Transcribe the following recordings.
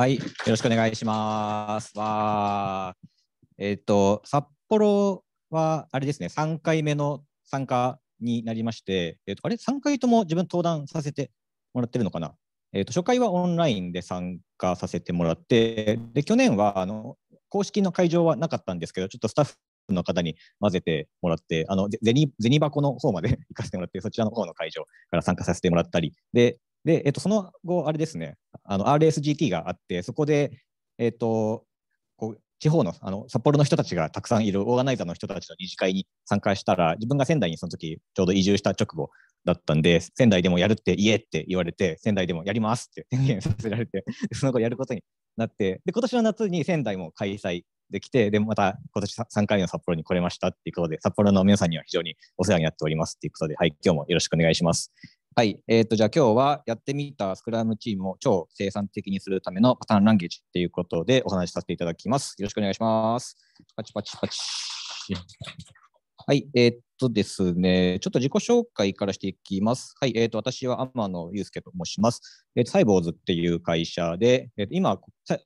はい、よろしくお願いします。わえっ、ー、と、札幌は、あれですね、3回目の参加になりまして、えーと、あれ、3回とも自分登壇させてもらってるのかな。えーと、初回はオンラインで参加させてもらって、で去年はあの公式の会場はなかったんですけど、ちょっとスタッフの方に混ぜてもらって、あの銭箱の方まで 行かせてもらって、そちらの方の会場から参加させてもらったり、で、でえっと、その後、あれですね、あの RSGT があってそこで、えーと、こう地方のあの札幌の人たちがたくさんいるオーガナイザーの人たちの二次会に参加したら自分が仙台にその時ちょうど移住した直後だったんで仙台でもやるって言えって言われて仙台でもやりますって宣言させられて その後やることになってで今年の夏に仙台も開催できてでまた今年3回目の札幌に来れましたっていうことで札幌の皆さんには非常にお世話になっておりますっていうことではい今日もよろしくお願いします。はい。えっ、ー、と、じゃあ今日はやってみたスクラムチームを超生産的にするためのパターンランゲージということでお話しさせていただきます。よろしくお願いします。パチパチパチ。はい、えー、っとですね、ちょっと自己紹介からしていきます。はい、えー、っと私は天野祐介と申します。えー、サイボーズっていう会社で、えー、今、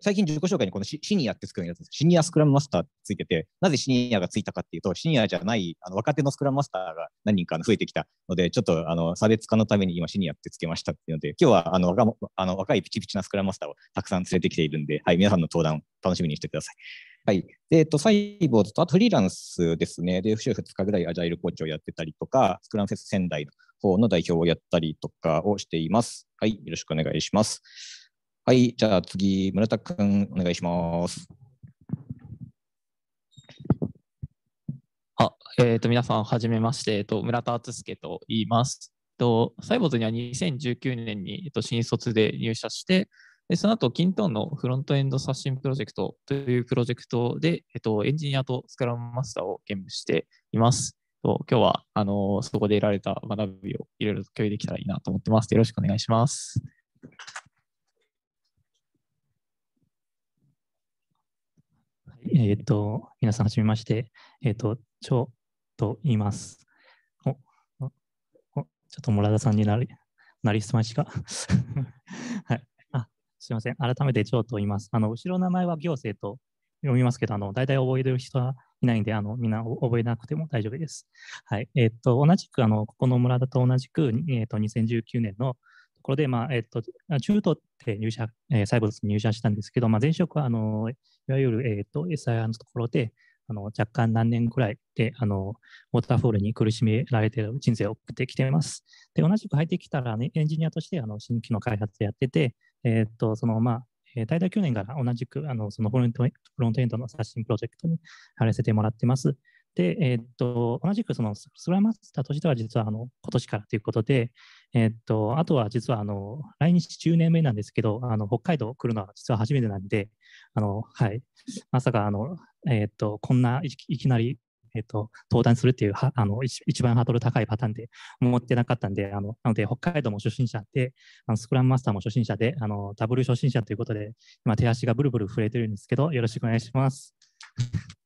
最近自己紹介にこのシニアってつくやつシニアスクラムマスターってついてて、なぜシニアがついたかっていうと、シニアじゃないあの若手のスクラムマスターが何人か増えてきたので、ちょっとあの差別化のために今シニアってつけましたっていうので、今日はあの若あの若いピチピチなスクラムマスターをたくさん連れてきているんで、はい、皆さんの登壇楽しみにしてください。はい。で、えっと、サイボーズと、あとフリーランスですね。で、週2日ぐらいアジャイルコーチをやってたりとか、スクランフェス仙台の方の代表をやったりとかをしています。はい。よろしくお願いします。はい。じゃあ次、村田君、お願いします。あ、えっ、ー、と、皆さん、はじめまして、えっと、村田敦介と言います。とサイボーズには2019年に、えっと、新卒で入社して、で、その後、キントンのフロントエンド刷新プロジェクトというプロジェクトで、えっと、エンジニアとスクラムマスターを兼務しています。と今日は、あの、そこで得られた学びをいろいろと共有できたらいいなと思ってます。よろしくお願いします。えっ、と、皆さん、はじめまして。えっ、と、ちょと言います。お、おちょっと村田さんになり、なりすましが。すみません、改めて長と言います。あの後ろの名前は行政と読みますけど、あの大体覚える人はいないんで、あのみんな覚えなくても大丈夫です。はいえっと同じくあの、ここの村田と同じく、えっと2019年のところで、まあえっと、中途って入社、えー、サイボに入社したんですけど、まあ、前職はあのいわゆる、えっと SIR のところで、あの若干何年くらいであのウォーターフォールに苦しめられている人生を送ってきています。で同じく入ってきたら、ね、エンジニアとしてあの新規の開発やってて、えっと、その、まあ、え大体去年から同じく、あの、そのフロント、フロントエンドの刷新プロジェクトに入らせてもらってます。で、えっと、同じくその、スクラマスターとしては実は、あの、今年からということで、えっと、あとは実は、あの、来日10年目なんですけど、あの、北海道来るのは実は初めてなんで、あの、はい、まさか、あの、えっと、こんないきなりえっと、登壇するっていうはあの一番ハードル高いパターンで思ってなかったんで、あのなので北海道も初心者で、あのスクラムマスターも初心者であの、ダブル初心者ということで、今手足がブルブル震えてるんですけど、よろしくお願いします。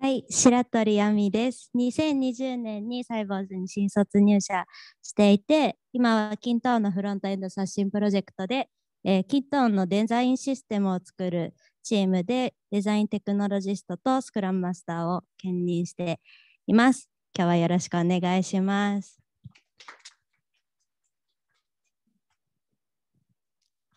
はい、白鳥亜美です。2020年にサイボーズに新卒入社していて、今はキントーンのフロントエンド刷新プロジェクトで、えー、キントーンのデザインシステムを作るチームでデザインテクノロジストとスクラムマスターを兼任しています。今日はよろしくお願いします。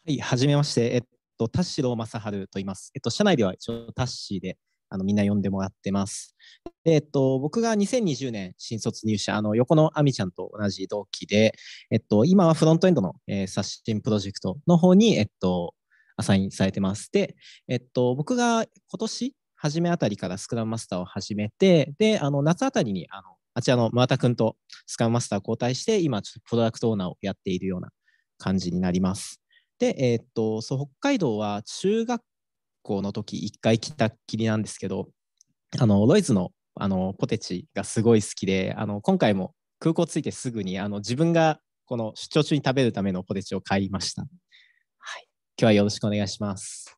はい、はじめまして。えっと、田代正治と言います。えっと、社内では一応タッシーであのみんな呼んでもらってます。えっと、僕が2020年新卒入社、あの横の亜美ちゃんと同じ同期で、えっと、今はフロントエンドの、えー、刷新プロジェクトの方に、えっと、アサインされてます。で、えっと、僕が今年初めあたりからスクラムマスターを始めて、で、あの夏あたりにあのあちらの村田君とスクラムマスター交代して、今、ちょっとプロダクトオーナーをやっているような感じになります。で、えっとそう北海道は中学校の時一回来たっきりなんですけど、あのロイズのあのポテチがすごい好きで、あの今回も空港着いてすぐにあの自分がこの出張中に食べるためのポテチを買いました。日はよろしくお願いします。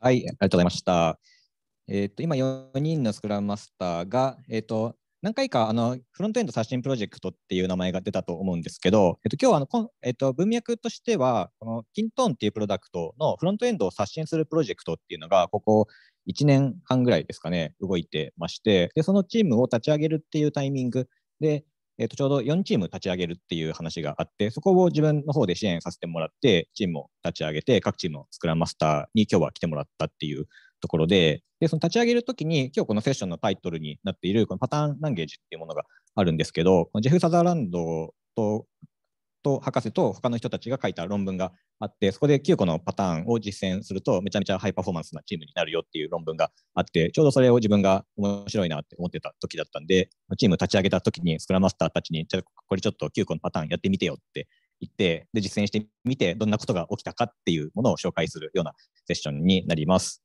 はい、ありがとうございました。えっ、ー、と、今4人のスクラムマスターが、えっ、ー、と、何回かあのフロントエンド刷新プロジェクトっていう名前が出たと思うんですけど、えっ、ー、と、今日はあのこん、えっと、文脈としては、このキントーンっていうプロダクトのフロントエンドを刷新するプロジェクトっていうのが、ここ1年半ぐらいですかね、動いてまして、でそのチームを立ち上げるっていうタイミングで、えー、とちょうど4チーム立ち上げるっていう話があって、そこを自分の方で支援させてもらって、チームを立ち上げて、各チームのスクラムマスターに今日は来てもらったっていうところで、でその立ち上げるときに、今日このセッションのタイトルになっている、このパターンランゲージっていうものがあるんですけど、ジェフ・サザーランドとと博士と他の人たちが書いた論文があって、そこで9個のパターンを実践すると、めちゃめちゃハイパフォーマンスなチームになるよっていう論文があって、ちょうどそれを自分が面白いなって思ってた時だったんで、チーム立ち上げた時にスクラムマスターたちに、ちょこれちょっと9個のパターンやってみてよって言って、で、実践してみて、どんなことが起きたかっていうものを紹介するようなセッションになります。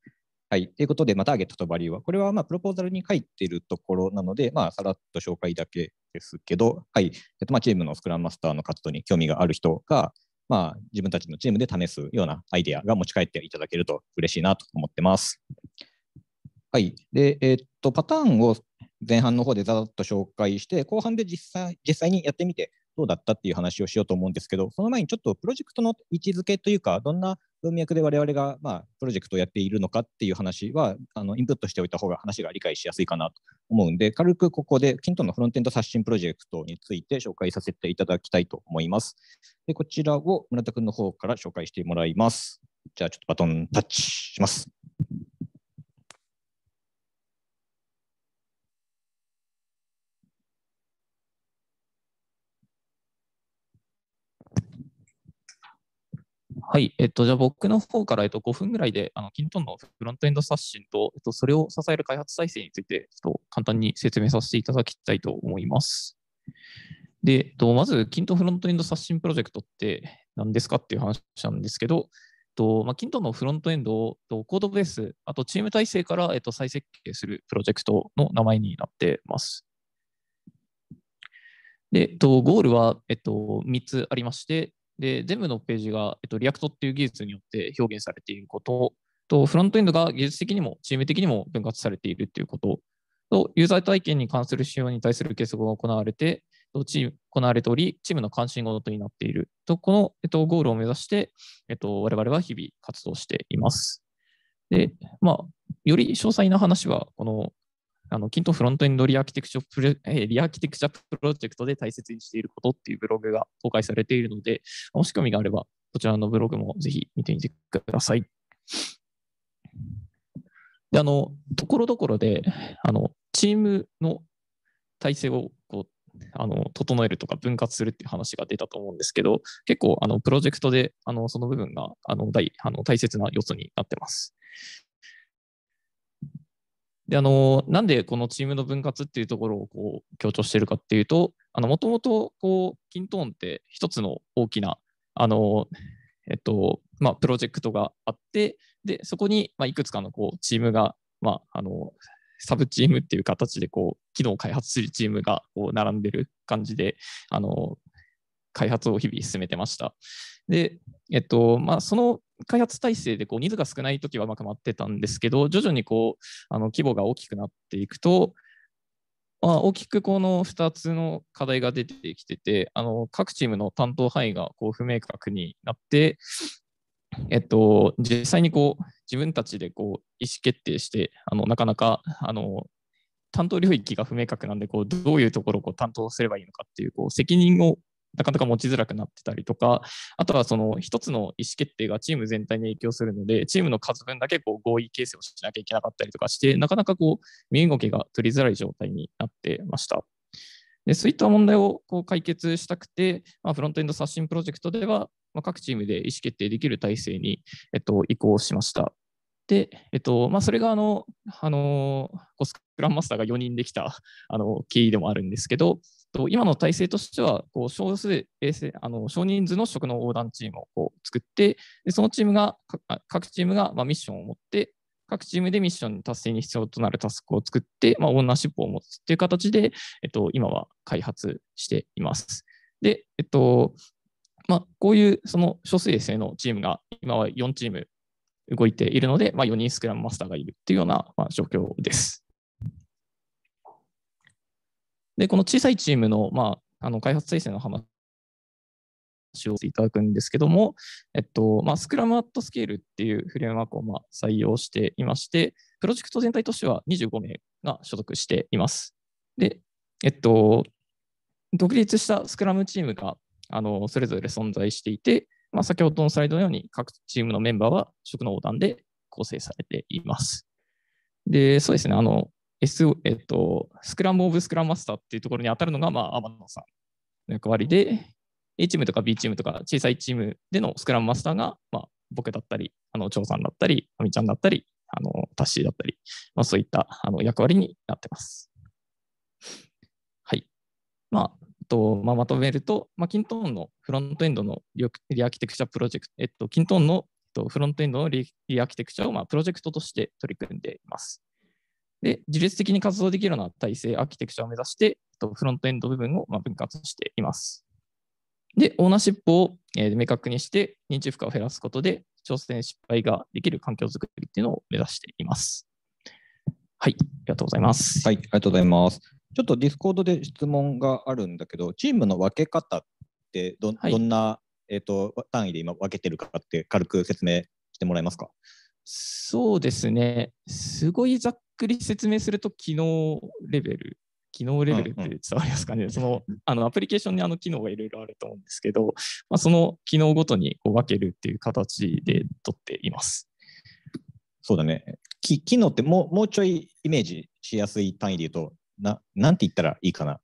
はい。ということで、まあ、ターゲットとバリューは、これは、まあ、プロポーザルに書いているところなので、まあ、さらっと紹介だけですけど、はい。えっと、まあ、チームのスクラムマスターの活動に興味がある人が、まあ、自分たちのチームで試すようなアイデアが持ち帰っていただけると嬉しいなと思ってます。はい。で、えっと、パターンを前半の方でざっと紹介して、後半で実際実際にやってみて、どうだったっていう話をしようと思うんですけど、その前にちょっとプロジェクトの位置づけというか、どんな文脈で我々がまあプロジェクトをやっているのかっていう話は、あのインプットしておいた方が話が理解しやすいかなと思うんで、軽くここで、キントンのフロントエンド刷新プロジェクトについて紹介させていただきたいと思います。でこちらを村田君の方から紹介してもらいます。じゃあちょっとバトンタッチします。はい、えっと、じゃあ僕の方から、えっと、5分ぐらいで、あの、キントンのフロントエンド刷新と、えっと、それを支える開発体制について、ちょっと簡単に説明させていただきたいと思います。で、えっと、まず、キントンフロントエンド刷新プロジェクトって何ですかっていう話なんですけど、えっと、まあ、キントンのフロントエンドをとコードベース、あとチーム体制から、えっと、再設計するプロジェクトの名前になってます。で、えっと、ゴールは、えっと、3つありまして、で、全部のページが、えっと、リアクトっていう技術によって表現されていることと、フロントエンドが技術的にもチーム的にも分割されているということと、ユーザー体験に関する仕様に対する計測が行われて、チーム行われており、チームの関心事になっていると、この、えっと、ゴールを目指して、えっと、我々は日々活動しています。で、まあ、より詳細な話は、このあの、キントフロントエンドリアーキテクチャプレ、リアーキテクチャプロジェクトで大切にしていることっていうブログが公開されているので、もし興味があれば、こちらのブログもぜひ見てみてください。で、あの、ところどころで、あの、チームの体制をこうあの整えるとか分割するっていう話が出たと思うんですけど、結構あのプロジェクトであのその部分があの大あの大切な要素になってます。であのなんでこのチームの分割っていうところをこう強調してるかっていうともともとキントーンって一つの大きなあの、えっとまあ、プロジェクトがあってでそこに、まあ、いくつかのこうチームが、まあ、あのサブチームっていう形でこう機能を開発するチームがこう並んでる感じであの開発を日々進めてました。で、えっとまあ、その開発体制でこう人数が少ない時はうまく回ってたんですけど徐々にこうあの規模が大きくなっていくと、まあ、大きくこの2つの課題が出てきててあの各チームの担当範囲がこう不明確になって、えっと、実際にこう自分たちでこう意思決定してあのなかなかあの担当領域が不明確なんでこうどういうところをこう担当すればいいのかっていうこう責任をなかなか持ちづらくなってたりとか、あとはその一つの意思決定がチーム全体に影響するので、チームの数分だけこう合意形成をしなきゃいけなかったりとかして、なかなかこう身動きが取りづらい状態になってました。でそういった問題をこう解決したくて、まあ、フロントエンド刷新プロジェクトでは、まあ、各チームで意思決定できる体制に、えっと、移行しました。で、えっとまあ、それがあの、あのスクランマスターが4人できたあのでもあるんですけど、と今の体制としてはこう少数衛生あの少人数の職能横断チームをこう作ってでそのチームが各チームがまミッションを持って各チームでミッション達成に必要となるタスクを作って、まあ、オーナーシップを持つっていう形で、えっと、今は開発しています。で、えっとまあ、こういうその少数衛星のチームが今は4チーム動いているので、まあ、4人スクラムマスターがいるっていうような、ま状況です。で、この小さいチームの,、まあ、あの開発体制の話をしていただくんですけども、えっとまあ、スクラムアットスケールっていうフレームワークをまあ採用していまして、プロジェクト全体としては25名が所属しています。で、えっと、独立したスクラムチームがあのそれぞれ存在していて、まあ、先ほどのスライドのように各チームのメンバーは職の横断で構成されています。で、そうですね、あの、S えっと、スクラムオブスクラムマスターっていうところに当たるのが、まあ、天野さんの役割で、A チームとか B チームとか小さいチームでのスクラムマスターが、まあ、僕だったり、あの、長さんだったり、あみちゃんだったり、あの、タッシーだったり、まあ、そういったあの役割になってます。はい。まあ、とまあ、まとめると、まあ、キントーンのフロントエンドのリアーキテクチャプロジェクト、えっと、キントーンのフロントエンドのリアーキテクチャをまあプロジェクトとして取り組んでいます。で、自律的に活動できるような体制、アーキテクチャを目指して、フロントエンド部分を分割しています。で、オーナーシップを明確にして、認知負荷を減らすことで、挑戦失敗ができる環境づくりっていうのを目指しています。はい、ありがとうございます。はい、ありがとうございます。ちょっとディスコードで質問があるんだけど、チームの分け方ってどどんな、えーと単位で今分けてるかって軽く説明してもらえますかそうですね、すごいざっくり説明すると、機能レベル、機能レベルって伝わりますかね、うんうん、そのあのアプリケーションにあの機能がいろいろあると思うんですけど、まあ、その機能ごとにこう分けるっていう形で取っています。そうだね、機機能ってもうもうちょいイメージしやすい単位で言うと、ななんて言ったらいいかな。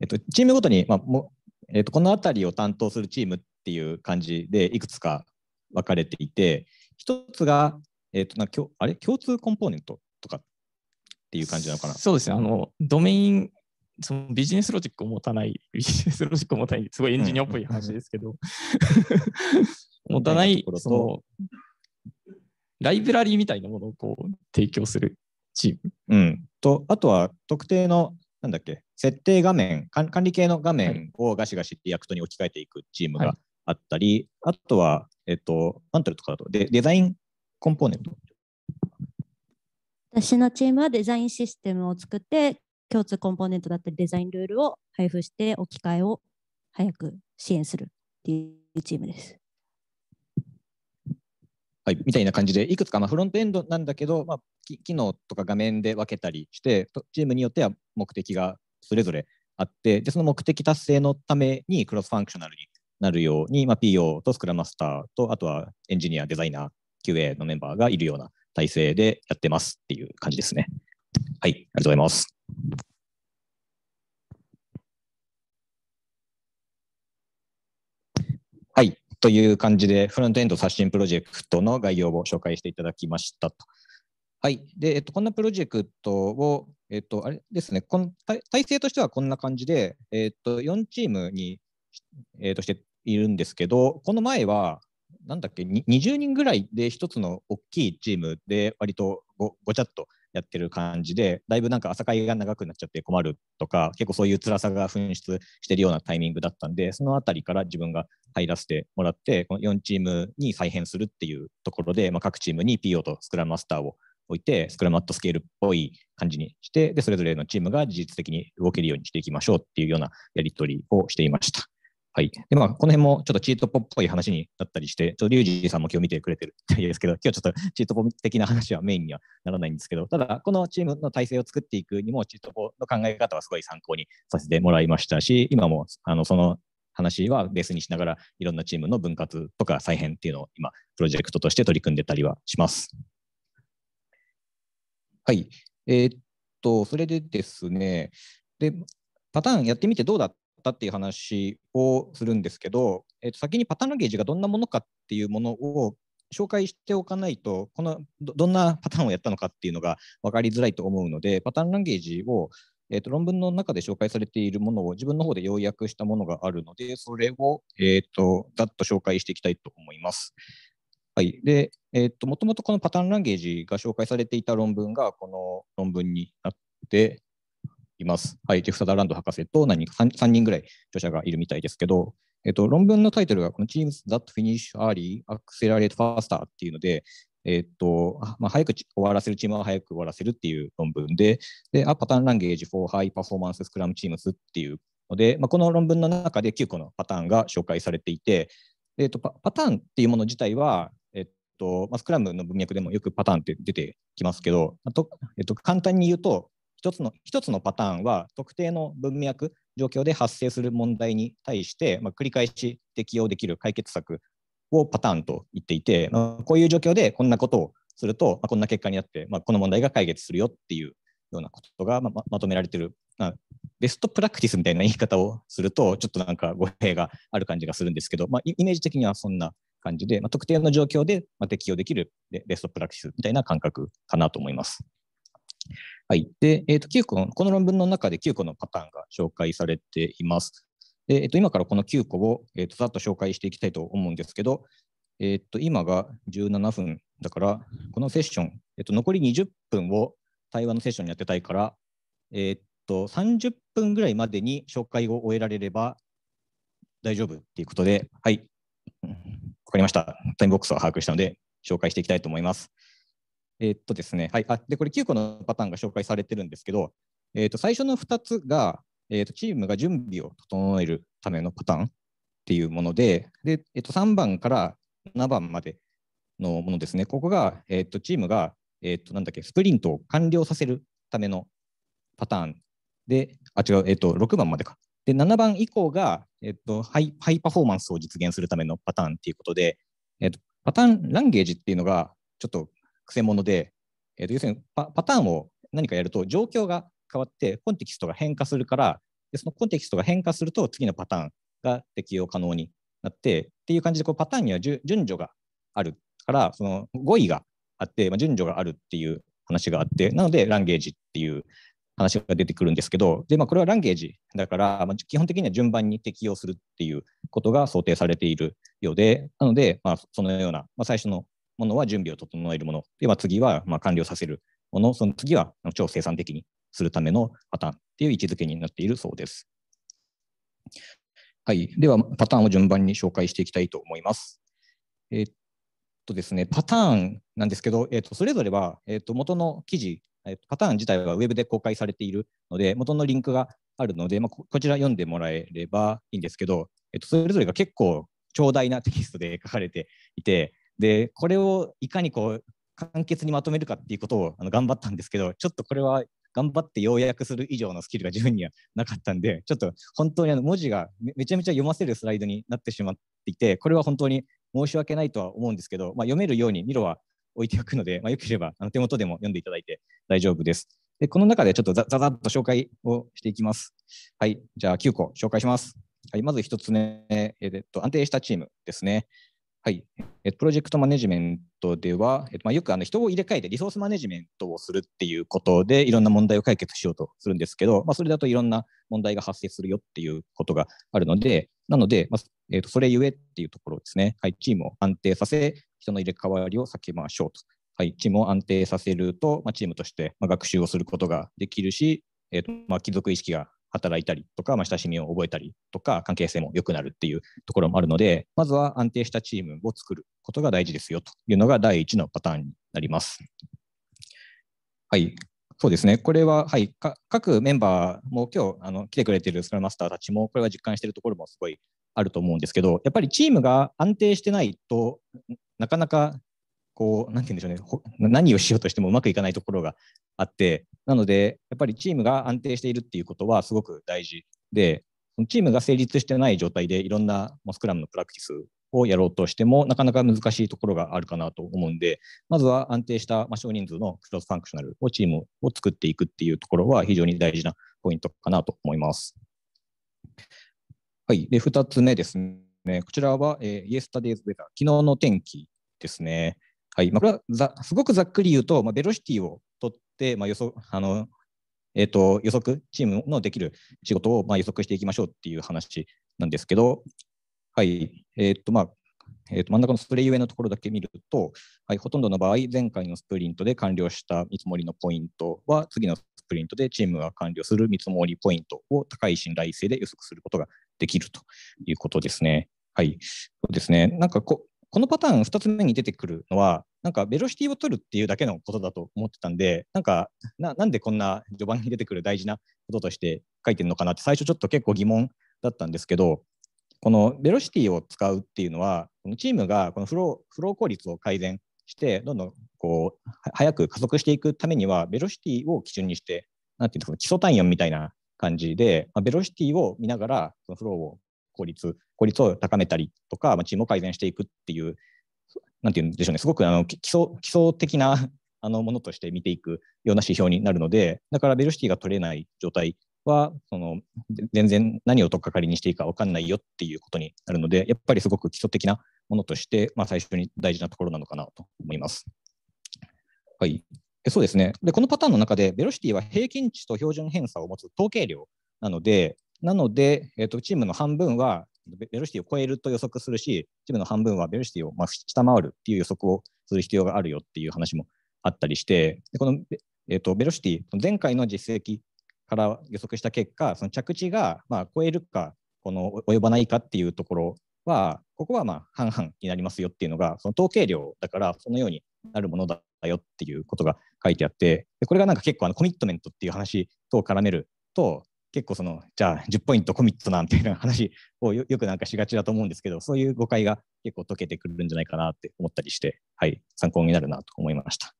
えっと、チームごとに、まあもえっと、この辺りを担当するチームっていう感じでいくつか分かれていて、一つが、えーと、なんあれ共通コンポーネントとかっていう感じなのかなそうですねあのドメインそのビジネスロジックを持たない ビジネスロジックを持たないすごいエンジニアっぽい話ですけど、持たないそのライブラリーみたいなものをこう提供するチーム、うん、とあとは特定のなんだっけ設定画面管理系の画面をガシガシリアクトに置き換えていくチームがあったり、はい、あとはえっと、マントルとかだとデデザインコンポーネント。私のチームはデザインシステムを作って、共通コンポーネントだったりデザインルールを配布して置き換えを早く支援するっていうチームです。はい、みたいな感じでいくつか、まあ、フロントエンドなんだけど、まあ、機能とか画面で分けたりしてチームによっては目的がそれぞれあってでその目的達成のためにクロスファンクショナルになるように、まあ、PO とスクラムマスターと、あとはエンジニア、デザイナー、QA のメンバーがいるような体制でやってますっていう感じですね。はい、ありがとうございます。はい、という感じで、フロントエンド刷新プロジェクトの概要を紹介していただきましたと。はい。で、えっと、こんなプロジェクトを、えっと、あれですね、この体制としてはこんな感じで、えっと、4チームに、えっとしているんですけど、この前は、なんだっけ、20人ぐらいで1つの大きいチームで、割とごごちゃっとやってる感じで、だいぶなんか朝会が長くなっちゃって困るとか、結構そういう辛さが噴出してるようなタイミングだったんで、そのあたりから自分が入らせてもらって、この4チームに再編するっていうところで、まあ、各チームに PO とスクラムマスターを置いて、スクラムアットスケールっぽい感じにして、でそれぞれのチームが自律的に動けるようにしていきましょうっていうようなやり取りをしていました。はい。で、まあ、この辺もちょっとチートポっぽい話になったりして、ちょっとリュウジさんも今日見てくれてるみたいですけど、今日ちょっとチートポ的な話はメインにはならないんですけど、ただ、このチームの体制を作っていくにも、チートポの考え方はすごい参考にさせてもらいましたし、今も、あの、その話はベースにしながら、いろんなチームの分割とか再編っていうのを今、プロジェクトとして取り組んでたりはします。はい。えー、っと、それでですね、で、パターンやってみてどうだっったっていう話をするんですけど、えー、と先にパターンゲージがどんなものかっていうものを紹介しておかないとこのどんなパターンをやったのかっていうのが分かりづらいと思うのでパターンランゲージを、えー、と論文の中で紹介されているものを自分の方で要約したものがあるのでそれを、えー、とざっと紹介していきたいと思います。はい、で、えーと、ともともとこのパターンランゲージが紹介されていた論文がこの論文になって、います。はい、テフ・サダーランド博士と何か 3, 3人ぐらい著者がいるみたいですけど、えっと、論文のタイトルがこの Teams that finish early, accelerate faster っていうので、えっとまあ、早く終わらせるチームは早く終わらせるっていう論文で、でパターンランゲージ for high performance scrum teams っていうので、まあ、この論文の中で9個のパターンが紹介されていて、えっと、パパターンっていうもの自体は、えっとまあ、スクラムの文脈でもよくパターンって出てきますけど、あとえっと、簡単に言うと、一つの一つのパターンは特定の文脈状況で発生する問題に対して、まあ、繰り返し適用できる解決策をパターンと言っていて、まあ、こういう状況でこんなことをすると、まあ、こんな結果になって、まあ、この問題が解決するよっていうようなことがまままとめられてる、まあ、ベストプラクティスみたいな言い方をするとちょっとなんか語弊がある感じがするんですけど、まあ、イメージ的にはそんな感じで、まあ、特定の状況で適用できるベストプラクティスみたいな感覚かなと思います。はい。で、えー、と9個この論文の中で9個のパターンが紹介されています。でえー、と今からこの9個を、えー、とざっと紹介していきたいと思うんですけど、えー、と今が17分だから、このセッション、えー、と残り20分を対話のセッションにやってたいから、えー、と30分ぐらいまでに紹介を終えられれば大丈夫っていうことで、はい、分かりました。タイムボックスを把握したので、紹介していきたいと思います。えー、っとですね、はい、あでこれ9個のパターンが紹介されてるんですけど、えー、っと最初の2つが、えっとチームが準備を整えるためのパターンっていうもので、でえっと3番から7番までのものですね、ここが、えっとチームが、えっとなんだっけスプリントを完了させるためのパターンで、あ、違う、えっと6番までか。で7番以降が、えっとハイ、ハイパフォーマンスを実現するためのパターンということで、えっと、パターンランゲージっていうのがちょっとくせで、えー、と要するにパターンを何かやると状況が変わってコンテキストが変化するからでそのコンテキストが変化すると次のパターンが適用可能になってっていう感じでこうパターンには順序があるからその語彙があって、まあ、順序があるっていう話があってなのでランゲージっていう話が出てくるんですけどで、まあ、これはランゲージだから、まあ、基本的には順番に適用するっていうことが想定されているようでなので、まあ、そのような、まあ、最初のものは準備を整えるもの、では次はま完了させるもの、その次は超生産的にするためのパターンっていう位置づけになっているそうです。はい、ではパターンを順番に紹介していきたいと思います。えー、っとですね、パターンなんですけど、えー、っとそれぞれは、えー、っと元の記事、えっとパターン自体はウェブで公開されているので、元のリンクがあるので、まあ、こちら読んでもらえればいいんですけど、えっとそれぞれが結構長大なテキストで書かれていて、でこれをいかにこう簡潔にまとめるかっていうことをあの頑張ったんですけどちょっとこれは頑張って要約する以上のスキルが自分にはなかったんでちょっと本当にあの文字がめちゃめちゃ読ませるスライドになってしまっていてこれは本当に申し訳ないとは思うんですけど、まあ、読めるようにミロは置いておくので、まあ、よければあの手元でも読んでいただいて大丈夫です。でこの中でちょっとざざっと紹介をしていきます。はい、じゃあ9個紹介します。はい、まず1つ目、えっと、安定したチームですね。はい、プロジェクトマネジメントでは、まあ、よくあの人を入れ替えてリソースマネジメントをするっていうことでいろんな問題を解決しようとするんですけど、まあ、それだといろんな問題が発生するよっていうことがあるのでなので、まあえー、とそれゆえっていうところですね、はい、チームを安定させ人の入れ替わりを避けましょうと、はい、チームを安定させると、まあ、チームとして学習をすることができるし、えーとまあ、貴族意識が働いたりとか、まあ、親しみを覚えたりとか、関係性も良くなるっていうところもあるので、まずは安定したチームを作ることが大事ですよというのが第一のパターンになります。はい。そうですね。これは、はい。各メンバーも今日あの来てくれてるスクラムマスターたちも、これは実感しているところもすごいあると思うんですけど、やっぱりチームが安定してないとなかなかこう、なんて言うんでしょうね、何をしようとしてもうまくいかないところがあって、なので、やっぱりチームが安定しているっていうことはすごく大事で、チームが成立してない状態でいろんなスクラムのプラクティスをやろうとしても、なかなか難しいところがあるかなと思うんで、まずは安定した少人数のクロスファンクショナルをチームを作っていくっていうところは非常に大事なポイントかなと思います。はい、で2つ目ですね、こちらは、えー、Yesterday's e t e r 昨日の天気ですね。はいまあ、これはざすごくざっくり言うと、まあ、ベロシティを取って、まあ、予測あの、えっと、予測チームのできる仕事をまあ予測していきましょうっていう話なんですけど、はいえっとまあえー、と真ん中のスプレー上のところだけ見ると、はい、ほとんどの場合、前回のスプリントで完了した見積もりのポイントは、次のスプリントでチームが完了する見積もりポイントを高い信頼性で予測することができるということですね。はい、そうですね。なんかここのパターン2つ目に出てくるのは、なんかベロシティを取るっていうだけのことだと思ってたんで、なんかなんでこんな序盤に出てくる大事なこととして書いてるのかなって、最初ちょっと結構疑問だったんですけど、このベロシティを使うっていうのは、このチームがこのフローフロー効率を改善して、どんどんこう早く加速していくためには、ベロシティを基準にして、なんていうんですか基礎単位みたいな感じで、まあ、ベロシティを見ながら、そのフローを効率効率を高めたりとか、まあ、チームを改善していくっていう、なんていうんでしょうね、すごくあの基礎基礎的なあのものとして見ていくような指標になるので、だからベルシティが取れない状態は、その全然何を取っかかりにしていいか分かんないよっていうことになるので、やっぱりすごく基礎的なものとして、まあ、最初に大事なところなのかなと思います。はい、そうですねでこのパターンの中で、ベロシティは平均値と標準偏差を持つ統計量なので、なので、えー、とチームの半分はベロシティを超えると予測するし、一部の半分はベロシティをま下回るっていう予測をする必要があるよっていう話もあったりして、でこの、えーと、ベロシティ、前回の実績から予測した結果、その着地がま超えるか、この及ばないかっていうところは、ここはま半々になりますよっていうのが、その統計量だから、そのようになるものだよっていうことが書いてあって、でこれがなんか結構あのコミットメントっていう話と絡めると、結構その、じゃあ10ポイントコミットなんていう話をよくなんかしがちだと思うんですけど、そういう誤解が結構解けてくるんじゃないかなって思ったりして、はい、参考になるなと思いました。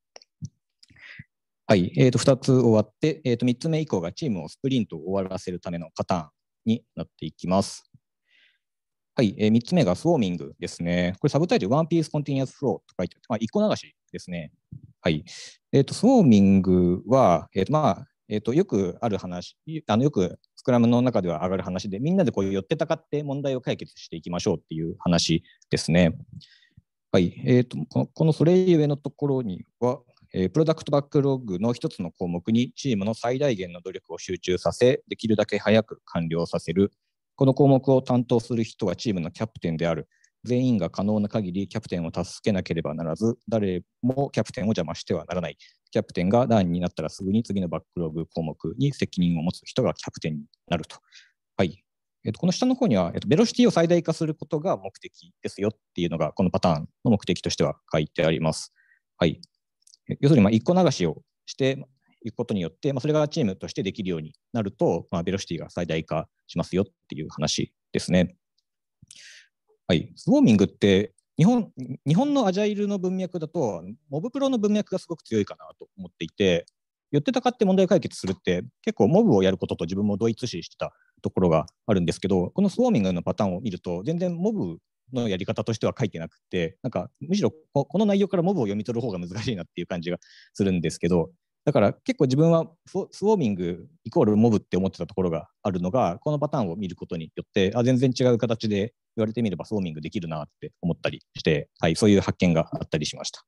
はい、えー、と2つ終わって、えー、と3つ目以降がチームをスプリントを終わらせるためのパターンになっていきます。はい、えー、3つ目がスウォーミングですね。これサブタイトル、ワンピースコンティニアスフローと書いてあって、まあ、1個流しですね。はい。えっ、ー、と、スウォーミングは、えっ、ー、と、まあ、えーと、よくある話あのよくスクラムの中では上がる話でみんなでこう寄ってたかって問題を解決していきましょうっていう話ですね。はいえーと、のこのそれゆえのところには、えー、プロダクトバックログの1つの項目にチームの最大限の努力を集中させできるだけ早く完了させるこの項目を担当する人はチームのキャプテンである全員が可能な限りキャプテンを助けなければならず、誰もキャプテンを邪魔してはならない。キャプテンがンになったらすぐに次のバックログ項目に責任を持つ人がキャプテンになると。はい。えと、この下の方には、えと、ベロシティを最大化することが目的ですよっていうのが、このパターンの目的としては書いてあります。はい。要するに、一1個流しをしていくことによって、まあ、それがチームとしてできるようになると、まあ、ベロシティが最大化しますよっていう話ですね。はい、スウォーミングって日本日本のアジャイルの文脈だとモブプロの文脈がすごく強いかなと思っていて寄ってたかって問題解決するって結構モブをやることと自分も同一視してたところがあるんですけどこのスウォーミングのパターンを見ると全然モブのやり方としては書いてなくてなんかむしろこの内容からモブを読み取る方が難しいなっていう感じがするんですけどだから結構自分はスウォーミングイコールモブって思ってたところがあるのがこのパターンを見ることによってあ全然違う形で言われてみればスウォーミングできるなって思ったりして、はい、そういう発見があったりしました。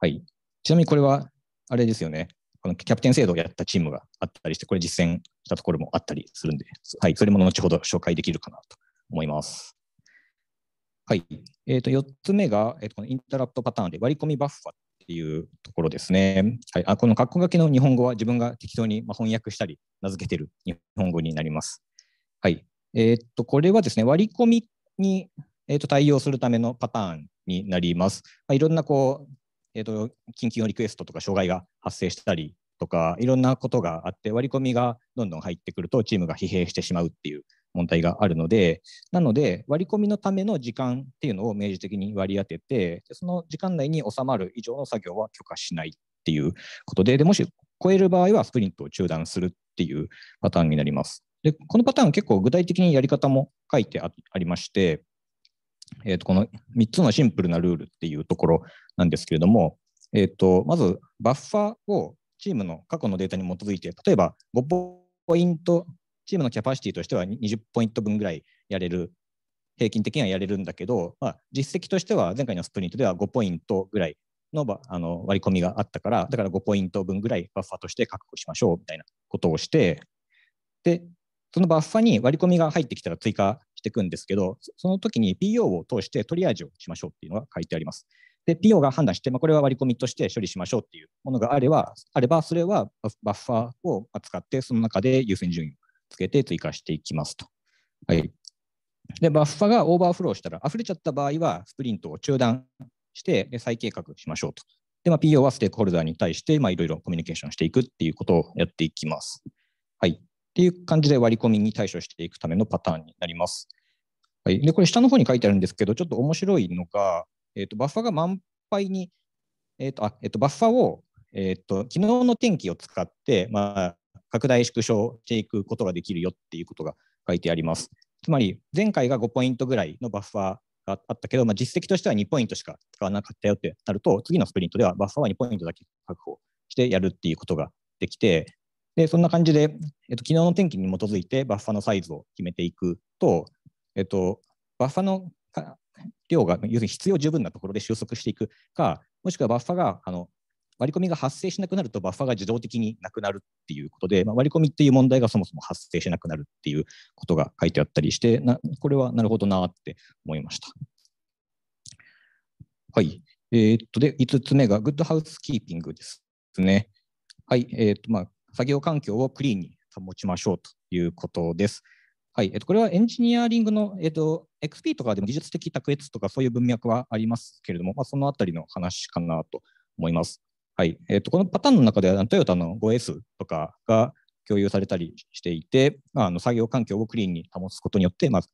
はい、ちなみにこれはあれですよねこのキャプテン制度をやったチームがあったりしてこれ実践したところもあったりするんで、はい、それも後ほど紹介できるかなと思います。はいえー、と4つ目が、えー、とこのインタラプトパターンで割り込みバッファっていうところですね。はい、あこの括弧書きの日本語は自分が適当に翻訳したり名付けてる日本語になります。はい。えー、っと、これはですね、割り込みに、えー、っと対応するためのパターンになります。まあ、いろんなこう、えー、っと、緊急のリクエストとか障害が発生したりとか、いろんなことがあって、割り込みがどんどん入ってくるとチームが疲弊してしまうっていう問題があるので、なので、割り込みのための時間っていうのを明示的に割り当てて、その時間内に収まる以上の作業は許可しないっていうことで、でもし超える場合はスプリントを中断するっていうパターンになります。でこのパターン、結構具体的にやり方も書いてありまして、えー、とこの3つのシンプルなルールっていうところなんですけれども、えー、とまずバッファーをチームの過去のデータに基づいて、例えば5ポイントチームのキャパシティとしては20ポイント分ぐらいやれる平均的にはやれるんだけど、まあ、実績としては前回のスプリントでは5ポイントぐらいのあの割り込みがあったからだから5ポイント分ぐらいバッファーとして確保しましょうみたいなことをしてでそのバッファに割り込みが入ってきたら追加していくんですけどその時に PO を通してトリアージをしましょうっていうのが書いてあります。で PO が判断して、まあ、これは割り込みとして処理しましょうっていうものがあればあればそれはバッファーを扱ってその中で優先順位をつけて追加していきますと。はい、で、バッファがオーバーフローしたら、溢れちゃった場合は、スプリントを中断して、再計画しましょうと。で、まあ、PO はステークホルダーに対して、いろいろコミュニケーションしていくっていうことをやっていきます。はい。っていう感じで割り込みに対処していくためのパターンになります。はい、で、これ下の方に書いてあるんですけど、ちょっと面白いのが、えーと、バッファが満杯に、えーとあえーと、バッファを、えーと昨日の天気を使って、まあ拡大縮小していくことができるよっていうことが書いてあります。つまり前回が5ポイントぐらいのバッファーがあったけど、まあ、実績としては2ポイントしか使わなかったよってなると、次のスプリントではバッファーは2ポイントだけ確保してやるっていうことができて、でそんな感じで、えっと、昨日の天気に基づいてバッファーのサイズを決めていくと、えっと、バッファーの量が要するに必要十分なところで収束していくか、もしくはバッファーがあの割り込みが発生しなくなるとバッファが自動的になくなるっていうことで、まあ、割り込みっていう問題がそもそも発生しなくなるっていうことが書いてあったりしてなこれはなるほどなって思いました。はい。えー、っとで5つ目がグッドハウスキーピングですね。はい。えー、っとまあ作業環境をクリーンに保ちましょうということです。はいえっと、これはエンジニアリングの、えっと、XP とかでも技術的卓越とかそういう文脈はありますけれども、まあ、そのあたりの話かなと思います。はいえー、とこのパターンの中ではトヨタの 5S とかが共有されたりしていて、まあ、あの作業環境をクリーンに保つことによって、まず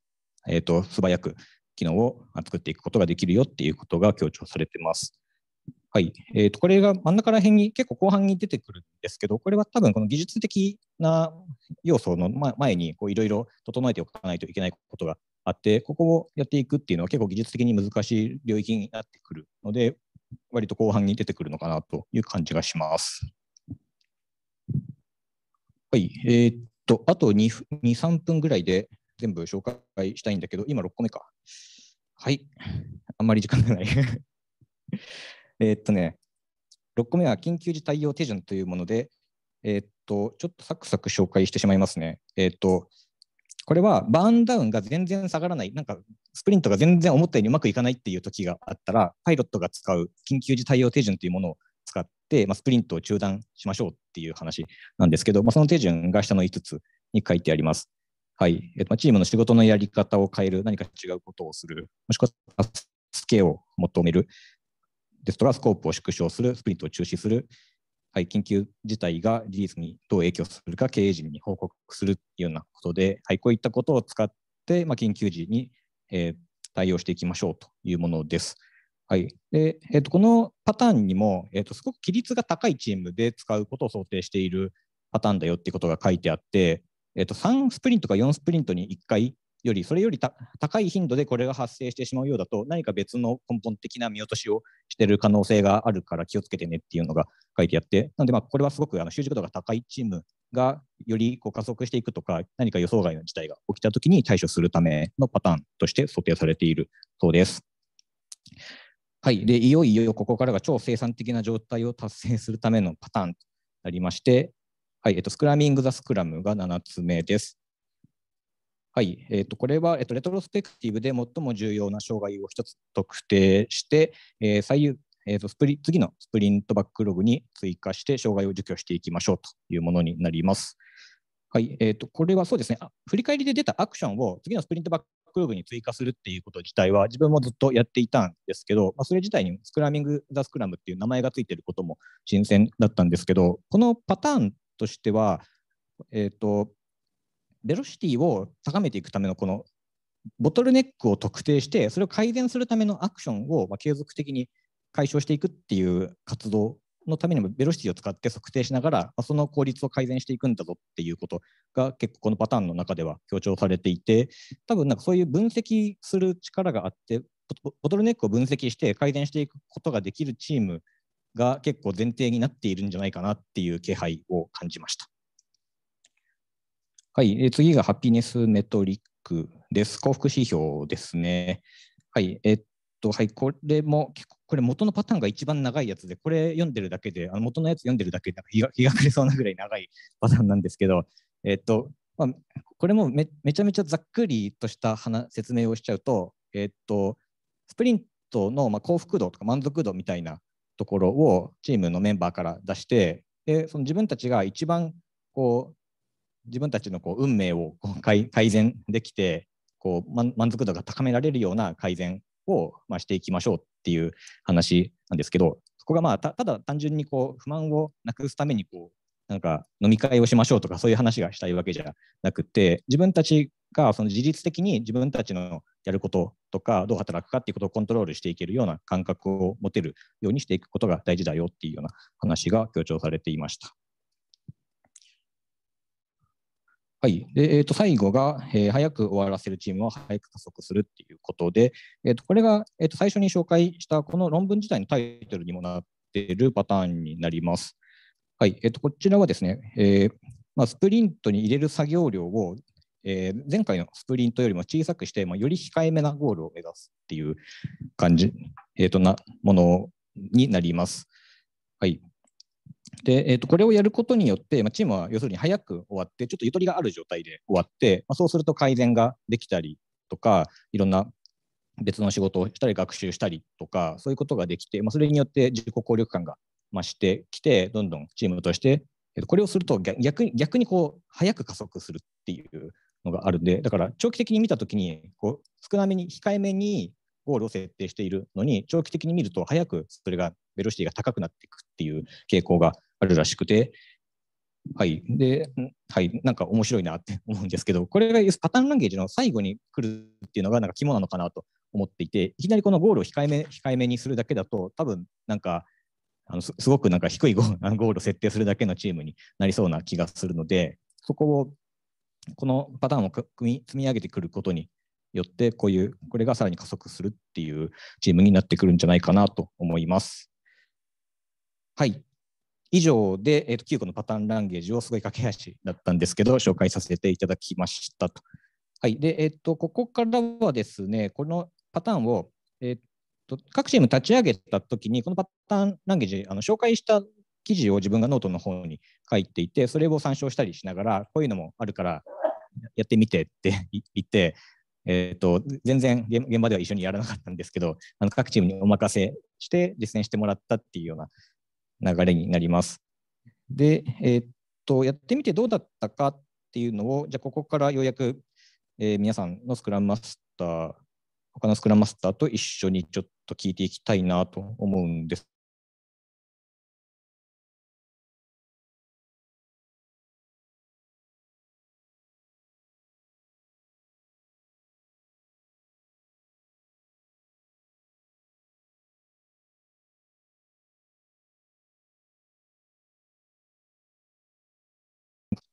えー、と素早く機能を作っていくことができるよっていうことが強調されてます。はいえー、とこれが真ん中ら辺に結構後半に出てくるんですけど、これは多分この技術的な要素の前にいろいろ整えておかないといけないことがあって、ここをやっていくっていうのは結構技術的に難しい領域になってくるので、割と後半に出てくるのかなという感じがします。はい、えー、っと、あと2、2 3分ぐらいで全部紹介したいんだけど、今6個目か。はい、あんまり時間がない えっとね、6個目は緊急時対応手順というもので、えー、っと、ちょっとサクサク紹介してしまいますね。えー、っと、これはバーンダウンが全然下がらない、なんかスプリントが全然思ったようにうまくいかないっていう時があったら、パイロットが使う緊急時対応手順というものを使って、まあ、スプリントを中断しましょうっていう話なんですけど、まあ、その手順が下の5つに書いてあります。はいえー、まあ、チームの仕事のやり方を変える、何か違うことをする、もしくは助けを求める、ですとか、スコープを縮小する、スプリントを中止する、はい、緊急事態がリリースにどう影響するか経営陣に報告するというようなことで、はい、こういったことを使って、まあ、緊急時に、えー、対応していきましょうというものです。はいでえーと、このパターンにも、えーと、すごく規律が高いチームで使うことを想定しているパターンだよっていうことが書いてあって、えーと、と3スプリントか4スプリントに1回よりそれより高い頻度でこれが発生してしまうようだと何か別の根本的な見落としをしている可能性があるから気をつけてねっていうのが書いてあってなのでまあこれはすごくあの習熟度が高いチームがよりこう加速していくとか何か予想外の事態が起きたときに対処するためのパターンとして想定されているそうです。はい、でいよいよここからが超生産的な状態を達成するためのパターンとなりまして、はいえっと、スクラミング・ザ・スクラムが7つ目です。はい、えー、とこれは、えー、とレトロスペクティブで最も重要な障害を1つ特定して、えー、左右えー、とスプリ次のスプリントバックログに追加して障害を除去していきましょうというものになります。はいえー、とこれはそうですね振り返りで出たアクションを次のスプリントバックログに追加するっていうこと自体は自分もずっとやっていたんですけど、まあ、それ自体にスクラミング・ザ・スクラムっていう名前がついてることも新鮮だったんですけどこのパターンとしては、えーとベロシティを高めていくためのこのボトルネックを特定してそれを改善するためのアクションを継続的に解消していくっていう活動のためにもベロシティを使って測定しながらその効率を改善していくんだぞっていうことが結構このパターンの中では強調されていて多分なんかそういう分析する力があってボトルネックを分析して改善していくことができるチームが結構前提になっているんじゃないかなっていう気配を感じました。はい、次がハピネスメトリックです。幸福指標ですね。はい、えっと、はい、これも、これ元のパターンが一番長いやつで、これ読んでるだけで、あの元のやつ読んでるだけで日が、日が暮れそうなぐらい長いパターンなんですけど、えっと、まあ、これもめちゃめちゃざっくりとした説明をしちゃうと、えっと、スプリントのま幸福度とか満足度みたいなところをチームのメンバーから出して、でその自分たちが一番こう自分たちのこう運命をこう改善できてこう満足度が高められるような改善を、ましていきましょうっていう話なんですけどそこがまあただ単純にこう不満をなくすためにこうなんか飲み会をしましょうとかそういう話がしたいわけじゃなくて自分たちがその自律的に自分たちのやることとかどう働くかっていうことをコントロールしていけるような感覚を持てるようにしていくことが大事だよっていうような話が強調されていました。はい。で、えっ、ー、と、最後が、えー、早く終わらせるチームは早く加速するっていうことで、えっ、ー、と、これが、えっ、と、最初に紹介したこの論文自体のタイトルにもなっているパターンになります。はい。えっ、と、こちらはですね、えまあ、スプリントに入れる作業量を、え前回のスプリントよりも小さくして、まあ、より控えめなゴールを目指すっていう感じ、えっ、と、な、ものになります。はい。で、えー、とこれをやることによって、まあ、チームは要するに早く終わって、ちょっとゆとりがある状態で終わって、まあ、そうすると改善ができたりとか、いろんな別の仕事をしたり、学習したりとか、そういうことができて、まあ、それによって自己効力感が増してきて、どんどんチームとして、えー、とこれをすると逆逆にこう早く加速するっていうのがあるんで、だから長期的に見たときにこう、少なめに、控えめにゴールを設定しているのに、長期的に見ると早くそれがベロシティが高くなっていくっていう傾向があるらしくて、はい、で、はい、なんか面白いなって思うんですけど、これがパターンランゲージの最後に来るっていうのが、なんか肝なのかなと思っていて、いきなりこのゴールを控えめ控えめにするだけだと、多分なんか、あのすごくなんか低い ゴールを設定するだけのチームになりそうな気がするので、そこを、このパターンを組み積み上げてくることによって、こういう、これがさらに加速するっていうチームになってくるんじゃないかなと思います。はい。以上で、えーと、9個のパターンランゲージをすごい駆け足だったんですけど、紹介させていただきましたと。はい。で、えっ、ー、と、ここからはですね、このパターンを、えっ、ー、と、各チーム立ち上げたときに、このパターンランゲージ、あの紹介した記事を自分がノートの方に書いていて、それを参照したりしながら、こういうのもあるからやってみてって 言って、えーと全然現場では一緒にやらなかったんですけど、あの各チームにお任せして実践してもらったっていうような流れになります。で、えー、っとやってみてどうだったかっていうのを、じゃあここからようやく、えー、皆さんのスクラムマスター、他のスクラムマスターと一緒にちょっと聞いていきたいなと思うんです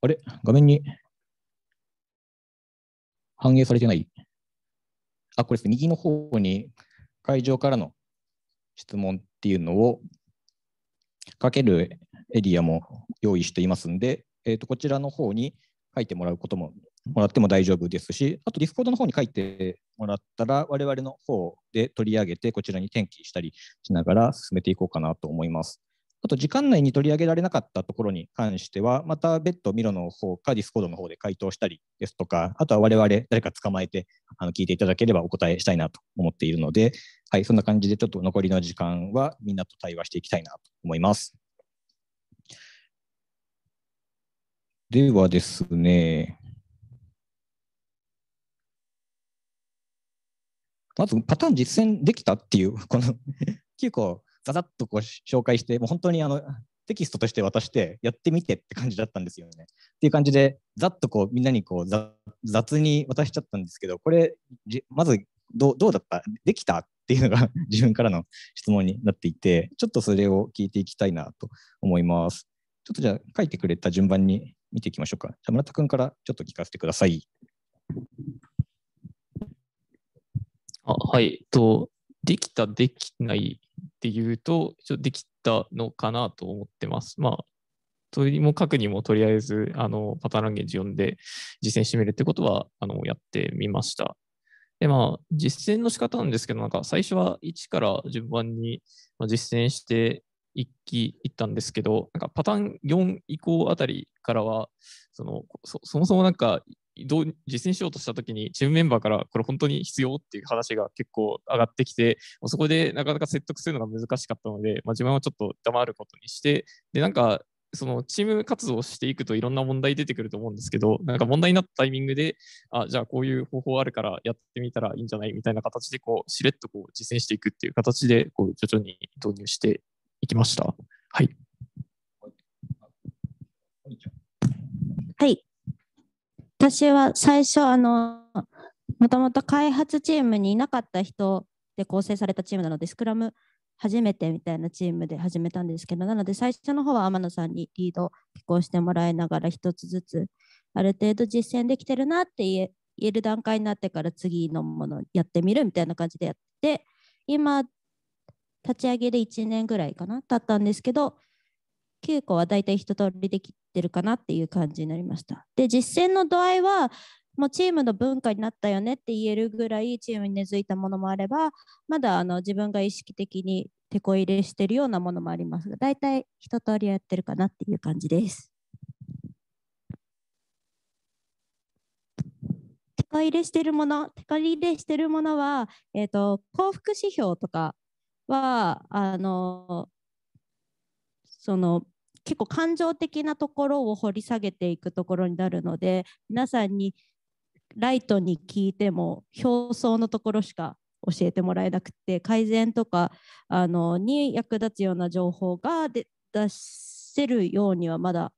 あれ画面に反映されてないあ、これですね。右の方に会場からの質問っていうのをかけるエリアも用意していますんで、えー、とこちらの方に書いてもらうことももらっても大丈夫ですし、あと Discord の方に書いてもらったら、我々の方で取り上げて、こちらに転記したりしながら進めていこうかなと思います。あと時間内に取り上げられなかったところに関しては、また別途ミロの方かディスコードの方で回答したりですとか、あとは我々誰か捕まえてあの聞いていただければお答えしたいなと思っているので、はい、そんな感じでちょっと残りの時間はみんなと対話していきたいなと思います。ではですね、まずパターン実践できたっていう、この 結構ざざっとこう紹介して、もう本当にあのテキストとして渡してやってみてって感じだったんですよね。っていう感じでざっとこうみんなにこう雑に渡しちゃったんですけどこれまずどどうだったできたっていうのが 自分からの質問になっていてちょっとそれを聞いていきたいなと思います。ちょっとじゃあ書いてくれた順番に見ていきましょうか。じゃあ村田君からちょっと聞かせてください。あはい、とできたできないって言うと、ちょできたのかなと思ってます。まあ、とりも書くにもとりあえず、あの、パターンランゲージ読んで実践してみるってことは、あの、やってみました。で、まあ、実践の仕方なんですけど、なんか最初は1から順番に実践して一気行ったんですけど、なんかパターン4以降あたりからは、そのそもそもなんかどう実践しようとした時にチームメンバーからこれ本当に必要っていう話が結構上がってきてそこでなかなか説得するのが難しかったので、まあ、自分はちょっと黙ることにしてでなんかそのチーム活動をしていくといろんな問題出てくると思うんですけどなんか問題になったタイミングであじゃあこういう方法あるからやってみたらいいんじゃないみたいな形でこうしれっとこう実践していくっていう形でこう徐々に導入していきました。はい、はい私は最初あのもともと開発チームにいなかった人で構成されたチームなのでスクラム初めてみたいなチームで始めたんですけどなので最初の方は天野さんにリード結構してもらいながら一つずつある程度実践できてるなって言える段階になってから次のものやってみるみたいな感じでやって今立ち上げで1年ぐらいかな経ったんですけど9個はだいたい一通りできてるかなっていう感じになりました。で実践の度合いはもうチームの文化になったよねって言えるぐらいチームに根付いたものもあればまだあの自分が意識的に手こ入れしてるようなものもありますが大体一通りやってるかなっていう感じです。手こ入れしてるもの手こ入れしてるものは、えーと幸福指標とかはあのその結構感情的なところを掘り下げていくところになるので皆さんにライトに聞いても表層のところしか教えてもらえなくて改善とかあのに役立つような情報が出せるようにはまだ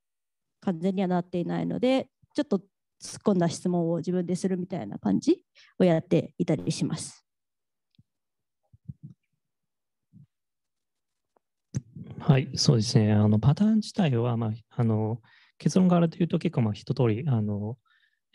完全にはなっていないのでちょっと突っ込んだ質問を自分でするみたいな感じをやっていたりします。はい、そうですね。あのパターン自体は、まあ、あの結論があるというと結構まあ一通りあの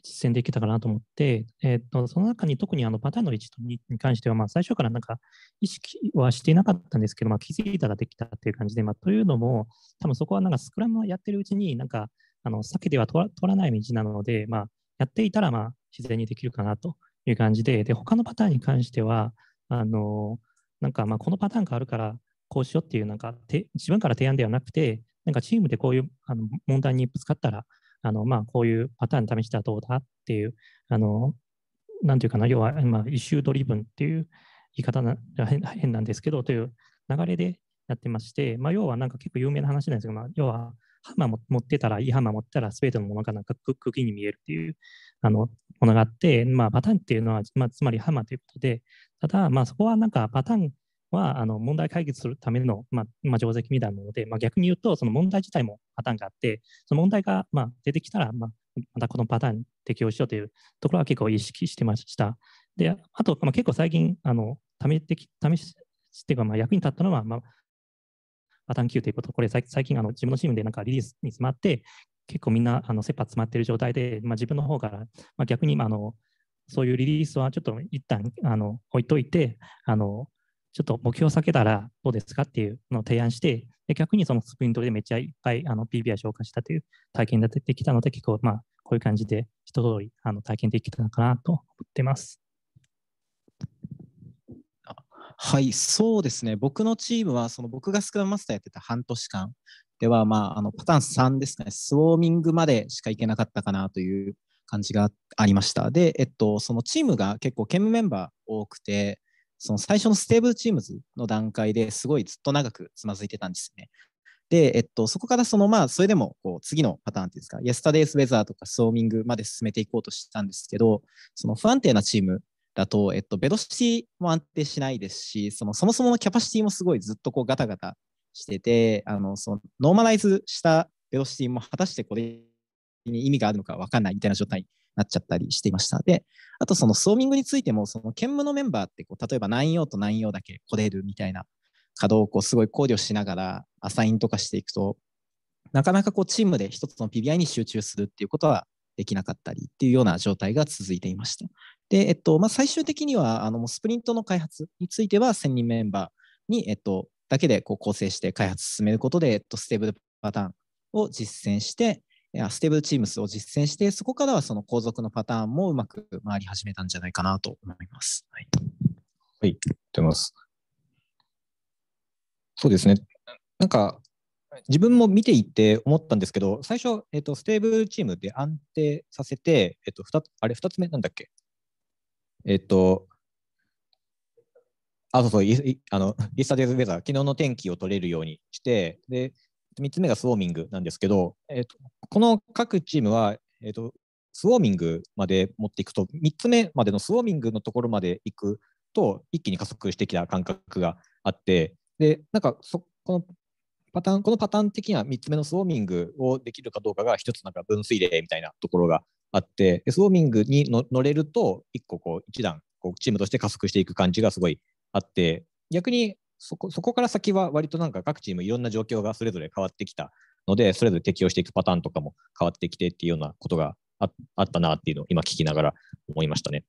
実践できたかなと思って、えっと、その中に特にあのパターンの1と2に関しては、まあ、最初からなんか意識はしていなかったんですけど、まあ、気づいたらできたという感じで、まあ、というのも、多分そこはなんかスクラムをやってるうちに、なんかあの避けては通らない道なので、まあ、やっていたらまあ自然にできるかなという感じで、で他のパターンに関しては、あのなんかまあこのパターンがあるから、こうしようっていうなんか自分から提案ではなくてなんかチームでこういうあの問題にぶつかったらあの、まあ、こういうパターン試したらどうだっていうあのなんていうかな要は、まあ、イシュードリブンっていう言い方が変なんですけどという流れでやってまして、まあ、要はなんか結構有名な話なんですけど、まあ、要はハンマー持ってたら、いいハンマー持ってたら、すべてのものがなんか茎に見えるっていうあのものがあって、まあ、パターンっていうのは、まあ、つまりハンマーということで、ただ、まあ、そこはなんかパターンはあの問題解決するための、まあまあ、定石みたいなので、まあ、逆に言うと、その問題自体もパターンがあって、その問題が、まあ、出てきたら、まあ、またこのパターンに適用しようというところは結構意識してました。で、あと、まあ、結構最近、あの試て試していうか、まあ、役に立ったのは、まあ、パターン級ということ、これ最近あの自分のチームでなんかリリースに詰まって、結構みんなあの切羽詰まっている状態で、まあ、自分の方から、まあ、逆に、まあ、あのそういうリリースはちょっと一旦あの置いといて、あのちょっと目標を避けたらどうですかっていうのを提案して、で逆にそのスプリントでめっちゃいっぱいあの PBI 消化したという体験が出てきたので、結構まあこういう感じで一通りあり体験できたのかなと思ってます。はい、そうですね。僕のチームは、その僕がスクラムマスターやってた半年間では、まあ、あのパターン3ですかね、スウォーミングまでしか行けなかったかなという感じがありました。で、えっと、そのチームが結構、兼務メンバー多くて、その最初のステーブルチームズの段階ですごいずっと長くつまずいてたんですね。で、えっと、そこからその、まあ、それでもこう次のパターンっていうんですか、Yesterday's Weather とかスウォーミングまで進めていこうとしたんですけど、その不安定なチームだと、えっと、ベロシティも安定しないですし、そのそもそものキャパシティもすごいずっとこうガタガタしてて、あのそのノーマライズしたベロシティも果たしてこれに意味があるのか分かんないみたいな状態になっちゃったりしていました。で、あとそのソーミングについても、その兼務のメンバーってこう、例えば何用と何用だけこれるみたいな稼働をこうすごい考慮しながらアサインとかしていくと、なかなかこうチームで一つの PBI に集中するっていうことはできなかったりっていうような状態が続いていました。で、えっとまあ、最終的にはあのスプリントの開発については1000人メンバーに、えっと、だけでこう構成して開発進めることで、えっと、ステーブルパターンを実践して、ステーブルチームスを実践して、そこからはその後続のパターンもうまく回り始めたんじゃないかなと思います。はい、はい、出ます。そうですね。なんか自分も見ていて思ったんですけど、最初、えっと、ステーブルチームで安定させて、えっと、あれ、2つ目なんだっけえっと、あ、そうそう、あのイスタデーズウェザー、昨日の天気を取れるようにして、で、3つ目がスウォーミングなんですけど、えーと、この各チームは、えーと、スウォーミングまで持っていくと、3つ目までのスウォーミングのところまで行くと、一気に加速してきた感覚があって、でなんかそこのパターンこのパターン的には3つ目のスウォーミングをできるかどうかが1つなんか分水嶺みたいなところがあってスウォーミングに乗れると1個こう1段チームとして加速していく感じがすごいあって逆にそこそこから先は割となんか各チームいろんな状況がそれぞれ変わってきたので、それぞれ適用していくパターンとかも変わってきてっていうようなことがああったなっていうのを今聞きながら思いましたね。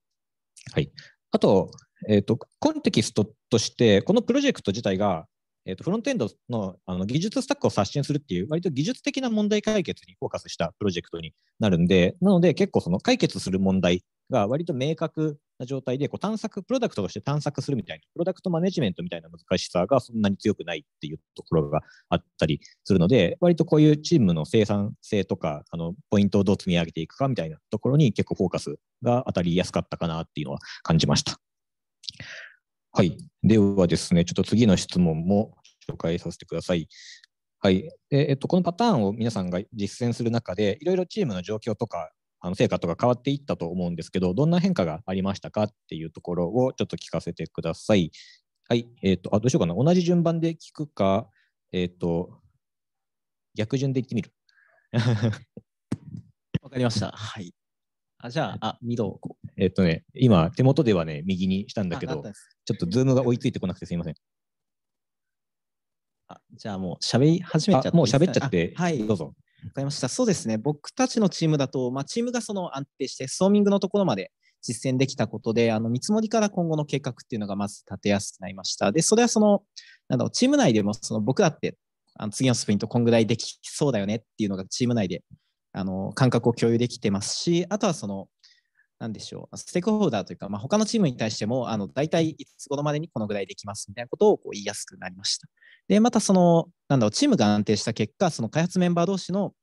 はい、あと,、えーと、コンテキストとして、このプロジェクト自体が、えーとフロントエンドのあの技術スタックを刷新するっていう、割と技術的な問題解決にフォーカスしたプロジェクトになるんで、なので結構その解決する問題が割と明確な状態でこう探索、プロダクトとして探索するみたいな、プロダクトマネジメントみたいな難しさがそんなに強くないっていうところがあったりするので、割とこういうチームの生産性とか、あのポイントをどう積み上げていくかみたいなところに結構フォーカスが当たりやすかったかなっていうのは感じました。はい。ではですね、ちょっと次の質問も紹介させてください。はいえっと、このパターンを皆さんが実践する中で、いろいろチームの状況とかあの成果とか変わっていったと思うんですけど、どんな変化がありましたかっていうところをちょっと聞かせてください。はい、えっ、ー、と、あ、どうしようかな。同じ順番で聞くか、えっ、ー、と、逆順でいってみる。わかりました。はい。あ、じゃあ、あ、ミ度、えっ、とね、今、手元ではね、右にしたんだけど、ちょっとズームが追いついてこなくてすいません。あじゃあもう喋り始めちゃってもう喋っちゃって、はい、どうぞ。わかりました。そうですね。僕たちのチームだと、まあ、チームがその安定してソーミングのところまで実践できたことで、あの見積もりから今後の計画っていうのがまず立てやすくなりました。で、それはその、なんだろう、チーム内でもその僕だってあの次のスプリントこんぐらいできそうだよねっていうのがチーム内であの感覚を共有できてますし、あとはその、なんでしょう、ステークホルダーというか、まあ、他のチームに対しても、あの大体いつ頃までにこのぐらいできますみたいなことをこう言いやすくなりました。で、またその、なんだろう、チームが安定した結果、その開発メンバー同士の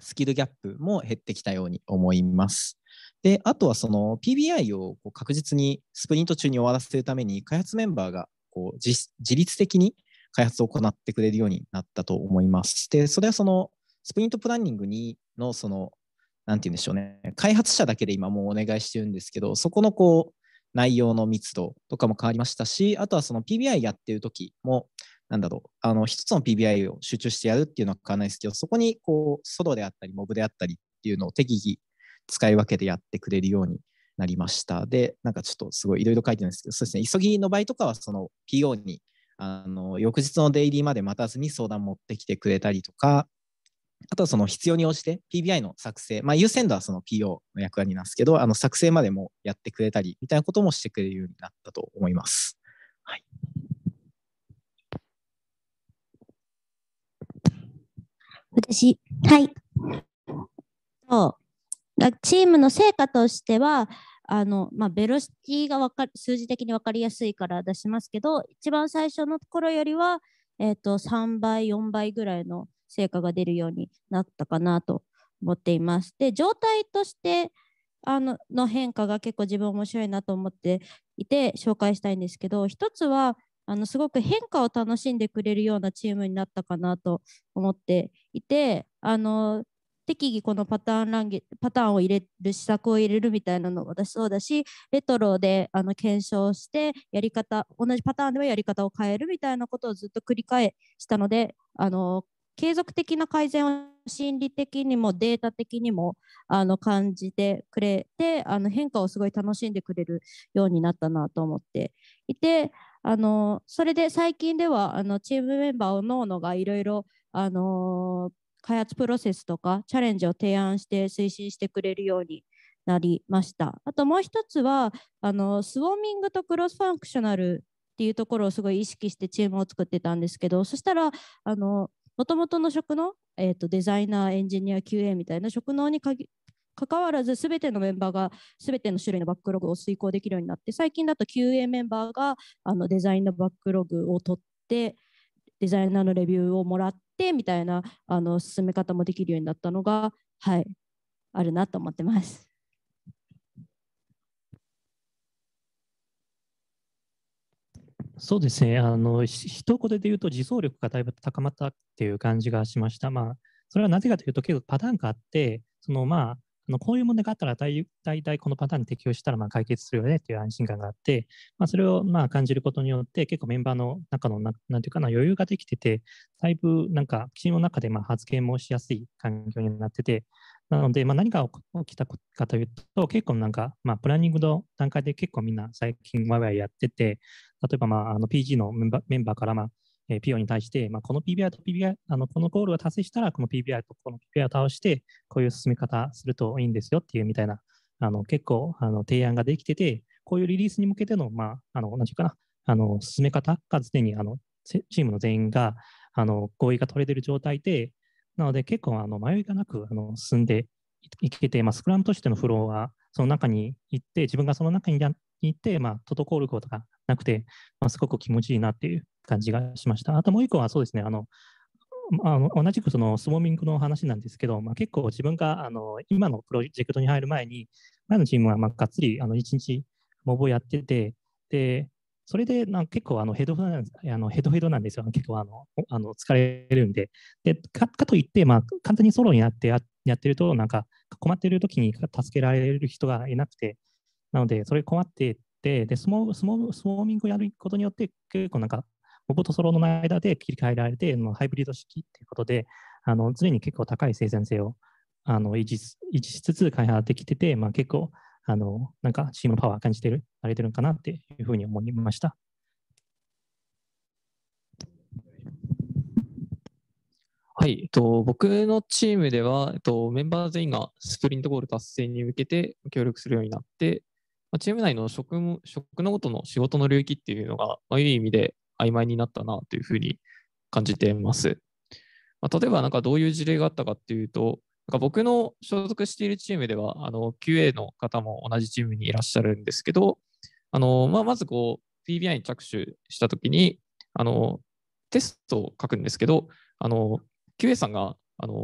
スキルギャップも減ってきたように思います。で、あとはその PBI をこう確実にスプリント中に終わらせるために、開発メンバーがこう自律的に開発を行ってくれるようになったと思います。で、それはそのスプリントプランニングにのその何て言うんでしょうね、開発者だけで今もうお願いしてるんですけど、そこのこう、内容の密度とかも変わりましたし、あとはその PBI やってる時も、何だろう、あの、一つの PBI を集中してやるっていうのは変わらないですけど、そこにこう、ソロであったり、モブであったりっていうのを適宜使い分けてやってくれるようになりました。で、なんかちょっとすごいいろいろ書いてるんですけど、そうですね、急ぎの場合とかは、その PO に、あの、翌日のデイリーまで待たずに相談持ってきてくれたりとか、あとはその必要に応じて PBI の作成、まあ、優先度はその PO の役割なんですけど、あの作成までもやってくれたりみたいなこともしてくれるようになったと思います。はい、私、はい。チームの成果としては、あのまあ、ベロシティがか数字的に分かりやすいから出しますけど、一番最初のところよりは、えーと、と3倍、4倍ぐらいの成果が出るようになったかなと思っています。で状態としてあのの変化が結構自分面白いなと思っていて紹介したいんですけど一つはあのすごく変化を楽しんでくれるようなチームになったかなと思っていてあの適宜このパターンランゲパターンを入れる施策を入れるみたいなのも私そうだしレトロであの検証してやり方同じパターンではやり方を変えるみたいなことをずっと繰り返したのであの継続的な改善を心理的にもデータ的にもあの感じてくれてあの変化をすごい楽しんでくれるようになったなと思っていてあのそれで最近ではあのチームメンバーをのおのがいろいろあの開発プロセスとかチャレンジを提案して推進してくれるようになりました。あともう一つはあのスウォーミングとクロスファンクショナルっていうところをすごい意識してチームを作ってたんですけどそしたらあのもともとの職能、えーと、デザイナーエンジニア QA みたいな職能にかかわらず全てのメンバーが全ての種類のバックログを遂行できるようになって最近だと QA メンバーがあのデザインのバックログを取ってデザイナーのレビューをもらってみたいなあの進め方もできるようになったのが、はい、あるなと思ってます。そうですね、あの一言で言うと、自走力がだいぶ高まったっていう感じがしました。まあ、それはなぜかというと、結構パターンがあって、そのまあ、あのこういう問題があったら大、大体このパターンに適用したらまあ解決するよねっていう安心感があって、まあ、それをまあ感じることによって、結構メンバーの中のな、なんていうかな、余裕ができてて、だいぶなんか、チームの中でまあ発言もしやすい環境になってて、なので、まあ、何が起きたかというと、結構なんか、まあ、プランニングの段階で結構みんな最近ワイワイやってて、例えば、まあ、あの PG のメンバーから、まあ、えー、PO に対して、まあ、この PBI と PBI、あのこのゴールを達成したら、この PBI とこの PBI を倒して、こういう進め方するといいんですよっていうみたいな、あの結構あの提案ができてて、こういうリリースに向けての、まあ、あの同じかな、あの進め方が常にあのチームの全員があの合意が取れている状態で、なので結構あの迷いがなくあの進んでいけて、まスクラムとしてのフローはその中に行って、自分がその中に行って、まあ、滞ることがなくて、まあ、すごく気持ちいいなっていう感じがしました。あともう一個はそうですね、あのあの同じくそのスモーミングの話なんですけど、まあ、結構自分があの今のプロジェクトに入る前に、前のチームはまあがっつりあの1日モブをやってて、でそれでなん結構あのヘドあのヘドヘドなんですよ。結構あのあの疲れるんで。でかといって、まあ、簡単にソロになってややってると、なんか困ってる時に助けられる人がいなくて、なので、それ困っていてでスモ、スモスモーミングをやることによって、結構なんか、ボボとソロの間で切り替えられて、ハイブリッド式っていうことで、あの常に結構高い生産性をあの維持維持しつつ開発できてて、まあ、結構あの、なんかチームパワー感じてる、されてるのかなっていうふうに思いました。はい、えっと、僕のチームでは、えっと、メンバー全員がスプリントゴール達成に向けて協力するようになって、まあ、チーム内の職務職のごとの仕事の領域っていうのが、まあ、いい意味で曖昧になったなというふうに感じています。まあ、例えば、なんかどういう事例があったかっていうと、なんか僕の所属しているチームでは、あの QA の方も同じチームにいらっしゃるんですけど、あのまあ、まずこう PBI に着手したときにあの、テストを書くんですけど、あの QA さんがあの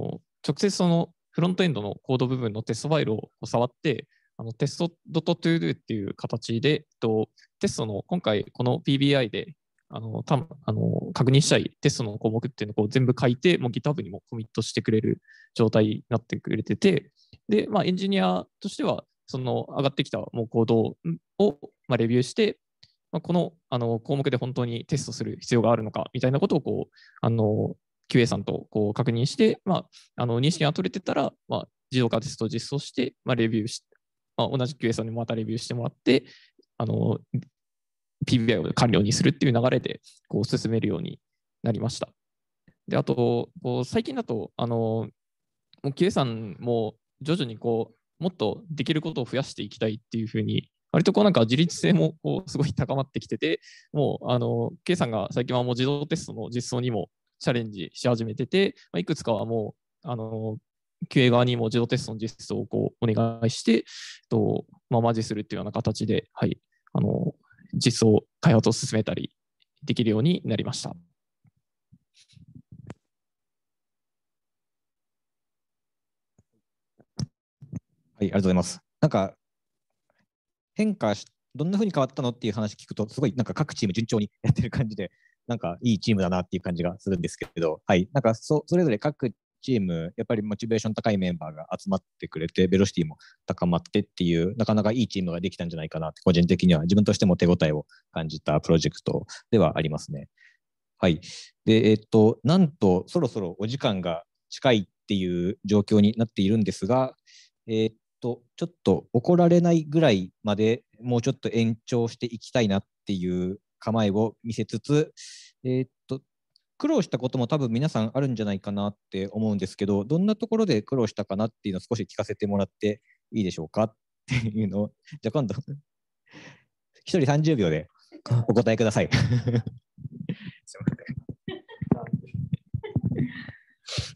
直接そのフロントエンドのコード部分のテストファイルを触って、あのテスト .todo っていう形で、とテストの今回この PBI であのたあの確認したいテストの項目っていうのをこう全部書いて、もう GitHub にもコミットしてくれる状態になってくれてて、で、まあ、エンジニアとしては、その上がってきたもうコードを、まあ、レビューして、まあ、このあの項目で本当にテストする必要があるのかみたいなことをこうあの QA さんとこう確認して、まあ、あの認識が取れてたら、まあ、自動化テストを実装して、まあ、レビューし、まあ、同じ QA さんにもまたレビューしてもらって、あの PBI を完了にするっていう流れでこう進めるようになりました。であとこう最近だとあのもう Q さんも徐々にこうもっとできることを増やしていきたいっていうふうに割とこうなんか自立性もこうすごい高まってきてて、もうあの K さんが最近はもう自動テストの実装にもチャレンジし始めてて、まあ、いくつかはもうあの QA 側にも自動テストの実装をこうお願いして、とまあ、マージするっていうような形で、はい、あの実装、開発を進めたりできるようになりました。はい、ありがとうございます。なんか変化し、どんなふうに変わったのっていう話聞くと、すごいなんか各チーム順調にやってる感じで、なんかいいチームだなっていう感じがするんですけど、はい、なんかそそれぞれ各チーム、やっぱりモチベーション高いメンバーが集まってくれて、ベロシティも高まってっていう、なかなかいいチームができたんじゃないかなって、個人的には自分としても手応えを感じたプロジェクトではありますね。はい。で、えっと、なんと、そろそろお時間が近いっていう状況になっているんですが、えっと、ちょっと怒られないぐらいまでもうちょっと延長していきたいなっていう構えを見せつつ、えっと、苦労したことも多分皆さんあるんじゃないかなって思うんですけど、どんなところで苦労したかなっていうのを少し聞かせてもらっていいでしょうかっていうのを、じゃあ今度、一人30秒でお答えください。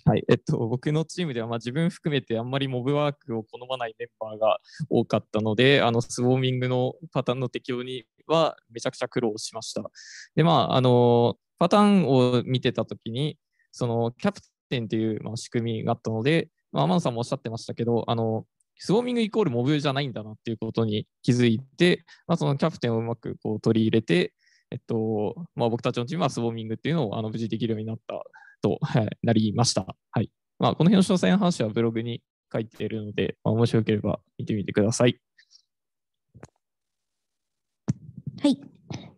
はいえっと、僕のチームでは、まあ、自分含めてあんまりモブワークを好まないメンバーが多かったのであのスウォーミングのパターンの適用にはめちゃくちゃ苦労しました。でまああのパターンを見てたときに、そのキャプテンという、まあ、仕組みがあったので、まあ、天野さんもおっしゃってましたけど、あのスウォーミングイコールモブじゃないんだなっていうことに気づいて、まあ、そのキャプテンをうまくこう取り入れて、えっとまあ、僕たちのチームはスウォーミングっていうのをあの無事できるようになったと、はい、なりました。はいまあ、この辺の詳細の話はブログに書いているので、まあ、面白ければ見てみてください。はい、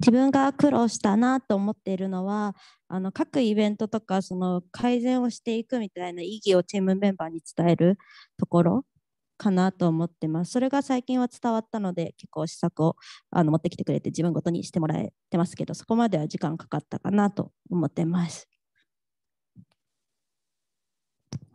自分が苦労したなと思っているのはあの各イベントとかその改善をしていくみたいな意義をチームメンバーに伝えるところかなと思ってます。それが最近は伝わったので結構施策をあの持ってきてくれて自分ごとにしてもらえてますけどそこまでは時間かかったかなと思ってます。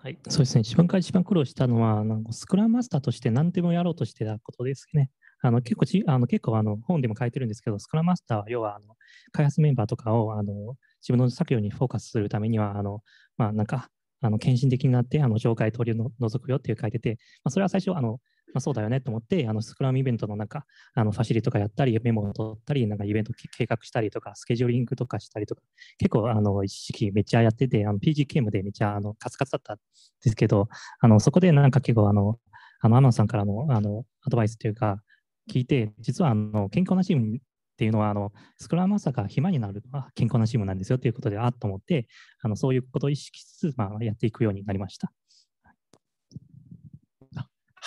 はい、そうですね。一番一番苦労したのは、なんかスクラムマスターとして何でもやろうとしてたことですね。あの結構じあの結構あの本でも書いてるんですけど、スクラムマスターは要はあの開発メンバーとかをあの自分の作業にフォーカスするためには、あのまあ、なんかあの献身的になってあの上階取りの除くよっていう書いてて、まあ、それは最初あの、まあ、そうだよねと思ってあのスクラムイベントのなんかあのファシリとかやったりメモを取ったりなんかイベント計画したりとかスケジューリングとかしたりとか結構あの一時期めっちゃやっててあの PGKM でめっちゃあのカツカツだったんですけどあのそこでなんか結構あのあのアマンさんからのあのアドバイスというか聞いて、実はあの健康なチームっていうのはあの、スクラムマスターが暇になるのは健康なチームなんですよということで、あっと思ってあの、そういうことを意識しつつ、まあ、やっていくようになりました。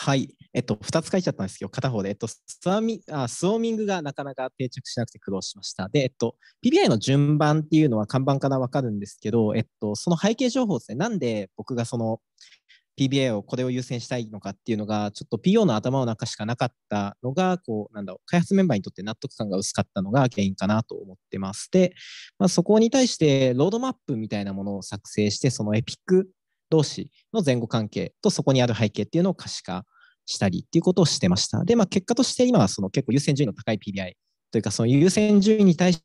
はい、えっと、2つ書いちゃったんですけど、片方で、えっと、スワミあスウォーミングがなかなか定着しなくて苦労しました。で、えっと、PBI の順番っていうのは看板から分かるんですけど、えっと、その背景情報ですね、なんで僕がその PBA をこれを優先したいのかっていうのがちょっと PO の頭の中しかなかったのがこうなんだろう開発メンバーにとって納得感が薄かったのが原因かなと思ってますで、まあ、そこに対してロードマップみたいなものを作成してそのエピック同士の前後関係とそこにある背景っていうのを可視化したりっていうことをしてましたで、まあ、結果として今はその結構優先順位の高い PBI というかその優先順位に対し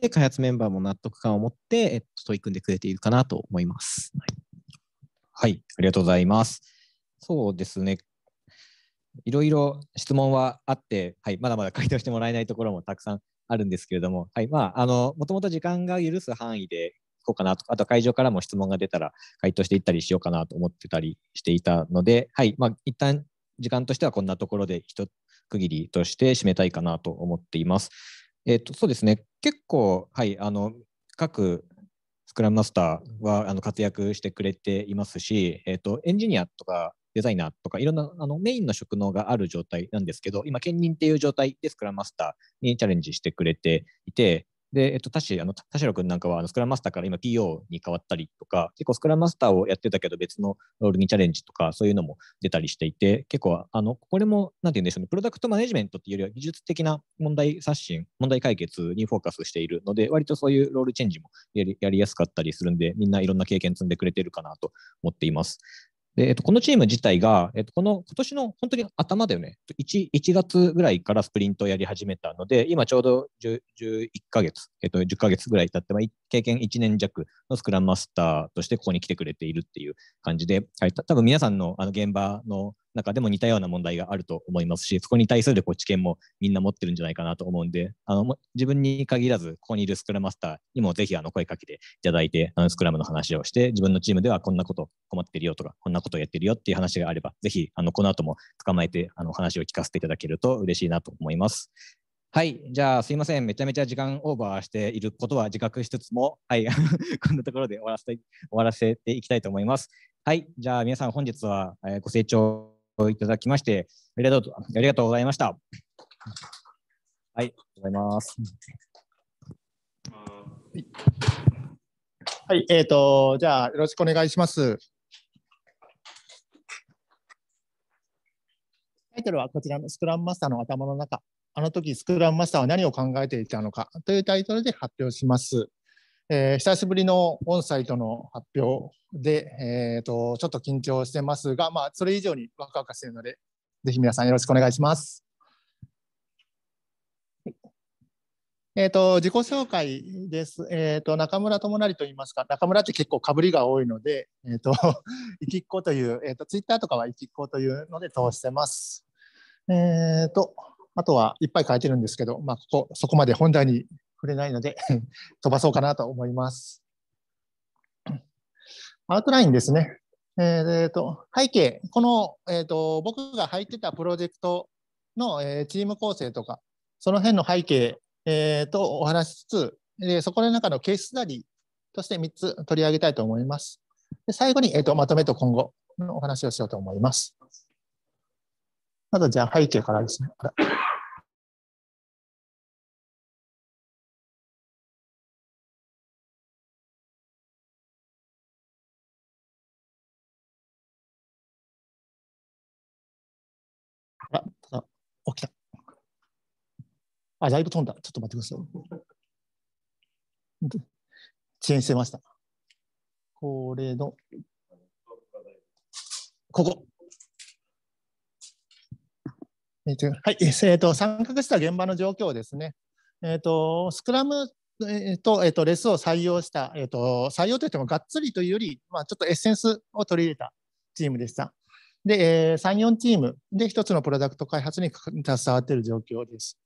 て開発メンバーも納得感を持って取り組んでくれているかなと思います。はいはい、ありがとうございます。そうですね。いろいろ質問はあって、はい、まだまだ回答してもらえないところもたくさんあるんですけれども、はい、まあ、あの、もともと時間が許す範囲でいこうかなと、あと会場からも質問が出たら回答していったりしようかなと思ってたりしていたので、はい、まあ、一旦時間としてはこんなところで一区切りとして締めたいかなと思っています。えっ、と、そうですね。結構、はい、あの、各スクラムマスターはあの活躍してくれていますし、えーと、とエンジニアとかデザイナーとかいろんなあのメインの職能がある状態なんですけど今兼任っていう状態でスクラムマスターにチャレンジしてくれていてで、えっと、田代あの田代君なんかはあのスクラムマスターから今 PO に変わったりとか、結構スクラムマスターをやってたけど別のロールにチャレンジとか、そういうのも出たりしていて、結構、あのこれも、何て言うんでしょうね、プロダクトマネジメントっていうよりは技術的な問題刷新、問題解決にフォーカスしているので、割とそういうロールチェンジもやりやりやすかったりするんで、みんないろんな経験積んでくれてるかなと思っています。で、えっと、このチーム自体が、えっと、この今年の本当に頭だよね1、1月ぐらいからスプリントをやり始めたので、今ちょうど11ヶ月、えっと、10ヶ月ぐらい経って、まあ、経験1年弱のスクラムマスターとしてここに来てくれているっていう感じで、はい、多分皆さんのあの現場の中でも似たような問題があると思いますし、そこに対するこう知見もみんな持ってるんじゃないかなと思うんで、あの自分に限らず、ここにいるスクラムマスターにもぜひあの声かけていただいて、あのスクラムの話をして、自分のチームではこんなこと困ってるよとか、こんなことやってるよっていう話があれば、ぜひあのこの後も捕まえてあの話を聞かせていただけると嬉しいなと思います。はい、じゃあすいません、めちゃめちゃ時間オーバーしていることは自覚しつつも、はい、こんなところで終わらせて終わらせていきたいと思います。はい、じゃあ皆さん本日はご清聴いただきまして、ありがとうありがとうございました。はい、ございます。はい、えっ、ー、と、じゃあ、よろしくお願いします。タイトルはこちらのスクラムマスターの頭の中、あの時スクラムマスターは何を考えていたのかというタイトルで発表します。えー、久しぶりのオンサイトの発表で、えーと、ちょっと緊張してますが、まあ、それ以上にワクワクしているので、ぜひ皆さんよろしくお願いします。えーと、自己紹介です、えーと。中村智成と言いますか、中村って結構かぶりが多いので、えーと、いきっこという、えーと、ツイッターとかはいきっこというので通してます。えーとあとはいっぱい書いてるんですけど、まあ、ここそこまで本題に触れないので 飛ばそうかなと思います。アウトラインですね。えーと、背景、この、えーと、僕が入ってたプロジェクトの、えー、チーム構成とか、その辺の背景、えー、とお話しつつ、でそこの中のケーススタディとして3つ取り上げたいと思います。で最後に、えーとまとめと今後のお話をしようと思います。まずじゃあ背景からですね。起きた。あ、だいぶ飛んだ。ちょっと待ってください。遅延してました。これの、ここ。えっ、と、はい、えっ、と、参画した現場の状況ですね。えっ、と、スクラムえっと、えっとレスを採用した、えっと採用といってもがっつりというより、まあ、ちょっとエッセンスを取り入れたチームでした。で、えー、3、4チームで1つのプロダクト開発に携わっている状況です。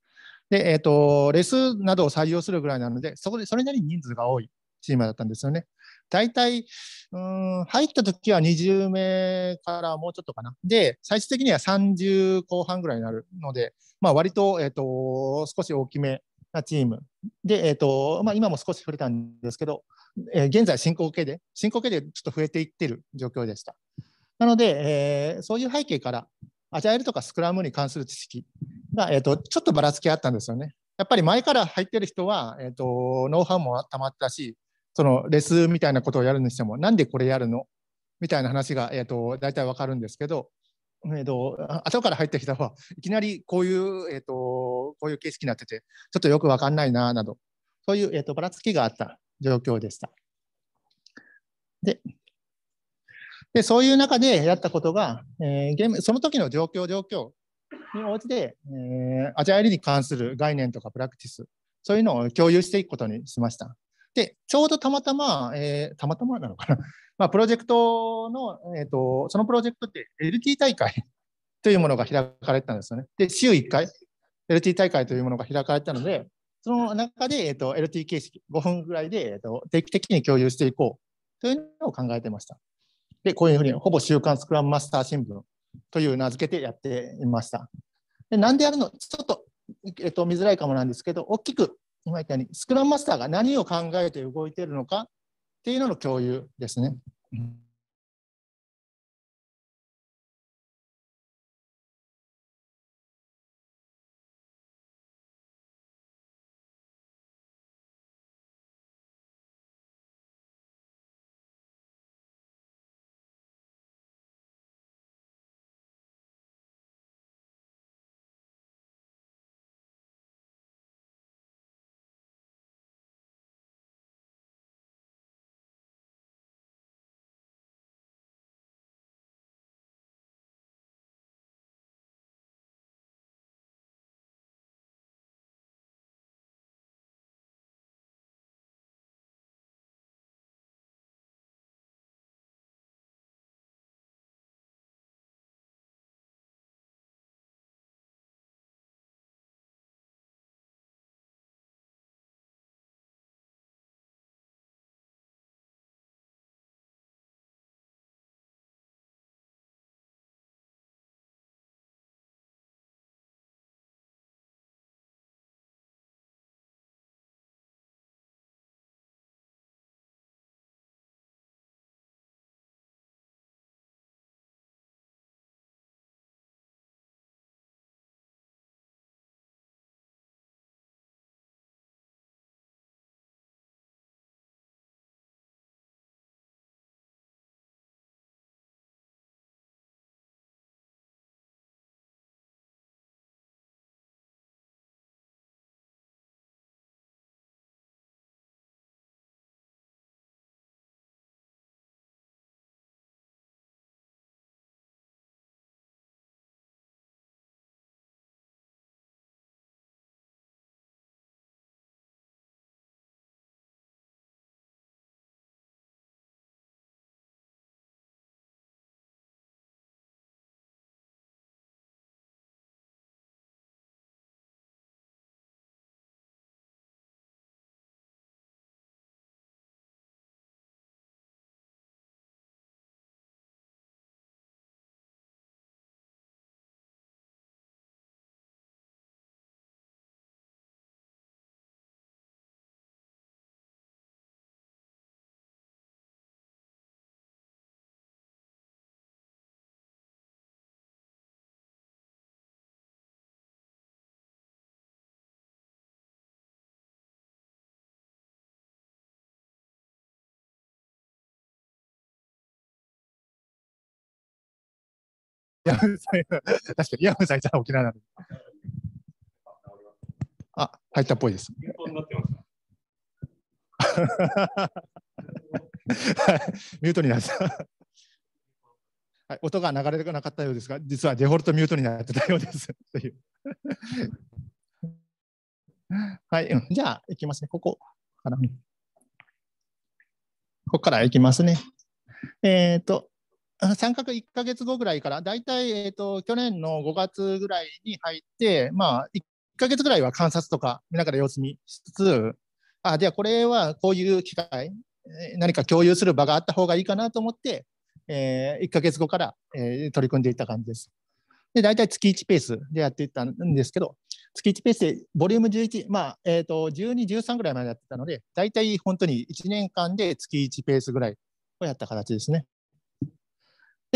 で、えっ、ー、と、レスなどを採用するぐらいなので、そこでそれなりに人数が多いチームだったんですよね。大体、うん、入った時は20名からもうちょっとかな。で、最終的には30後半ぐらいになるので、まあ、割と、えっ、ー、と、少し大きめなチーム。で、えっ、ー、と、まあ、今も少し触れたんですけど、えー、現在進行形で、進行形でちょっと増えていってる状況でした。なので、えー、そういう背景から、アジャイルとかスクラムに関する知識が、えーと、ちょっとばらつきあったんですよね。やっぱり前から入ってる人は、えーと、ノウハウもたまったし、そのレスみたいなことをやるにしても、なんでこれやるのみたいな話が、えーと、と大体わかるんですけど、えー、と後から入ってきた人はいきなりこういう、えー、とこういう形式になってて、ちょっとよくわかんないななど、そういう、えー、とばらつきがあった状況でした。で、で、そういう中でやったことが、えー、ゲームその時の状況、状況に応じて、えー、アジャイルに関する概念とかプラクティス、そういうのを共有していくことにしました。で、ちょうどたまたま、えー、たまたまなのかな、まあ、プロジェクトの、えーと、そのプロジェクトって LT 大会 というものが開かれてたんですよね。で、週1回、LT 大会というものが開かれたので、その中で、えーと、LT 形式、5分ぐらいで、えーと定期的に共有していこうというのを考えてました。で、こういうふうに、ほぼ週刊スクラムマスター新聞という名付けてやっていました。でなんでやるのちょっと、えっと、見づらいかもなんですけど、大きく今言ったように、スクラムマスターが何を考えて動いているのかっていうのの共有ですね。うんヤムさイ確かにヤムさイじゃ沖縄なのに。あ、入ったっぽいです。ミュートになった。はい、音が流れてこなかったようですが、実はデフォルトミュートになってたようです。というはい、じゃあ、いきますね。ここから。ここからいきますね。えっ、ー、と、三角1か月後ぐらいから、大体、えーと、去年の5月ぐらいに入って、まあ、1か月ぐらいは観察とか見ながら様子見しつつ、あではこれはこういう機会、何か共有する場があった方がいいかなと思って、えー、1か月後から、えー、取り組んでいった感じです。で大体月1ペースでやっていったんですけど、月1ペースでボリューム11、まあえーと、と12、13ぐらいまでやってたので、大体本当に1年間で月1ペースぐらいをやった形ですね。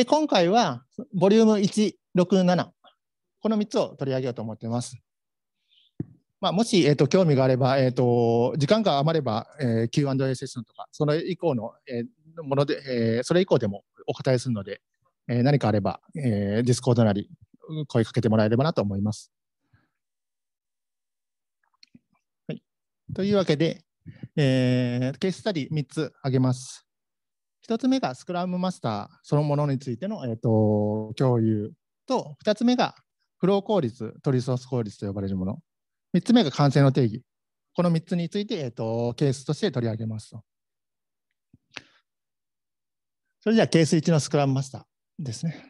で、今回は、ボリューム1、6、7、この3つを取り上げようと思っています。まあ、もし、えっと、興味があれば、えっと、時間が余れば、え Q&A セッションとか、それ以降の、えもので、えそれ以降でもお答えするので、え何かあれば、えディスコードなり声かけてもらえればなと思います。はい、というわけで、えー、ケーススタディ3つ挙げます。1つ目がスクラムマスターそのものについての、えーと、共有と、2つ目がフロー効率、トリソース効率と呼ばれるもの、3つ目が完成の定義、この3つについて、えーと、ケースとして取り上げますと。それではケース1のスクラムマスターですね。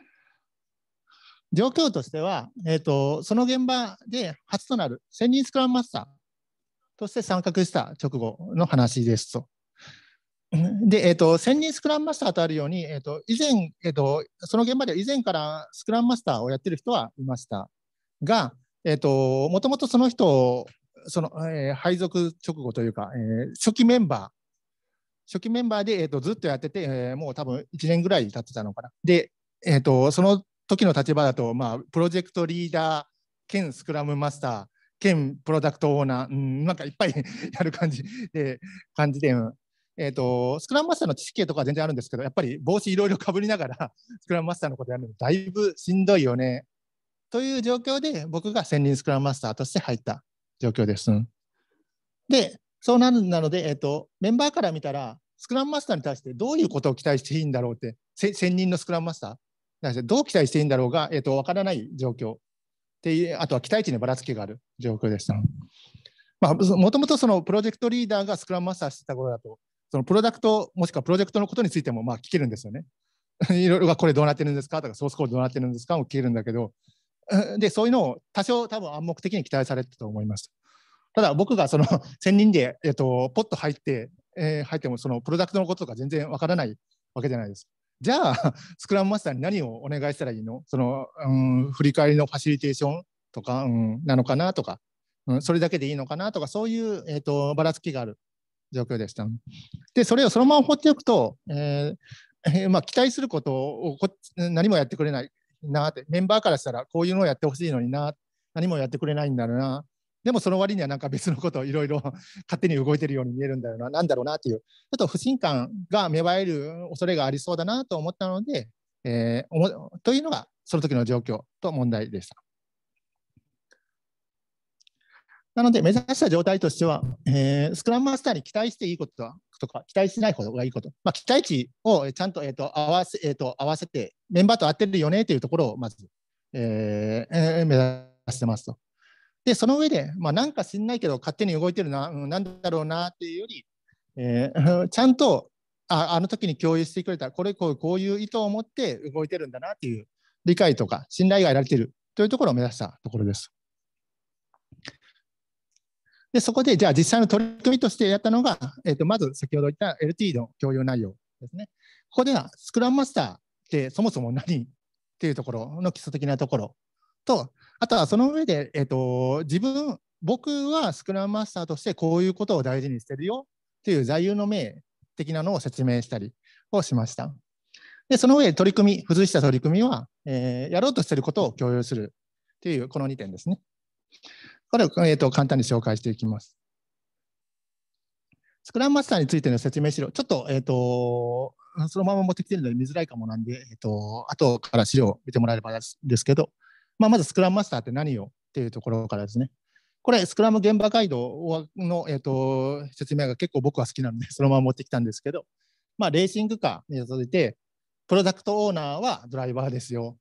状況としては、えーと、とその現場で初となる専任スクラムマスターとして参画した直後の話ですと。で、えーと、専任スクラムマスターとあるように、えーと、以前、えーと、その現場では以前からスクラムマスターをやってる人はいましたが、えーと、もともとその人その、えー、配属直後というか、えー、初期メンバー、初期メンバーで、えー、とずっとやってて、えー、もう多分1年ぐらい経ってたのかな。で、えー、とその時の立場だと、まあ、プロジェクトリーダー兼スクラムマスター兼プロダクトオーナー、うん、なんかいっぱい やる感じで、感じで、えっ、ー、と、スクラムマスターの知識とか全然あるんですけど、やっぱり帽子いろいろかぶりながら、スクラムマスターのことやるのだいぶしんどいよね。という状況で、僕が専任スクラムマスターとして入った状況です。で、そうなるなので、えっ、ー、と、メンバーから見たら、スクラムマスターに対してどういうことを期待していいんだろうって、専任のスクラムマスター、どう期待していいんだろうが、えっ、ー、と、わからない状況っていう、あとは期待値にばらつきがある状況でた。まあ、もともとそのプロジェクトリーダーがスクラムマスターしてた頃だと、そのプロダクトもしくはプロジェクトのことについてもまあ聞けるんですよね。いろいろこれどうなってるんですかとかソースコードどうなってるんですかも聞けるんだけど でそういうのを多少多分暗黙的に期待されてたと思います。た。だ僕がその専 人で、えっと、ポッと入って、えー、入ってもそのプロダクトのこととか全然わからないわけじゃないです。じゃあスクラムマスターに何をお願いしたらいいのその、うん、振り返りのファシリテーションとか、うん、なのかなとか、うん、それだけでいいのかなとかそういう、えっとばらつきがある状況でした。で、それをそのまま放っておくと、えー、まあ、期待することをこ何もやってくれないなって、メンバーからしたらこういうのをやってほしいのにな、何もやってくれないんだろうな、でもその割にはなんか別のことをいろいろ 勝手に動いてるように見えるんだよな、なんだろうなっていう、ちょっと不信感が芽生える恐れがありそうだなと思ったので、えー、というのがその時の状況と問題でした。なので、目指した状態としては、えー、スクラムマスターに期待していいことはとか、期待しない方がいいこと、まあ、期待値をちゃんと,、えーと合わせえーと、合わせて、メンバーと合ってるよねというところをまず、えー、目指してますと。で、その上で、まあ、なんか知んないけど、勝手に動いてるな、うん、なんだろうなっていうより、えー、ちゃんとああの時に共有してくれた、これこうこういう意図を持って動いてるんだなっていう理解とか、信頼が得られてるというところを目指したところです。で、そこで、じゃあ実際の取り組みとしてやったのが、えっ、ー、と、まず先ほど言った LT の共有内容ですね。ここでは、スクラムマスターってそもそも何っていうところの基礎的なところと、あとはその上で、えっ、ー、と、自分、僕はスクラムマスターとしてこういうことを大事にしてるよっていう座右の銘的なのを説明したりをしました。で、その上で取り組み、付随した取り組みは、えー、やろうとしてることを共有するっていう、この2点ですね。これを、えーと、簡単に紹介していきます。スクラムマスターについての説明資料、ちょっと,、えーと、そのまま持ってきてるので見づらいかもなんで、えーと、と後から資料を見てもらえればですけど、まあ、まずスクラムマスターって何よっていうところからですね。これ、スクラム現場ガイドの、えー、と説明が結構僕は好きなので、そのまま持ってきたんですけど、まあ、レーシングカーに続いて、プロダクトオーナーはドライバーですよ、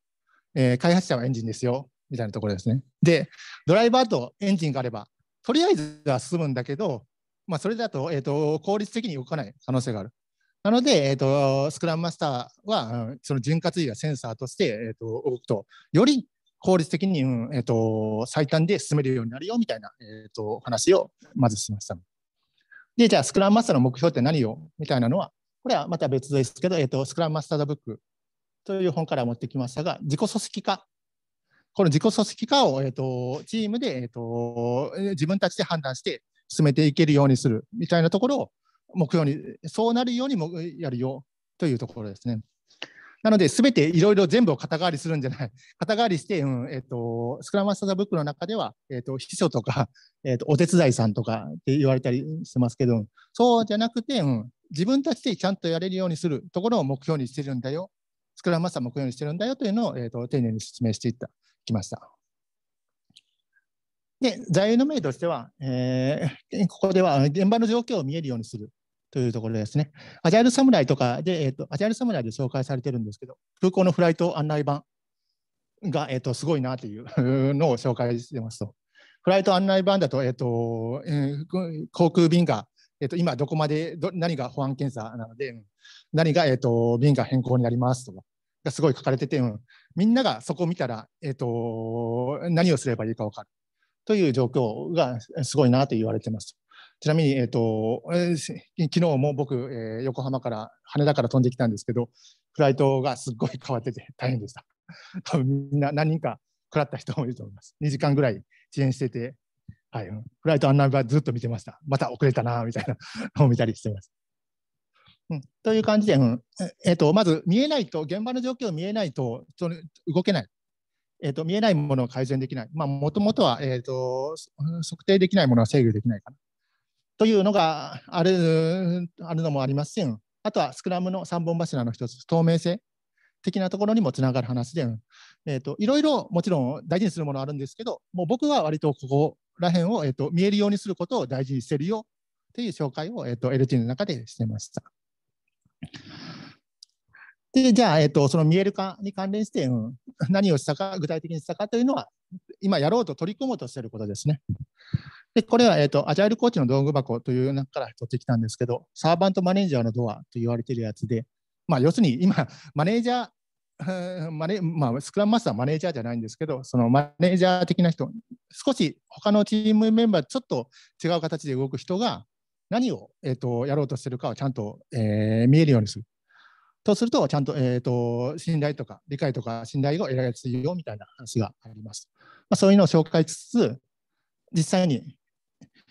えー、開発者はエンジンですよ、みたいなところですね。で、ドライバーとエンジンがあれば、とりあえずは進むんだけど、まあ、それだと,、えーと、効率的に動かない可能性がある。なので、えーと、スクラムマスターは、その潤滑油やセンサーとして、えーと、動くと、より効率的に、うんえー、と最短で進めるようになるよみたいな、えー、と話をまずしました。で、じゃあ、スクラムマスターの目標って何よみたいなのは、これはまた別ですけど、えー、とスクラムマスター・ザ・ブックという本から持ってきましたが、自己組織化この自己組織化を、えーと、チームで、えーと、自分たちで判断して進めていけるようにするみたいなところを目標に、そうなるようにもやるよというところですね。なので、すべていろいろ全部を肩代わりするんじゃない、肩代わりして、うんえーと、スクラムマスターブックの中では、えーと、秘書とか、えーと、とお手伝いさんとかって言われたりしてますけど、そうじゃなくて、うん、自分たちでちゃんとやれるようにするところを目標にしてるんだよ、スクラムマスター目標にしてるんだよというのを、えー、と丁寧に説明していったきました。で、座右の銘としては、えー、ここでは現場の状況を見えるようにするというところですね。アジャイルサムライとかで、えーと、アジャイルサムライで紹介されてるんですけど、空港のフライト案内板が、えーと、すごいなというのを紹介してますと。フライト案内板だと、えーとえー、航空便が、えーと、今どこまでど何が保安検査なので、何が、えーと、便が変更になりますとか、がすごい書かれてて、みんながそこを見たら、えーと、何をすればいいか分かるという状況がすごいなと言われてます。ちなみに、えーと、と昨日も僕、えー、横浜から羽田から飛んできたんですけど、フライトがすっごい変わってて大変でした。多分みんな何人か食らった人もいると思います。2時間ぐらい遅延してて、はい、フライト案内板ずっと見てました。また遅れたなみたいなのを見たりしてます。うん、という感じで、うんえっと、まず見えないと、現場の状況を見えないと、その動けない、えっと、見えないものを改善できない、もともとは、えっと、測定できないものは制御できないかなというのがあるあるのもありますし、あとはスクラムの3本柱の1つ、透明性的なところにもつながる話で、えっと、いろいろもちろん大事にするものあるんですけど、もう僕は割とここら辺を、えっと、見えるようにすることを大事にしてるよっていう紹介を、えっと、と LT の中でしてました。で、じゃあ、えっと、その見える化に関連して、うん、何をしたか、具体的にしたかというのは、今やろうと取り組もうとしていることですね。で、これは、えっと、アジャイルコーチの道具箱という中から取ってきたんですけど、サーバントマネージャーのドアと言われているやつで、まあ、要するに今、マネージャー、マネまあ、スクラムマスターマネージャーじゃないんですけど、そのマネージャー的な人、少し他のチームメンバー、ちょっと違う形で動く人が、何を、えーと、やろうとしてるかをちゃんと、えー、見えるようにする。とすると、ちゃんと,、えーと、と信頼とか理解とか信頼を得られやすいよみたいな話があります。まあ、そういうのを紹介しつつ、実際に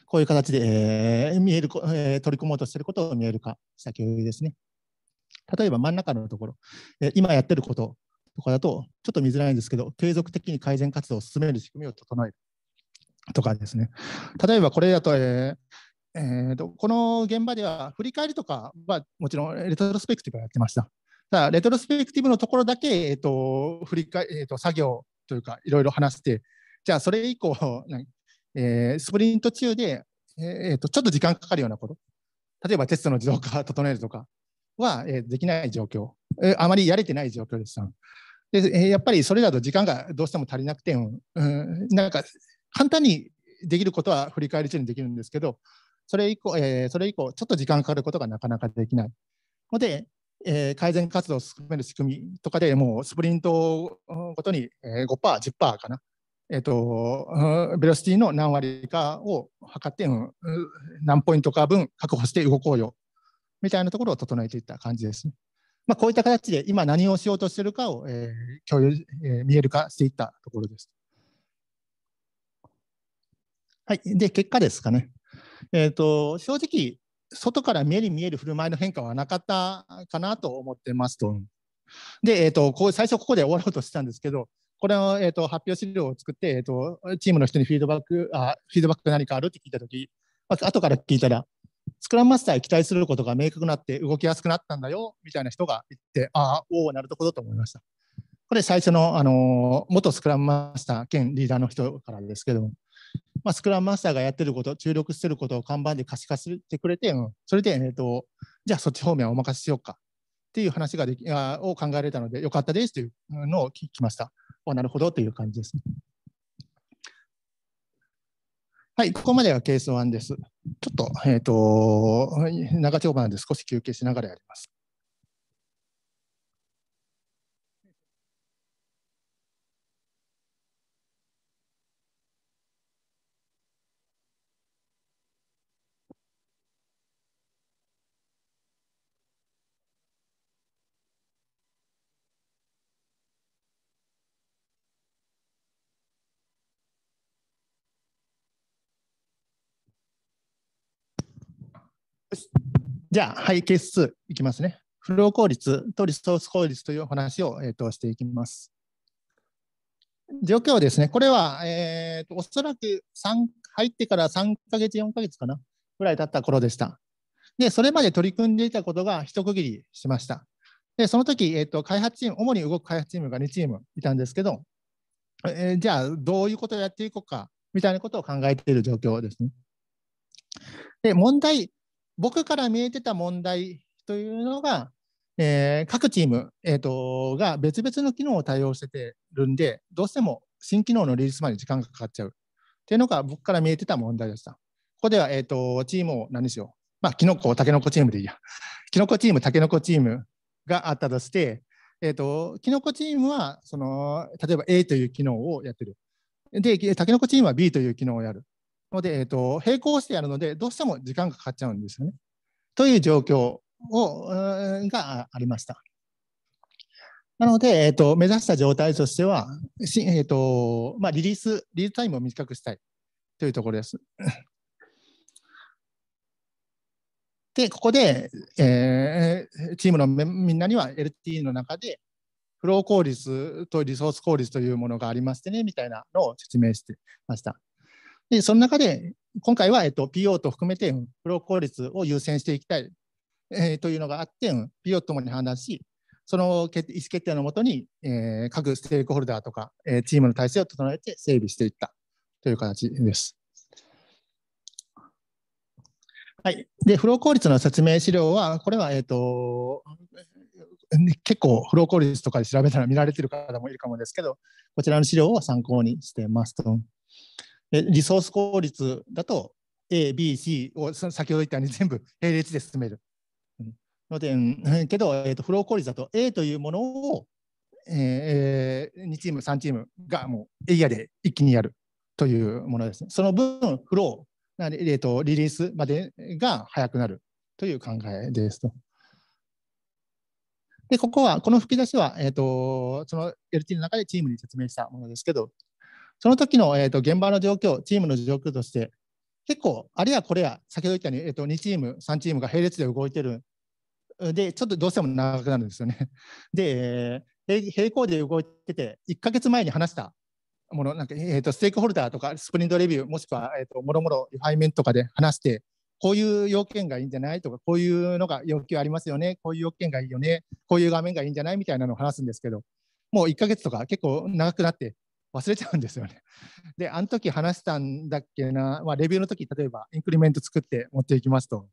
こういう形で、えー、見える、えー、取り組もうとしていることを見える化した共有ですね。例えば真ん中のところ、えー、今やってることとかだと、ちょっと見づらいんですけど、継続的に改善活動を進める仕組みを整えるとかですね。例えばこれだと、えーえーと、この現場では振り返りとかはもちろんレトロスペクティブをやってました。ただレトロスペクティブのところだけ、えーと振り返えーと、作業というかいろいろ話して、じゃあそれ以降、えー、スプリント中で、えーと、とちょっと時間かかるようなこと、例えばテストの自動化を整えるとかは、えー、できない状況、えー、あまりやれてない状況でした。で、えー、やっぱりそれだと時間がどうしても足りなくて、うん、なんか簡単にできることは振り返り中にできるんですけど、それ以降、えー、それ以降ちょっと時間かかることがなかなかできないので、えー、改善活動を進める仕組みとかでもうスプリントごとに5%、10%かな、えーと、ベロシティの何割かを測って、うん、何ポイントか分確保して動こうよみたいなところを整えていった感じですね。まあ、こういった形で今何をしようとしているかを、えー、共有、えー、見える化していったところです。はい、で結果ですかね。えーと、正直、外から目に見える振る舞いの変化はなかったかなと思ってますと。で、えーと、う最初ここで終わろうとしたんですけど、これを、えーと、発表資料を作って、えーと、チームの人にフィードバック、あフィードバック何かあるって聞いたとき、まず後から聞いたら、スクラムマスターに期待することが明確になって動きやすくなったんだよみたいな人がって、ああ、おお、なるほどと思いました。これ最初の、あの元スクラムマスター兼リーダーの人からですけども、まあ、スクラムマスターがやってること、注力してることを看板で可視化してくれて、うん、それで、えっと、じゃあそっち方面はお任せしようかっていう話ができあを考えられたので、よかったですというのを聞きました。おなるほどという感じです、ね。はい、ここまではケース1です。ちょっと、えっ、ー、と、長丁場なんで少し休憩しながらやります。じゃあ、ース2いきますね。フロー効率とリソース効率という話を、えーと、していきます。状況ですね、これは、えーと、おそらく入ってから3ヶ月、4ヶ月かな、ぐらい経った頃でした。で、それまで取り組んでいたことが一区切りしました。で、その時、えーと、と開発チーム、主に動く開発チームが2チームいたんですけど、えー、じゃあ、どういうことをやっていこうか、みたいなことを考えている状況ですね。で、問題僕から見えてた問題というのが、えー、各チーム、えーと、が別々の機能を対応しててるんで、どうしても新機能のリリースまで時間がかかっちゃうっていうのが僕から見えてた問題でした。ここでは、えーと、チームを何にしよう。まあ、キノコ、タケノコチームでいいや。キノコチーム、タケノコチームがあったとして、えーと、とキノコチームはその例えば A という機能をやってる。で、タケノコチームは B という機能をやる。ので、えーと、並行してやるので、どうしても時間がかかっちゃうんですよね。という状況をがありました。なので、えーと、目指した状態としては、しえーとまあ、リリース、リールタイムを短くしたいというところです。で、ここで、えー、チームのみんなには LTE の中で、フロー効率とリソース効率というものがありましてね、みたいなのを説明してました。で、その中で、今回は、えっと、PO と含めて、フロー効率を優先していきたい、えー、というのがあって、PO ともに判断し、その意思決定のもとに、えー、各ステークホルダーとか、えー、チームの体制を整えて整備していったという形です。はい、でフロー効率の説明資料は、これは、えーと、と結構フロー効率とかで調べたら見られてる方もいるかもですけど、こちらの資料を参考にしてますと。リソース効率だと A、B、C を先ほど言ったように全部 並列で進める。ので、けど、えー、とフロー効率だと A というものを、えー、2チーム、3チームがもうエリアで一気にやるというものですね。その分、フロー、なえー、とリリースまでが早くなるという考えですと。で、ここは、この吹き出しは、えーと、とその LT の中でチームに説明したものですけど、その時の、えーと、現場の状況、チームの状況として、結構、あれやこれや、先ほど言ったように、えーと、2チーム、3チームが並列で動いてる。で、ちょっとどうしても長くなるんですよね。で、えー、平行で動いてて、1か月前に話したもの、なんか、えーと、とステークホルダーとか、スプリントレビュー、もしくは、えー、ともろもろ、リファイメントとかで話して、こういう要件がいいんじゃないとか、こういうのが要求ありますよね、こういう要件がいいよね、こういう画面がいいんじゃないみたいなのを話すんですけど、もう1か月とか結構長くなって、忘れちゃうんですよね。で、あの時話したんだっけな、まあ、レビューの時例えばインクリメント作って持っていきますと。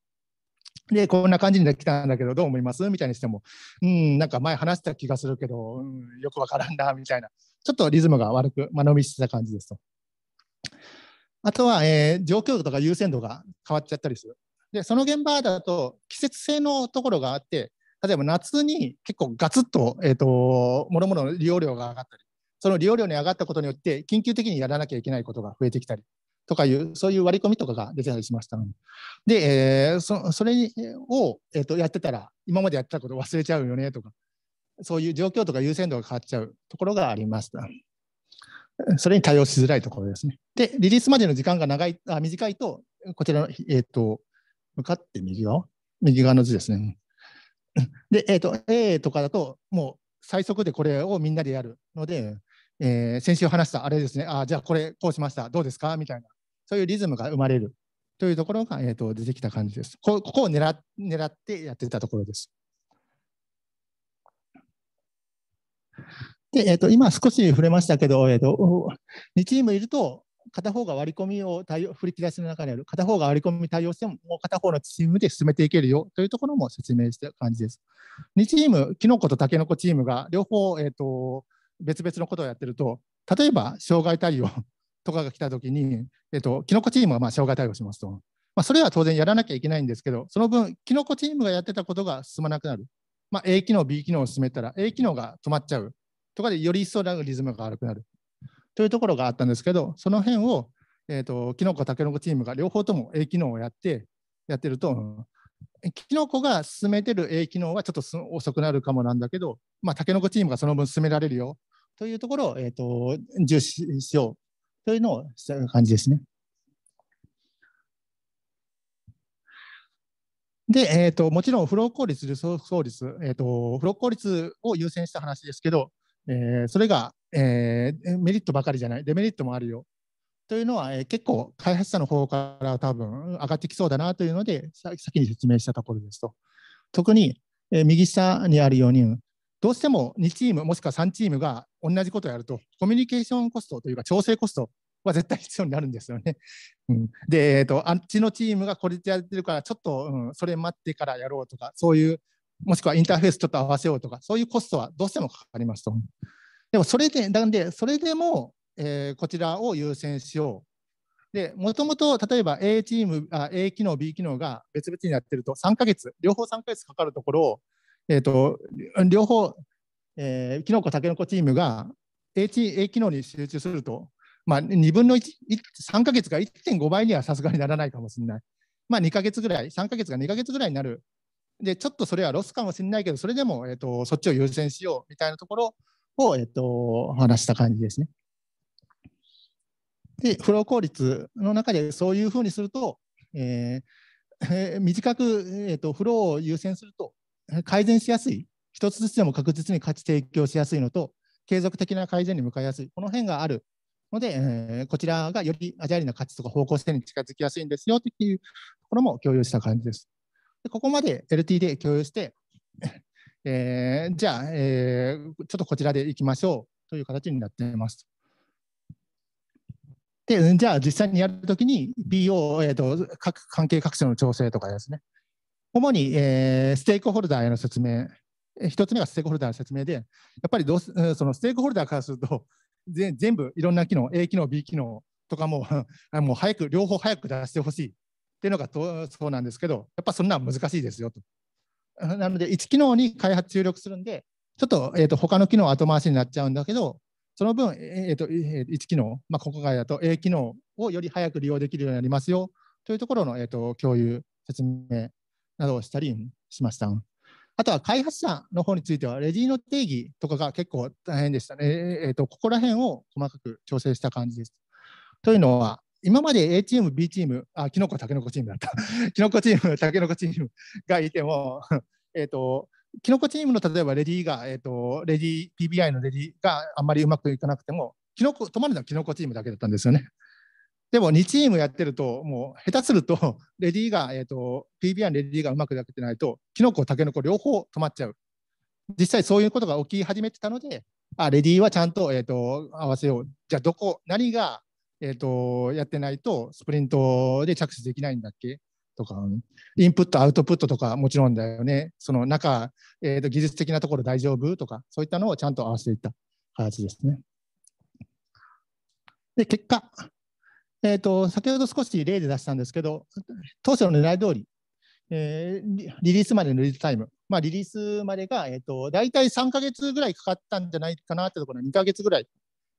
で、こんな感じにできたんだけど、どう思いますみたいにしても、うん、なんか前話した気がするけど、うん、よくわからんな、みたいな。ちょっとリズムが悪く、間延びしてた感じですと。あとは、えー、状況とか優先度が変わっちゃったりする。で、その現場だと季節性のところがあって、例えば夏に結構ガツッと、えっ、ー、と、もろもろ利用量が上がったり、その利用料に上がったことによって、緊急的にやらなきゃいけないことが増えてきたりとかいう、そういう割り込みとかが出てたりしましたので、で、えー、そそれを、えー、とやってたら、今までやってたこと忘れちゃうよねとか、そういう状況とか優先度が変わっちゃうところがありました。それに対応しづらいところですね。で、リリースまでの時間が長いあ短いと、こちらの、えっ、ー、と、向かって右側右側の図ですね。で、えっ、ー、と、A とかだと、もう最速でこれをみんなでやるので、えー、先週話したあれですね、あじゃあこれこうしました、どうですかみたいな、そういうリズムが生まれるというところが、えーと、出てきた感じです。こここを狙狙ってやってたところです。で、えーと、今少し触れましたけど、えーと、と2チームいると、片方が割り込みを対応振り切らしの中にある、片方が割り込み対応しても、もう片方のチームで進めていけるよというところも説明した感じです。2チーム、キノコとタケノコチームが両方、えーと別々のことをやってると例えば障害対応 とかが来た時に、えっと、キノコチームはま障害対応しますと、まあ、それは当然やらなきゃいけないんですけどその分キノコチームがやってたことが進まなくなる、まあ、A 機能 B 機能を進めたら A 機能が止まっちゃうとかでより一層リズムが悪くなるというところがあったんですけどその辺をえーとキノコタケノコチームが両方とも A 機能をやってやってると、キノコが進めてる A 機能はちょっと遅くなるかもなんだけど、まあ、タケノコチームがその分進められるよというところを、えーと、重視しようというのをした感じですね。で、えーと、もちろんフロー効率、リソー効率、えーと、フロー効率を優先した話ですけど、えー、それが、えー、メリットばかりじゃない、デメリットもあるよというのは、えー、結構開発者の方から多分上がってきそうだなというので先に説明したところですと特に、えー、右下にあるようにどうしても2チームもしくは3チームが同じことをやるとコミュニケーションコストというか調整コストは絶対必要になるんですよね。うん、で、えーと、とあっちのチームがこれでやってるからちょっと、うん、それ待ってからやろうとかそういうもしくはインターフェースちょっと合わせようとかそういうコストはどうしてもかかりますと。でもそれでなんでそれでもえー、こちらを優先しよう。で、もともと例えば A チームあ、A 機能、B 機能が別々にやってると3ヶ月、両方3ヶ月かかるところを、えーと、両方、えー、キノコ、タケノコチームが A, チ A 機能に集中すると、まあ、2分の1、3ヶ月が1.5倍にはさすがにならないかもしれない。まあ、2ヶ月ぐらい、3ヶ月が2ヶ月ぐらいになるで、ちょっとそれはロスかもしれないけど、それでも、えーと、そっちを優先しようみたいなところを、えーと話した感じですね。で、フロー効率の中でそういうふうにすると、えーえー、短く、えーと、フローを優先すると改善しやすい、一つずつでも確実に価値提供しやすいのと、継続的な改善に向かいやすい、この辺があるので、えー、こちらがよりアジャイルな価値とか方向性に近づきやすいんですよっていうところも共有した感じです。でここまで LT で共有して、えー、じゃあ、えー、ちょっとこちらでいきましょうという形になっています。で、じゃあ実際にやるときに BO、えーと、各関係各所の調整とかですね、主に、えー、ステークホルダーへの説明、一つ目がステークホルダーの説明で、やっぱりどうそのステークホルダーからすると、全部いろんな機能、A 機能、B 機能とかも、もう早く、両方早く出してほしいっていうのがとそうなんですけど、やっぱそんな難しいですよと。なので、1機能に開発注力するんで、ちょっと,、えーと、と他の機能後回しになっちゃうんだけど、その分、えーとえー、1機能、まあ、が外だと A 機能をより早く利用できるようになりますよというところの、えーと、共有、説明などをしたりしました。あとは開発者の方については、レジーの定義とかが結構大変でしたね。えーとここら辺を細かく調整した感じです。というのは、今まで A チーム、B チーム、あ、キノコ、タケノコチームだった。キノコチーム、タケノコチームがいても、えっ、ー、と、キノコチームの例えばレディーが、えーと、レディー PBI のレディーがあんまりうまくいかなくても、キノコ止まるのはキノコチームだけだったんですよね。でも2チームやってると、もう下手すると、レディーが、えーと、PBI のレディーがうまくいってないと、キノコ、タケノコ両方止まっちゃう。実際そういうことが起き始めてたので、あレディーはちゃんと,、えーと、合わせよう。じゃあどこ、何が、えーとやってないとスプリントで着手できないんだっけとか、インプット、アウトプットとかもちろんだよね。その中、えー、と技術的なところ大丈夫とか、そういったのをちゃんと合わせていった形ですね。で、結果、えーと、先ほど少し例で出したんですけど、当初の狙い通り、えー、リリースまでのリリースタイム、まあ、リリースまでが、えーと、大体3か月ぐらいかかったんじゃないかなってところ2か月ぐらい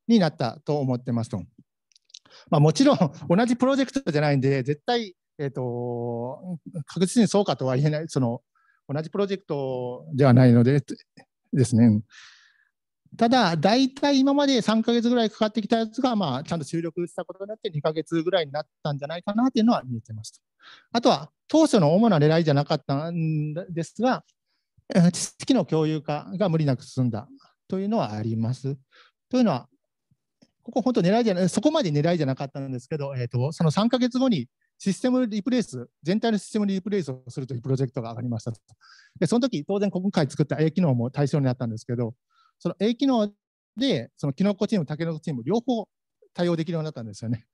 になったと思ってますと。まあ、もちろん同じプロジェクトじゃないんで、絶対えっ、ー、と、確実にそうかとは言えない、その、同じプロジェクトではないのでですね。ただ、大体今まで3か月ぐらいかかってきたやつが、まあ、ちゃんと収録したことによって2か月ぐらいになったんじゃないかなというのは見えてますあとは、当初の主な狙いじゃなかったんですが、知識の共有化が無理なく進んだというのはあります。というのは、ここ本当狙いじゃない、そこまで狙いじゃなかったんですけど、えーと、その3か月後にシステムリプレイス、全体のシステムリプレイスをするというプロジェクトが上がりましたと。で、その時、当然今回作った A 機能も対象になったんですけど、その A 機能で、そのキノコチーム、タケノコチーム、両方対応できるようになったんですよね。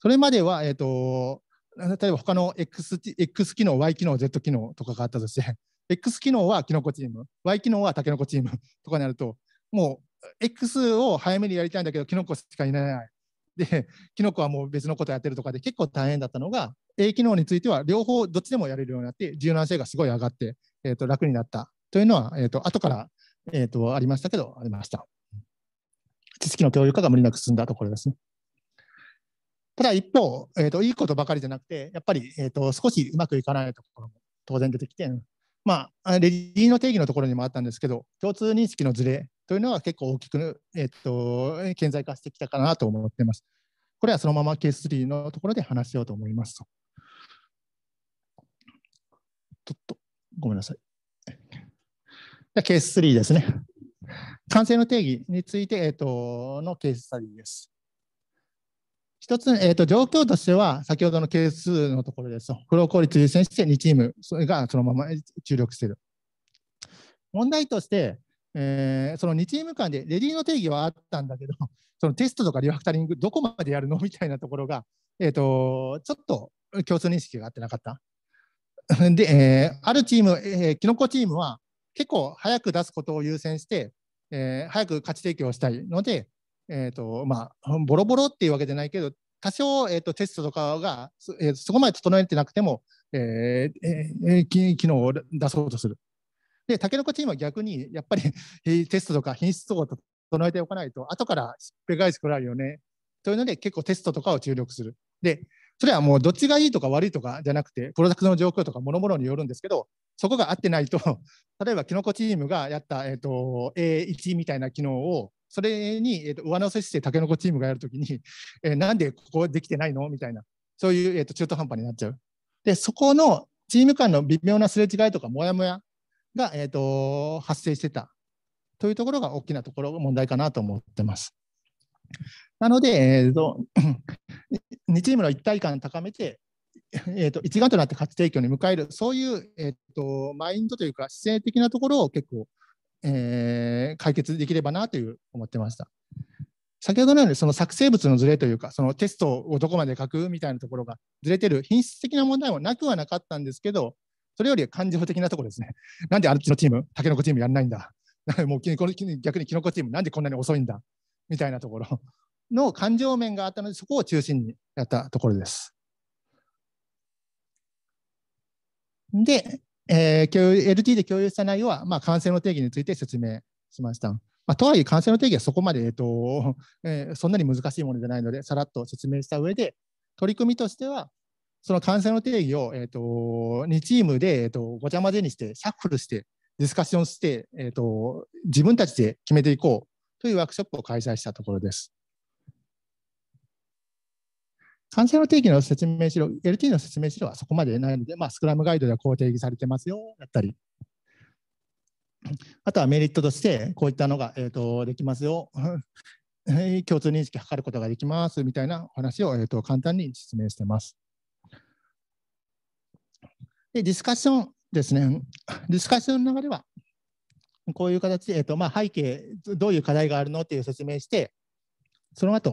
それまでは、えっ、ー、と、例えば他の X, X 機能、Y 機能、Z 機能とかがあったとして、X 機能はキノコチーム、Y 機能はタケノコチームとかになると、もう X を早めにやりたいんだけど、キノコしかいない。で、キノコはもう別のことやってるとかで結構大変だったのが、A 機能については両方どっちでもやれるようになって、柔軟性がすごい上がって、えー、と楽になったというのは、えー、と後から、えー、とありましたけど、ありました。知識の共有化が無理なく進んだところですね。ただ一方、えー、といいことばかりじゃなくて、やっぱり、えー、と少しうまくいかないところも当然出てきて、まあ、レディの定義のところにもあったんですけど、共通認識のずれというのは結構大きく、えっと、顕在化してきたかなと思っています。これはそのままケース3のところで話しようと思います。ちょっとごめんなさい。ケース3ですね。完成の定義について、えっとのケースサリーです。一つ、えっと状況としては、先ほどのケース2のところです。フロー効率優先して2チームがそのまま注力している。問題として、えー、その2チーム間でレディーの定義はあったんだけど、そのテストとかリファクタリング、どこまでやるのみたいなところが、えーと、ちょっと共通認識が合ってなかった。で、えー、あるチーム、えー、キノコチームは結構早く出すことを優先して、えー、早く価値提供したいので、えーとまあ、ボロボロっていうわけじゃないけど、多少、えーとテストとかがそ,、えー、そこまで整えてなくても、えーえー、機能を出そうとする。で、タケノコチームは逆に、やっぱり テストとか品質等を整えておかないと、後からしっぺ返し来らるよね。というので、結構テストとかを注力する。で、それはもうどっちがいいとか悪いとかじゃなくて、プロダクトの状況とかもろもろによるんですけど、そこが合ってないと、例えばキノコチームがやった、えーと、A1 みたいな機能を、それに、えーと、上乗せしてタケノコチームがやるときに、えー、なんでここできてないのみたいな、そういう、えーと中途半端になっちゃう。で、そこのチーム間の微妙なすれ違いとか、もやもやが、えーと、発生してたというところが大きなところが問題かなと思ってます。なので、えーと、2チームの一体感を高めて、えーと、一丸となって価値提供に迎える、そういう、えーと、とマインドというか、姿勢的なところを結構、えー、解決できればなという思ってました。先ほどのようにその作成物のずれというかそのテストをどこまで書くみたいなところがずれてる品質的な問題もなくはなかったんですけどそれより感情的なところですね。なんであっちのチーム、タケノコチームやらないんだ。もう逆にキノコチーム、なんでこんなに遅いんだみたいなところ の感情面があったので、そこを中心にやったところです。で、えー、LT で共有した内容は、まあ、感染の定義について説明しました。まあ、とはいえ、感染の定義はそこまで、えーとえー、そんなに難しいものじゃないので、さらっと説明した上で、取り組みとしては、その感染の定義を、えーと、2チームで、えーと、ごちゃ混ぜにして、シャッフルして、ディスカッションして、えーと、自分たちで決めていこうというワークショップを開催したところです。感染の定義の説明資料、LT の説明資料はそこまでないので、まあ、スクラムガイドではこう定義されてますよ、だったり、あとはメリットとして、こういったのが、えー、とできますよ、共通認識を図ることができますみたいなお話を、えー、と簡単に説明してます。で、ディスカッションですね。ディスカッションの流れは、こういう形で、えっとまあ、背景、どういう課題があるのっていう説明して、その後、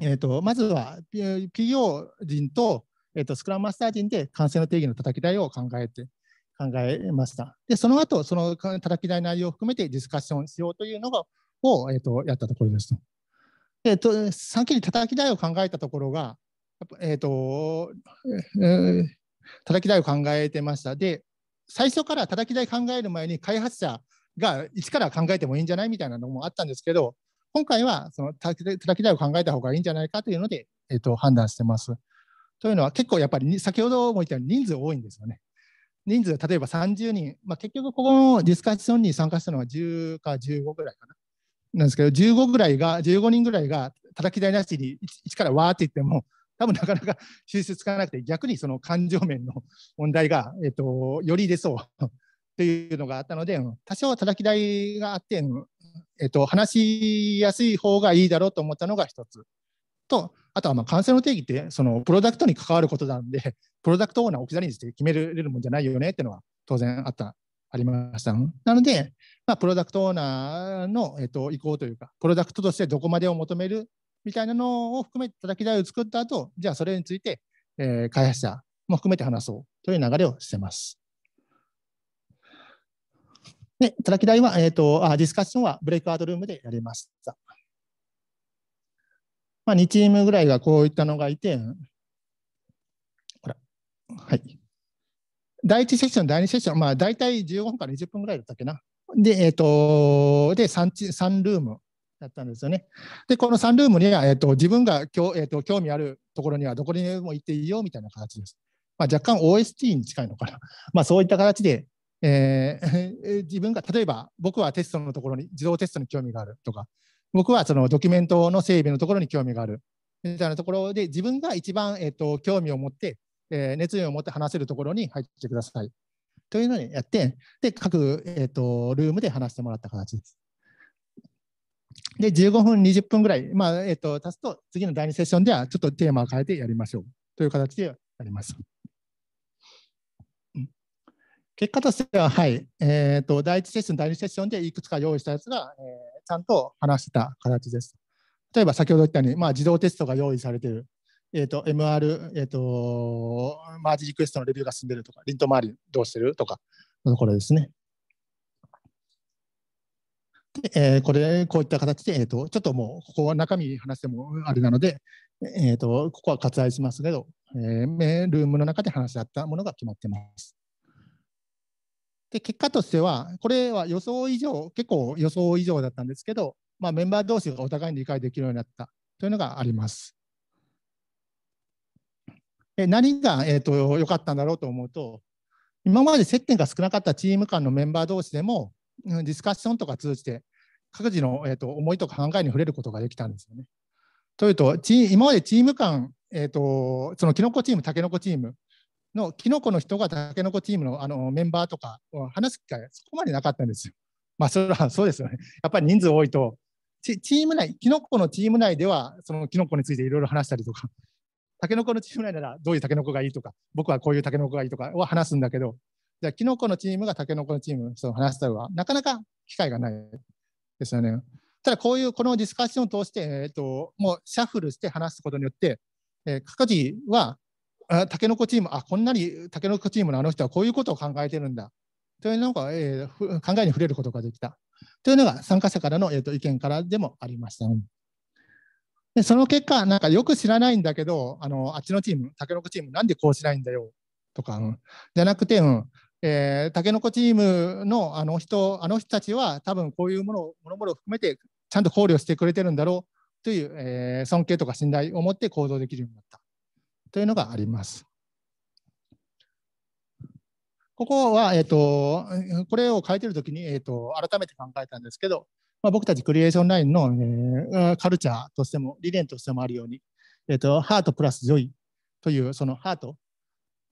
えっとまずは PO 人と,、えっとスクラムマスター人で感染の定義の叩き台を考えて考えました。で、その後、その叩き台内容を含めてディスカッションしようというのを、えっとやったところですと。えっと、先に叩き台を考えたところが、えっと、えー、叩き台を考えてました。で、最初から叩き台考える前に開発者が一から考えてもいいんじゃないみたいなのもあったんですけど、今回はその叩き台を考えた方がいいんじゃないかというので、えー、と判断してます。というのは結構やっぱり先ほども言ったように人数多いんですよね。人数、例えば30人、まあ、結局ここのディスカッションに参加したのは10か15ぐらいかな。なんですけど、15ぐらいが、15人ぐらいが叩き台なしに一からわーって言っても、多分なかなか収術つかなくて、逆にその感情面の問題が、えっと、より出そうというのがあったので、多少は叩き台があって、えっと、話しやすい方がいいだろうと思ったのが一つ。と、あとはまあ完の定義ってそのプロダクトに関わることなんで、プロダクトオーナーを置き去りにして決めれるもんじゃないよねっていうのは当然あった、ありました。なので、まあ、プロダクトオーナーの、えっと、意向というか、プロダクトとしてどこまでを求めるみたいなのを含めて叩き台を作った後、じゃあそれについて、えー、開発者も含めて話そうという流れをしてます。で、叩き台は、えーと、あディスカッションはブレイクアウトルームでやりました。まあ、2チームぐらいがこういったのがいて、ほら、はい。第1セッション、第2セッション、まあ、大体15分から20分ぐらいだったっけな。で、えっ、ー、と、で3、3ルームやったんですよね。で、このサンルームには、えーと、自分がえーと、興味あるところにはどこにでも行っていいよみたいな形です。まあ、若干 OST に近いのかな。まあ、そういった形で、えー、自分が例えば僕はテストのところに自動テストに興味があるとか僕はそのドキュメントの整備のところに興味があるみたいなところで自分が一番、えーと、興味を持って、えー、熱意を持って話せるところに入ってくださいというのにやってで各、えーとルームで話してもらった形です。で、15分、20分ぐらい、まあ、えっ、ー、と、足すと、次の第2セッションでは、ちょっとテーマを変えてやりましょうという形でやります。結果としては、はい、えっ、ー、と、第1セッション、第2セッションでいくつか用意したやつが、えー、ちゃんと話してた形です。例えば、先ほど言ったように、まあ、自動テストが用意されている、えっ、ー、と、MR、えっ、と、マージリクエストのレビューが進んでるとか、リント周りどうしてるとかのところですね。でえー、これ、こういった形で、えーと、ちょっともう、ここは中身話してもあれなので、えーと、ここは割愛しますけど、えー、ルームの中で話し合ったものが決まってます。で、結果としては、これは予想以上、結構予想以上だったんですけど、まあ、メンバー同士がお互いに理解できるようになったというのがあります。え何が良、えーと、かったんだろうと思うと、今まで接点が少なかったチーム間のメンバー同士でも、ディスカッションとか通じて各自の、えーと、思いとか考えに触れることができたんですよね。というと今までチーム間、えーと、そのキノコチームタケノコチームのキノコの人がタケノコチームのあのメンバーとか話す機会そこまでなかったんですよ。まあそれはそうですよね。やっぱり人数多いとチーム内、キノコのチーム内では、そのキノコについていろいろ話したりとか、タケノコのチーム内ならどういうタケノコがいいとか、僕はこういうタケノコがいいとかは話すんだけど、じゃあ、キノコのチームがタケノコのチーム、その話したのは、なかなか機会がないですよね。ただ、こういう、このディスカッションを通して、えっ、ー、と、もうシャッフルして話すことによって、えー、各自は、タケノコチーム、あ、こんなにタケノコチームのあの人はこういうことを考えてるんだ。というのが、えー、考えに触れることができた。というのが参加者からの、えーと、と意見からでもありました。でその結果、なんかよく知らないんだけど、あのあっちのチーム、タケノコチーム、なんでこうしないんだよとか、うん、じゃなくて、うん、えー、タケノコチームのあの人あの人たちは多分こういうものをもろを含めてちゃんと考慮してくれてるんだろうという、えー、尊敬とか信頼を持って行動できるようになったというのがあります。ここは、えーと、これを書いてる時に、えーと、改めて考えたんですけど、まあ、僕たちクリエーションラインの、えー、カルチャーとしても理念としてもあるように、えーとハートプラスジョイというそのハート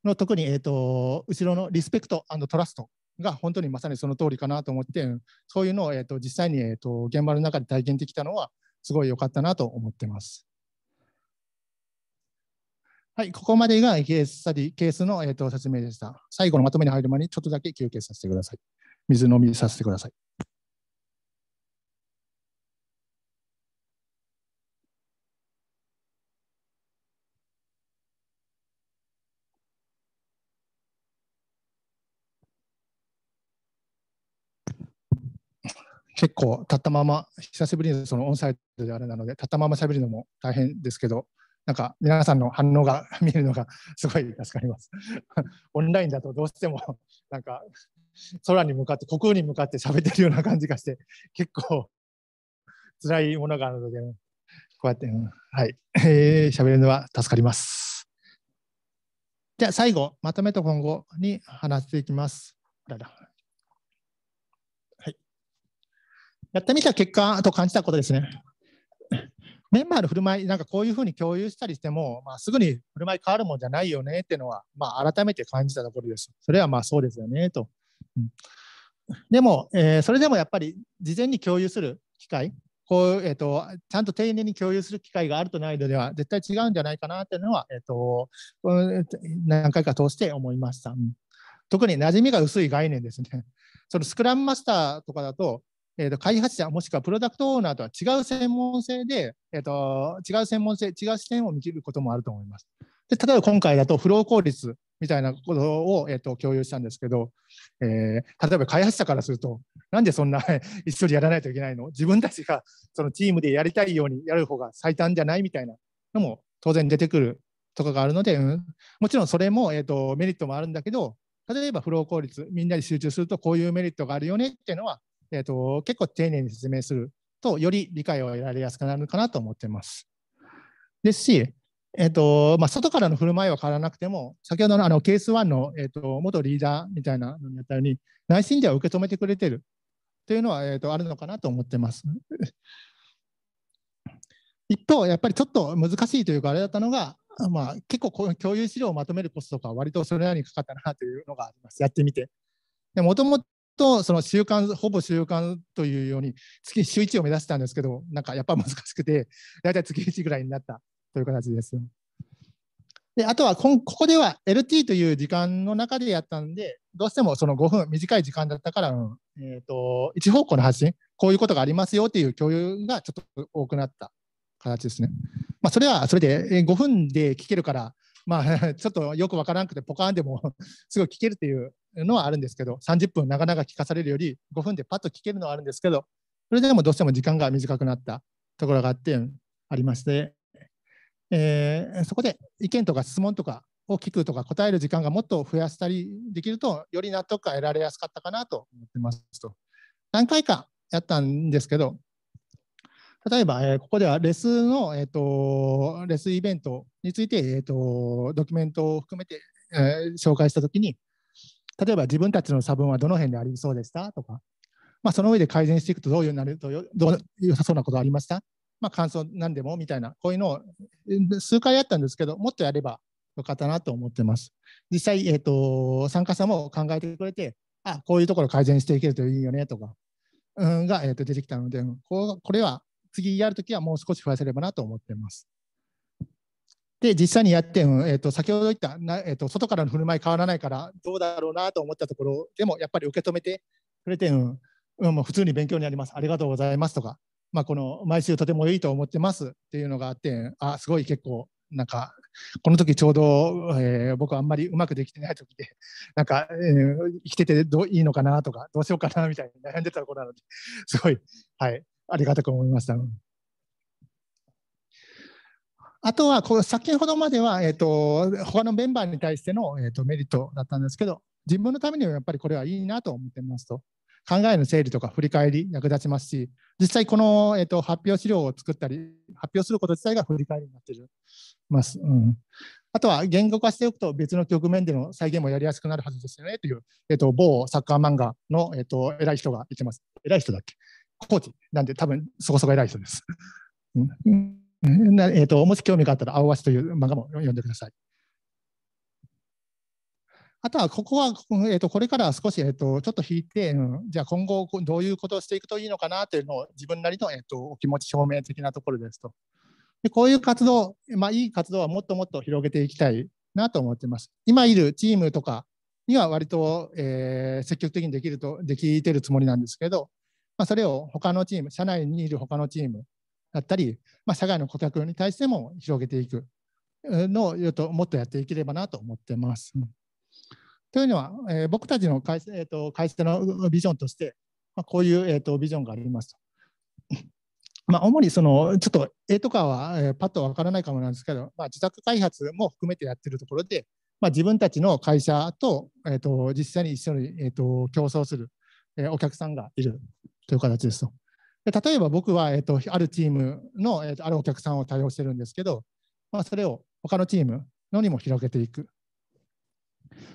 の特に、えーと、後ろのリスペクトトラストが本当にまさにその通りかなと思って、そういうのを、えーと、実際に、えーと、現場の中で体験できたのはすごい良かったなと思ってます。はい、ここまでがケーススディ、ケースの、えー、と説明でした。最後のまとめに入る前にちょっとだけ休憩させてください。水飲みさせてください。結構立ったまま久しぶりにそのオンサイトであれなので立ったまま喋るのも大変ですけどなんか皆さんの反応が 見えるのがすごい助かります オンラインだとどうしてもなんか空に向かって国空に向かって喋ってるような感じがして結構辛いものがあるのでこうやって、うん、はい、えー、喋るのは助かります。じゃあ最後、まとめと今後に話していきます。やってみた結果と感じたことですね。メンバーの振る舞い、なんかこういうふうに共有したりしても、まあ、すぐに振る舞い変わるもんじゃないよねっていうのは、まあ、改めて感じたところです。それはまあそうですよねと。うん、でも、えー、それでもやっぱり事前に共有する機会、こうえーと、ちゃんと丁寧に共有する機会があるとないのでは絶対違うんじゃないかなっていうのは、えーと、何回か通して思いました。うん特に馴染みが薄い概念ですね。そのスクラムマスターとかだと、えー、と開発者もしくはプロダクトオーナーとは違う専門性で、えー、と違う専門性、違う視点を見切ることもあると思います。で例えば今回だとフロー効率みたいなことを、えー、と共有したんですけど、えー、例えば開発者からすると、なんでそんな 一緒にやらないといけないの自分たちがそのチームでやりたいようにやる方が最短じゃないみたいなのも当然出てくるとかがあるので、うん、もちろんそれも、えーと、メリットもあるんだけど、例えばフロー効率、みんなに集中するとこういうメリットがあるよねっていうのは、えーと、結構丁寧に説明すると、より理解を得られやすくなるかなと思ってます。ですし、えーとまあ、外からの振る舞いは変わらなくても、先ほどのあのケース1の、えーと、元リーダーみたいなのにあったように、内心では受け止めてくれてるというのは、えーと、あるのかなと思ってます。一方、やっぱりちょっと難しいというか、あれだったのが、まあ、結構こう共有資料をまとめるコストとか、割とそれなりにかかったなというのがあります、やってみて。もともとその習慣ほぼ習慣というように月週1を目指したんですけどなんかやっぱ難しくて大体月1ぐらいになったという形です。であとはここでは LT という時間の中でやったんでどうしてもその5分短い時間だったから、うんえーと、一方向の発信こういうことがありますよっていう共有がちょっと多くなった形ですね。まあ、それはそれで5分で聞けるからまあ、ちょっとよくわからなくて、ポカーンでも すごい聞けるっていうのはあるんですけど、30分なかなか聞かされるより、5分でパッと聞けるのはあるんですけど、それでもどうしても時間が短くなったところがあって、ありまして、えー、そこで意見とか質問とかを聞くとか答える時間がもっと増やしたりできると、より納得感得られやすかったかなと思ってますと。何回かやったんですけど、例えば、えここではレスの、えーと、レスイベントについて、えーと、ドキュメントを含めて、えー、紹介したときに、例えば自分たちの差分はどの辺でありそうでしたとか、まあ、その上で改善していくとどういうなるとよどう良さそうなことありました、まあ、感想なんでもみたいな、こういうのを数回やったんですけど、もっとやればよかったなと思ってます。実際、えーと、参加者も考えてくれて、あこういうところ改善していけるといいよねとか、うんが、えー、と出てきたので、ここれは次やるときはもう少し増やせればなと思っています。で、実際にやって、えー、と先ほど言ったな、えー、と外からの振る舞い変わらないから、どうだろうなと思ったところでも、やっぱり受け止めてくれて、うん、うん、もう普通に勉強になります、ありがとうございますとか、まあ、この毎週とてもいいと思ってますっていうのがあって、あ、すごい結構、なんか、この時ちょうど、えー、僕あんまりうまくできてない時で、なんか、えー、生きててどういいのかなとか、どうしようかなみたいに悩んでたところなので、すごい、はい、ありがたく思いました。あとは、こう先ほどまでは、えーと、他のメンバーに対しての、えーと、メリットだったんですけど、自分のためにはやっぱりこれはいいなと思ってますと。考えの整理とか振り返り役立ちますし、実際この、えーと、と発表資料を作ったり、発表すること自体が振り返りになっています。うん、あとは言語化しておくと別の局面での再現もやりやすくなるはずですよねという、えー、と某サッカー漫画の、えー、と偉い人が言ってます。偉い人だっけコーチなんで多分そこそこ偉い人です。うんえーと、もし興味があったら「青足」という漫画も読んでください。あとはここは、えー、とこれから少し、えー、とちょっと引いて、うん、じゃあ今後どういうことをしていくといいのかなというのを自分なりの、えー、とお気持ち表明的なところですと。でこういう活動、まあ、いい活動はもっともっと広げていきたいなと思っています。今いるチームとかには割と、えー、積極的にできるとできてるつもりなんですけど、まあ、それを他のチーム、社内にいる他のチームだったり、まあ、社外の顧客に対しても広げていくのをともっとやっていければなと思ってます。というのは、えー、僕たちの会,、えーと、会社のビジョンとして、まあ、こういう、えーと、ビジョンがありますと。まあ、主にそのちょっと絵とかは、えー、パッとわからないかもなんですけど、まあ、自宅開発も含めてやってるところで、まあ、自分たちの会社と,、えーと、と実際に一緒に、えー、と競争する、えー、お客さんがいるという形ですと。で例えば僕は、えーと、あるチームの、えーと、あるお客さんを対応してるんですけど、まあ、それを他のチームのにも広げていく。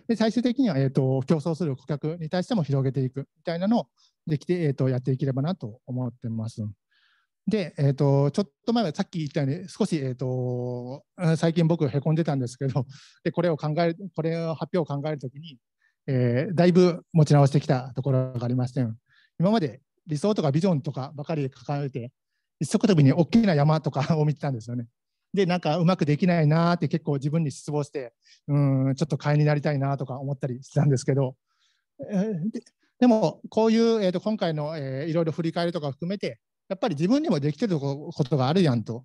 で最終的には、えーと、競争する顧客に対しても広げていくみたいなのをできて、えー、とやっていければなと思ってます。で、えーと、ちょっと前はさっき言ったように、少し、えーと、と最近僕、へこんでたんですけど、でこれを考える、これを発表を考えるときに、えー、だいぶ持ち直してきたところがありまして、今まで理想とかビジョンとかばかり掲げて、一足飛びに大きな山とかを見てたんですよね。で、なんかうまくできないなって結構自分に失望して、うん、ちょっと買いになりたいなとか思ったりしたんですけど、えー、ででも、こういう、えーと、と今回の、えー、いろいろ振り返りとか含めて、やっぱり自分にもできてることがあるやんと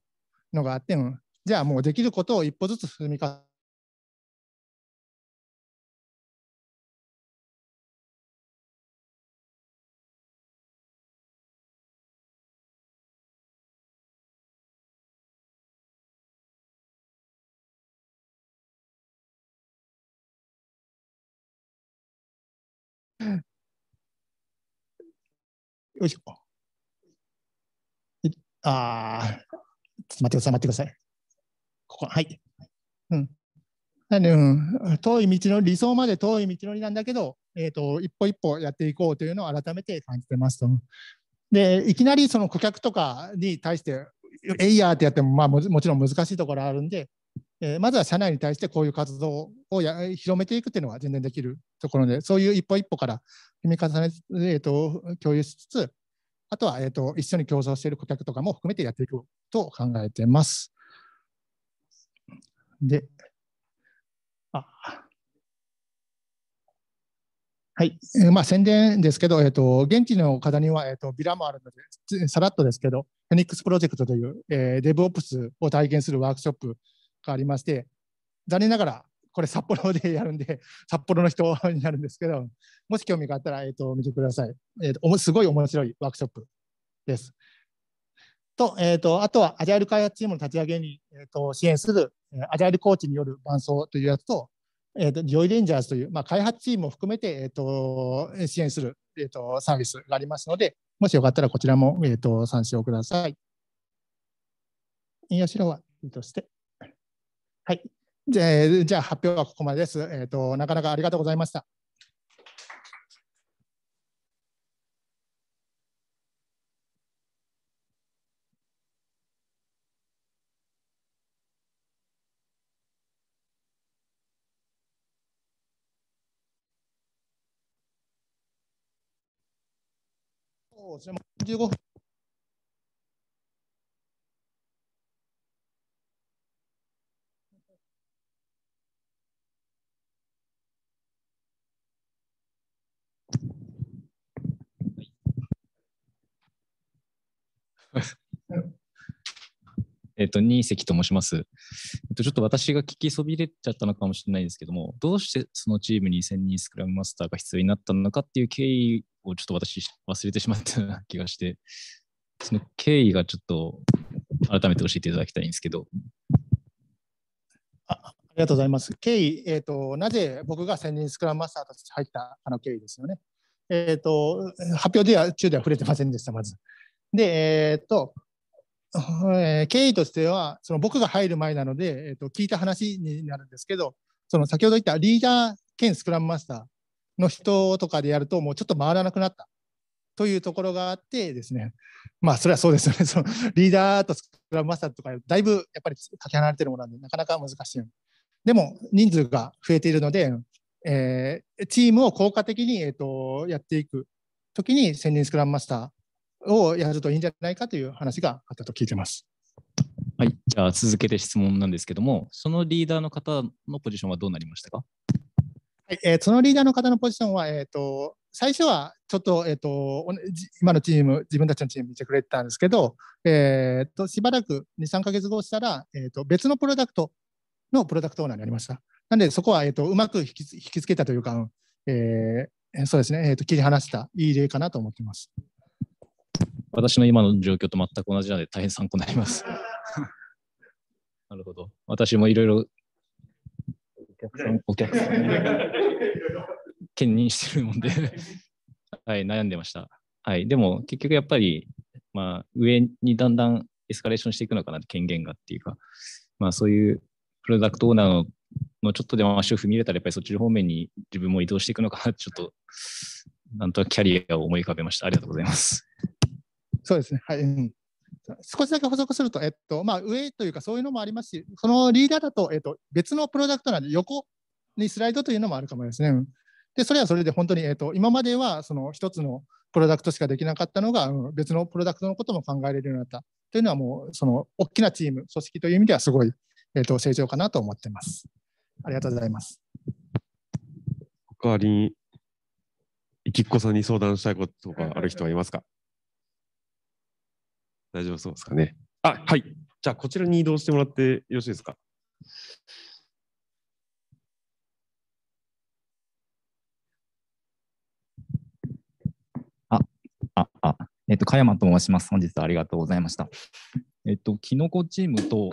のがあって、うん、じゃあもうできることを一歩ずつ踏み重よいしょ。ああ、ちょっと待ってください、待ってください。ここ、はい。うん。なんで、うん、遠い道の、理想まで遠い道のりなんだけど、えっ、ー、と、一歩一歩やっていこうというのを改めて感じてますと。で、いきなりその顧客とかに対して、えいやーってやっても、まあも、もちろん難しいところあるんで、えまずは社内に対してこういう活動をや広めていくというのは全然できるところで、そういう一歩一歩からみ重ね、えーと、共有しつつ、あとは、えーと、一緒に競争している顧客とかも含めてやっていくと考えています。で、あはい、えー、まあ、宣伝ですけど、えーと、と現地の方には、えー、とビラもあるので、さらっとですけど、フェニックスプロジェクトという、えー、DevOps を体験するワークショップ変りまして、残念ながら、これ札幌でやるんで、札幌の人 になるんですけど、もし興味があったら、えー、と見てください、えーと。すごい面白いワークショップです。と、えーと、あとはアジャイル開発チームの立ち上げに、えーと、支援するアジャイルコーチによる伴走というやつと、えーと、ジョイレンジャーズという、まあ、開発チームを含めて、えー、と支援する、えー、とサービスがありますので、もしよかったらこちらも、えー、と参照ください。よしろはとして。はい。じゃじゃあ発表はここまでです。えっ、ー、と、なかなかありがとうございました。15分えっと、二席と申します。えっと、ちょっと私が聞きそびれちゃったのかもしれないですけども、どうしてそのチームに1000人スクラムマスターが必要になったのかっていう経緯をちょっと私忘れてしまったような気がして、その経緯がちょっと改めて教えていただきたいんですけど。あありがとうございます。経緯、えーと、なぜ僕が1000人スクラムマスターとして入ったあの経緯ですよね。えーと、と発表では中では触れてませんでした、まず。で、えっ、ー、と、えー、経緯としては、その僕が入る前なので、えーと、聞いた話になるんですけど、その先ほど言ったリーダー兼スクラムマスターの人とかでやると、もうちょっと回らなくなったというところがあってですね、まあ、それはそうですよね、そのリーダーとスクラムマスターとか、だいぶやっぱりかけ離れてるものなんで、なかなか難しい。でも、人数が増えているので、えー、チームを効果的に、えーと、やっていくときに、専任スクラムマスター。をやるといいんじゃないかという話があったと聞いてます。はい、じゃあ続けて質問なんですけども、そのリーダーの方のポジションはどうなりましたか、はいえー、そのリーダーの方のポジションは、えーと、最初はちょっと,、えーと、今のチーム、自分たちのチーム見てくれてたんですけど、えーと、しばらく2、3か月後したら、えー、と別のプロダクトのプロダクトオーナーになりました。なので、そこは、えー、とうまく引き引き付けたというか、えー、そうですね、えー、と切り離したいい例かなと思っています。私の今の状況と全く同じなので大変参考になります。なるほど。私もいろいろお客さん、お客さん、ね、兼任してるもんで はい、悩んでました。はい、でも結局やっぱり、まあ、上にだんだんエスカレーションしていくのかな権限がっていうか、まあ、そういうプロダクトオーナーののちょっとでも足を踏み入れたらやっぱりそっちの方面に自分も移動していくのかなちょっとなんとキャリアを思い浮かべました。ありがとうございます。そうですね。はい。少しだけ補足すると、えっとまあ、上というかそういうのもありますし、そのリーダーだと、えっと、別のプロダクトなんで、横にスライドというのもあるかもですね。で、それはそれで本当に、えっと、今まではその一つのプロダクトしかできなかったのが、別のプロダクトのことも考えられるようになったというのは、もうその大きなチーム、組織という意味では、すごい、えっと、成長かなと思ってます。ありがとうございます。りに、いきっこさんに相談したいことがある人はいますか大丈夫そうですかね。あ、はい。じゃあ、こちらに移動してもらってよろしいですか。あ、あ、あ、えっと、加山と申します。本日はありがとうございました。えっと、キノコチームと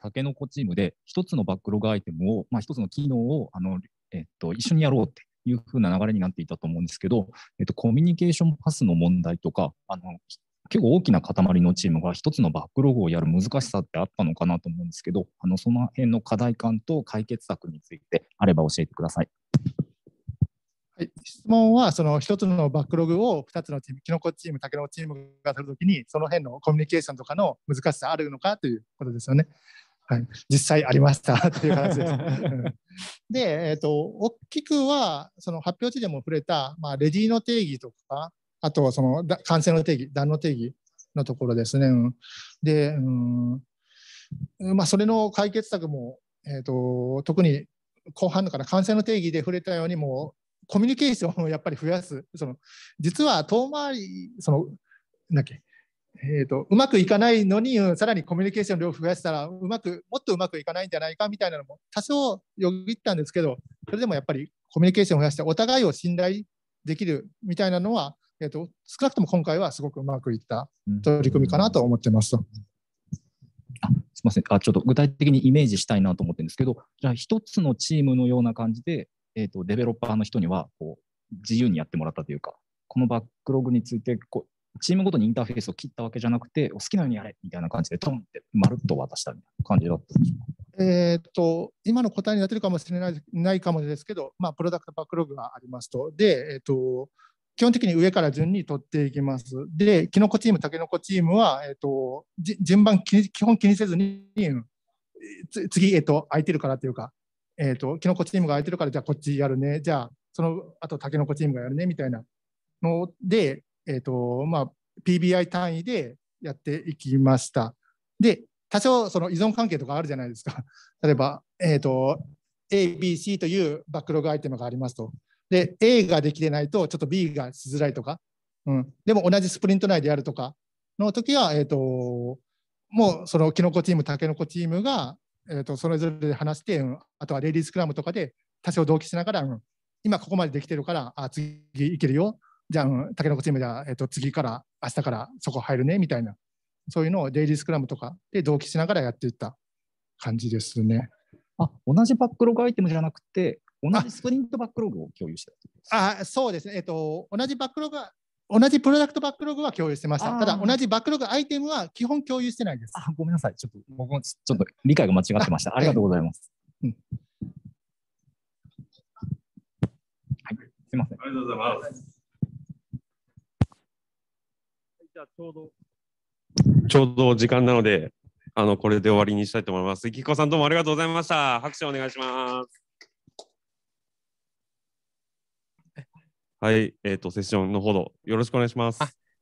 タケノコチームで、一つのバックログアイテムを、まあ、一つの機能を、あの、えっと、一緒にやろうっていうふうな流れになっていたと思うんですけど、えっと、コミュニケーションパスの問題とか、あの結構大きな塊のチームが一つのバックログをやる難しさってあったのかなと思うんですけど、あのその辺の課題感と解決策についてあれば教えてください。はい、質問はその1つのバックログを2つのチーム、キノコチーム、タケノコチームがするときに、その辺のコミュニケーションとかの難しさあるのかということですよね。はい、実際ありましたという話です。で、えーと、大きくはその発表時でも触れた、まあ、レディの定義とか、あとはその感染の定義、段の定義のところですね。で、うんまあ、それの解決策も、えーと、特に後半のから感染の定義で触れたようにもうコミュニケーションをやっぱり増やすその実は遠回りそのなっけえーと、うまくいかないのに、うん、さらにコミュニケーション量を増やしたらうまくもっとうまくいかないんじゃないかみたいなのも多少よぎったんですけどそれでもやっぱりコミュニケーションを増やしてお互いを信頼できるみたいなのはえーと、少なくとも今回はすごくうまくいった取り組みかなと思ってます。と。あすみませんあ、ちょっと具体的にイメージしたいなと思ってるんですけど、じゃあ、一つのチームのような感じで、えーと、デベロッパーの人にはこう自由にやってもらったというか、このバックログについてこう、チームごとにインターフェースを切ったわけじゃなくて、お好きなようにやれみたいな感じで、トンってまるっと渡したみたいな感じだったんでしょうか。えーと、と今の答えになってるかもしれないないかもですけど、まあ、プロダクトバックログがありますと、で、えーと基本的に上から順に取っていきます。で、キノコチーム、タケノコチームは、えっ、と、順番基本気にせずに、次、えっ、と、空いてるからというか、えっ、と、キノコチームが空いてるから、じゃあこっちやるね、じゃあ、そのあとタケノコチームがやるね、みたいなので、えっ、と、まあ、PBI 単位でやっていきました。で、多少その依存関係とかあるじゃないですか。例えば、えっ、と、ABC というバックログアイテムがありますと。で A ができてないとちょっと B がしづらいとか、うん、でも同じスプリント内でやるとかの時は、えーと、もうそのキノコチームタケノコチームが、えーと、それぞれで話して、うん、あとはレディースクラムとかで多少同期しながら、うん、今ここまでできてるからあ次いけるよじゃあ、うん、タケノコチームじゃあ、えーと、次から明日からそこ入るねみたいなそういうのをデイリースクラムとかで同期しながらやっていった感じですね。あ同じバックログアイテムじゃなくて同じスプリントバックログを共有してあそうですね、えっと、同じバックログ同じプロダクトバックログは共有してました。ただ、同じバックログアイテムは基本共有してないです。あごめんなさい。ちょっと、僕もちょっと理解が間違ってました。ありがとうございます。はい、すみません。ありがとうございます。じゃあ、ちょうど。ちょうど時間なので、あの、これで終わりにしたいと思います。きこさん、どうもありがとうございました。拍手お願いします。はい、えっ、ー、と、セッションのほどよろしくお願いします。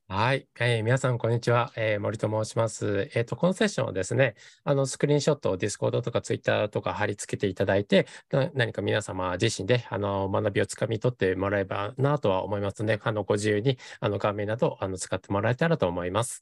はい、えー、皆さん、こんにちは、えー、森と申します。えっ、ー、と、このセッションはですね、あの、スクリーンショットをディスコードとかツイッターとか貼り付けていただいて、何か皆様自身で、あの、学びをつかみ取ってもらえばなとは思いますので、あの、ご自由に、あの、画面など、あの、使ってもらえたらと思います。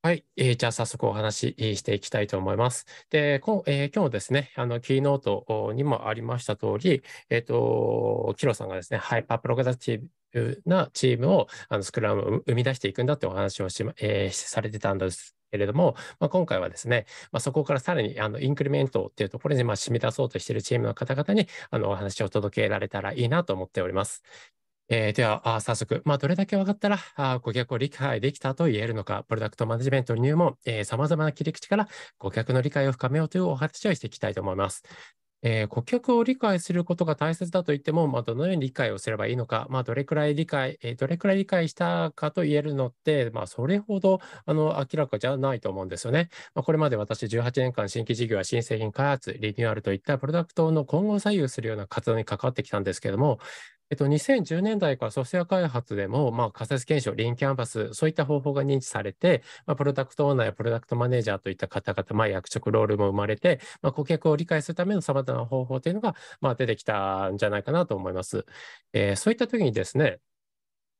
はい、えー、じゃあ早速お話ししていきたいと思います。で、こえー、今日ですね、あの、キーノートにもありました通り、えっ、ー、と、キロさんがですね、ハイパープログラティブなチームをあのスクラムを生み出していくんだってお話をし、えー、されてたんですけれども、まあ、今回はですね、まあ、そこからさらにあのインクリメントっていうところにまあ染み出そうとしているチームの方々にあのお話を届けられたらいいなと思っております。えー、では、あ早速、まあ、どれだけ分かったらあ顧客を理解できたと言えるのか、プロダクトマネジメント入門、さま様々な切り口から顧客の理解を深めようというお話をしていきたいと思います。えー、顧客を理解することが大切だと言っても、まあ、どのように理解をすればいいのか、まあ、どれくらい理解、えー、どれくらい理解したかと言えるのって、まあ、それほどあの明らかじゃないと思うんですよね。まあ、これまで私、18年間新規事業や新製品開発、リニューアルといったプロダクトの今後を左右するような活動に関わってきたんですけども、えっと、2010年代からソフトウェア開発でも、まあ、仮説検証、リンキャンパス、そういった方法が認知されて、まあ、プロダクトオーナーやプロダクトマネージャーといった方々、まあ、役職ロールも生まれて、まあ、顧客を理解するための様々な方法というのが、まあ、出てきたんじゃないかなと思います。えー、そういった時にですね、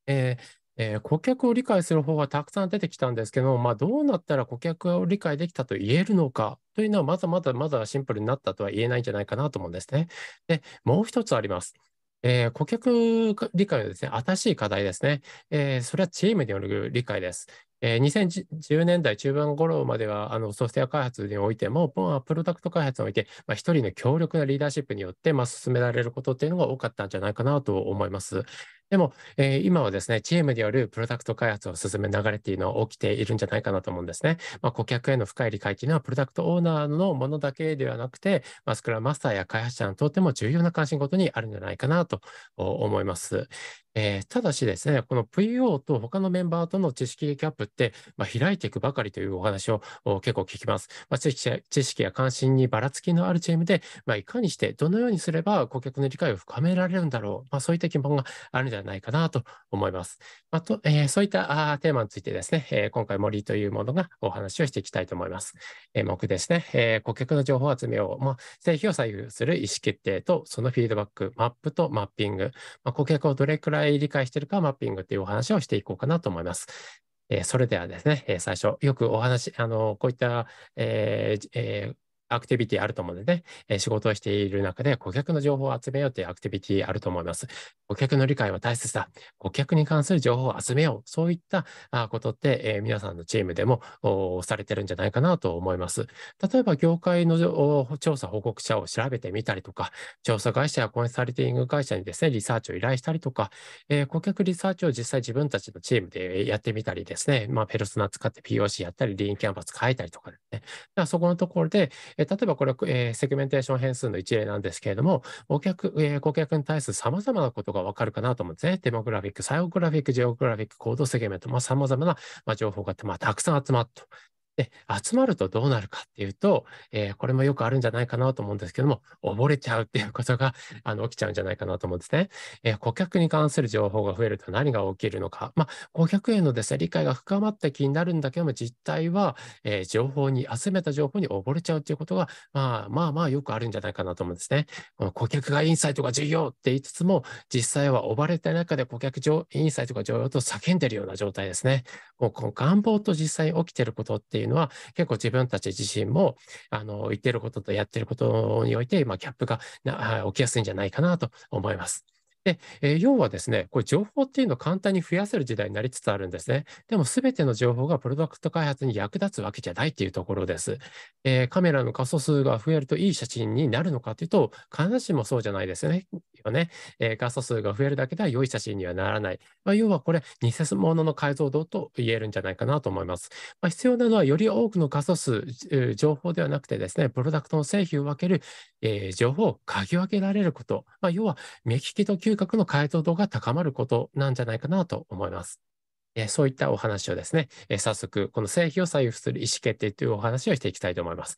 えーえー、顧客を理解する方がたくさん出てきたんですけど、まあ、どうなったら顧客を理解できたと言えるのかというのは、まだまだまだシンプルになったとは言えないんじゃないかなと思うんですね。で、もう一つあります。えー、顧客理解はですね、新しい課題ですね。えー、それはチームによる理解です。えー、2010年代中盤頃まではあのソフトウェア開発においても、プロダクト開発において、まあ、一人の強力なリーダーシップによって、まあ、進められることっていうのが多かったんじゃないかなと思います。でも、えー、今はですね、チームによるプロダクト開発を進る流れっていうのは起きているんじゃないかなと思うんですね。まあ、顧客への深い理解っていうのは、プロダクトオーナーのものだけではなくて、まあ、スクラムマスターや開発者にとっても重要な関心事にあるんじゃないかなと思います。えー、ただしですね、この VO と他のメンバーとの知識ギャップって、まあ、開いていくばかりというお話を結構聞きます。まあ、知識や関心にばらつきのあるチームで、まあ、いかにしてどのようにすれば顧客の理解を深められるんだろう、まあ、そういった疑問があるんではないかなと思います。まあとえー、そういったあテーマについてですね、えー、今回森というものがお話をしていきたいと思います。えー、目ですね、えー、顧客の情報集めを、まあ、製品を左右する意思決定とそのフィードバック、マップとマッピング、まあ、顧客をどれくらいらい理解しているかマッピングっていうお話をしていこうかなと思います。えー、それではですね、え最初、よくお話、あの、こういった、えーえーアクティビティあると思うのでね、仕事をしている中で顧客の情報を集めようというアクティビティあると思います。顧客の理解は大切だ。顧客に関する情報を集めよう。そういったことって、皆さんのチームでもされてるんじゃないかなと思います。例えば、業界の調査報告者を調べてみたりとか、調査会社やコンサルティング会社にですね、リサーチを依頼したりとか、顧客リサーチを実際自分たちのチームでやってみたりですね、まあ、ペルソナ使って POC やったり、リーンキャンパス変えたりとかですね。そこのところで、え例えばこれえセグメンテーション変数の一例なんですけれども、お客、え顧客に対する様々なことがわかるかなと思うんですね。デモグラフィック、サイオグラフィック、ジオグラフィック、コードセグメント、まあ、様々な、ま情報が、またくさん集まったで、集まるとどうなるかっていうと、えー、これもよくあるんじゃないかなと思うんですけども、溺れちゃうっていうことが あの起きちゃうんじゃないかなと思うんですね。えー、顧客に関する情報が増えると何が起きるのか。まあ、顧客へのですね、理解が深まった気になるんだけども、実態は、えー、情報に、集めた情報に溺れちゃうっていうことが、まあまあまあよくあるんじゃないかなと思うんですね。この顧客がインサイトが重要って言いつつも、実際は溺れた中で顧客インサイトが重要と叫んでるような状態ですね。こう願望と実際起きてることっていうのは、結構自分たち自身も、あの、言ってることとやってることにおいて、まあ、ギャップが起きやすいんじゃないかなと思います。で、えー、要はですね、これ情報っていうのを簡単に増やせる時代になりつつあるんですね。でもすべての情報がプロダクト開発に役立つわけじゃないっていうところです。えー、カメラの画素数が増えるといい写真になるのかというと、必ずしもそうじゃないですよね。よねえー、画素数が増えるだけでは良い写真にはならない。まあ、要はこれ、偽物の解像度と言えるんじゃないかなと思います。まあ、必要なのは、より多くの画素数、えー、情報ではなくてですね、プロダクトの製品を分ける、えー、情報を嗅ぎ分けられること。まあ、要は、目利きと嗅覚の解像度が高まることなんじゃないかなと思います。えそういったお話をですね、え早速、この製品を左右する意思決定というお話をしていきたいと思います。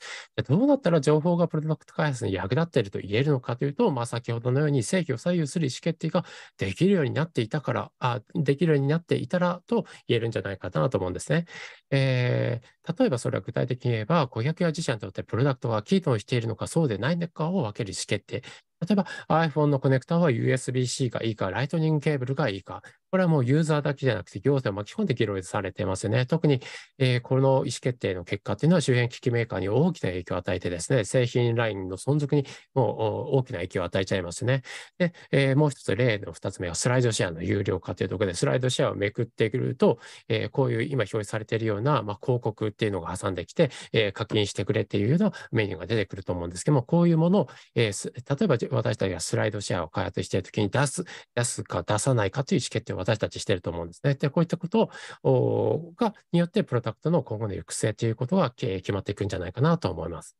どうなったら情報がプロダクト開発に役立っていると言えるのかというと、まあ、先ほどのように製品を左右する意思決定ができるようになっていたから、あできるようになっていたらと言えるんじゃないかなと思うんですね。えー、例えばそれは具体的に言えば、顧客や自社にとってプロダクトはトをしているのかそうでないのかを分ける意思決定。例えば iPhone のコネクタは USB-C がいいか、ライトニングケーブルがいいか、これはもうユーザーだけじゃなくて行政を巻き込んで議論されてますね。特に、えー、この意思決定の結果というのは周辺機器メーカーに大きな影響を与えてですね、製品ラインの存続にもう大きな影響を与えちゃいますね。で、えー、もう一つ例の二つ目はスライドシェアの有料化というところで、スライドシェアをめくってくると、えー、こういう今表示されているような、まあ、広告っていうのが挟んできて、えー、課金してくれっていうようなメニューが出てくると思うんですけども、こういうものを、えー、例えば私たちがスライドシェアを開発しているときに出す、出すか出さないかという意思決定を私たちしてると思うんですね。で、こういったことをがによってプロダクトの今後の育成ということが決まっていくんじゃないかなと思います。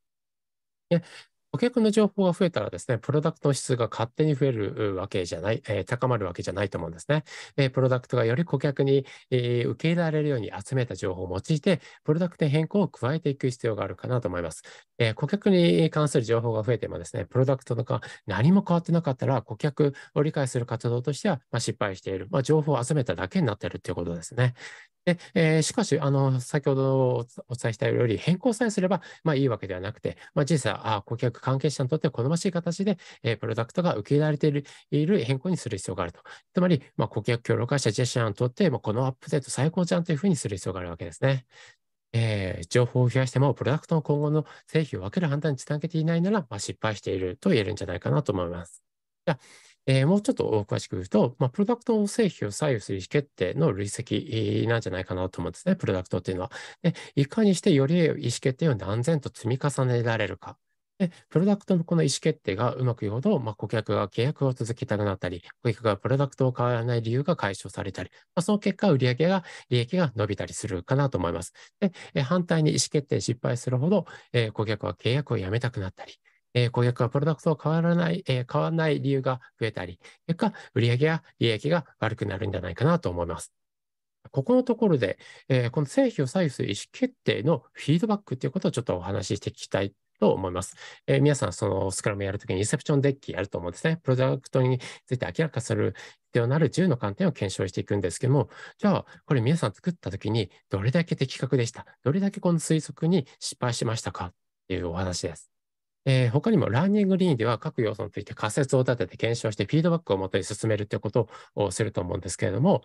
顧客の情報が増えたらですね、プロダクトの質が勝手に増えるわけじゃない、えー、高まるわけじゃないと思うんですね。えプロダクトがより顧客に、えー、受け入れられるように集めた情報を用いて、プロダクト変更を加えていく必要があるかなと思います。えー、顧客に関する情報が増えてもですね、プロダクトとか何も変わってなかったら、顧客を理解する活動としては、まあ、失敗している、まあ、情報を集めただけになっているということですね。で、えー、しかし、あの、先ほどお伝えしたより、変更さえすれば、まあ、いいわけではなくて、まあ、実際、あ顧客関係者にとっては好ましい形で、えー、プロダクトが受け入れられているいる変更にする必要があると。つまり、まあ、顧客協力会社ジェシャーにとって、まあ、このアップデート最高じゃんというふうにする必要があるわけですね。えー、情報を増やしても、プロダクトの今後の製品を分ける判断につなげていないなら、まあ、失敗していると言えるんじゃないかなと思います。じゃあえー、もうちょっと詳しく言うと、まあ、プロダクトを製品を左右する意思決定の累積なんじゃないかなと思うんですね、プロダクトっていうのは。でいかにしてより意思決定を何千と積み重ねられるか。で、プロダクトのこの意思決定がうまくいくほど、まあ、顧客が契約を続けたくなったり、顧客がプロダクトを買わない理由が解消されたり、まあ、その結果、売上が、利益が伸びたりするかなと思います。で、反対に意思決定失敗するほど、えー、顧客は契約をやめたくなったり、えー、顧客はプロダクトを変わらない、えー、変わない理由が増えたり、結果、売上や利益が悪くなるんじゃないかなと思います。ここのところで、えー、この製品を左右する意思決定のフィードバックということをちょっとお話ししていきたいと思います。えー、皆さん、そのスクラムやるときにインセプションデッキやると思うんですね。プロダクトについて明らかする必要のある10の観点を検証していくんですけども、じゃあ、これ皆さん作ったときにどれだけ的確でしたどれだけこの推測に失敗しましたかっていうお話です。えー、他にもランニンググリーンでは各要素について仮説を立てて検証してフィードバックをもとに進めるということをすると思うんですけれども、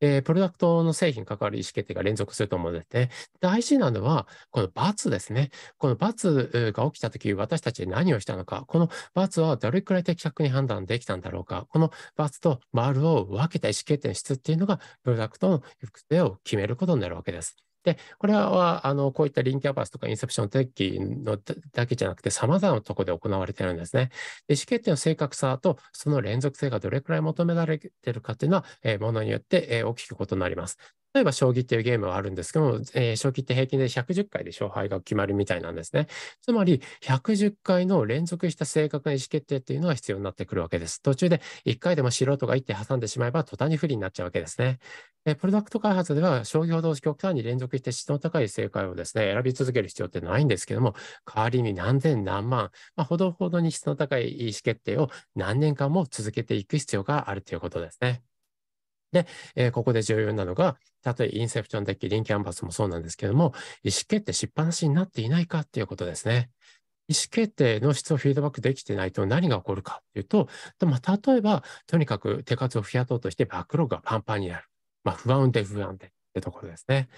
えー、プロダクトの製品に関わる意思決定が連続すると思うので、ね、大事なのは、この罰ですね。この罰が起きたとき、私たち何をしたのか、この罰はどれくらい的確に判断できたんだろうか、この罰と丸を分けた意思決定の質っていうのが、プロダクトの行く手を決めることになるわけです。で、これはあのこういったリンキャバスとかインセプションテッキのだけじゃなくて、様々なところで行われているんですね。で意思決定の正確さと、その連続性がどれくらい求められているかというのは、えー、ものによって、えー、大きく異なります。例えば将棋っていうゲームはあるんですけども、えー、将棋って平均で110回で勝敗が決まるみたいなんですね。つまり、110回の連続した正確な意思決定っていうのが必要になってくるわけです。途中で1回でも素人が1手挟んでしまえば途端に不利になっちゃうわけですね。えプロダクト開発では、商棋同士極端に連続して質の高い正解をですね、選び続ける必要ってないんですけども、代わりに何千何万、まあ、ほどほどに質の高い意思決定を何年間も続けていく必要があるということですね。で、えー、ここで重要なのが、たとえインセプションデッキ、リンキャンバスもそうなんですけども、意思決定しっぱなしになっていないかっていうことですね。意思決定の質をフィードバックできてないと何が起こるかというと、ま例えば、とにかく手数を増やそうとしてバックログがパンパンになる。まあ、不安で不安でってところですね。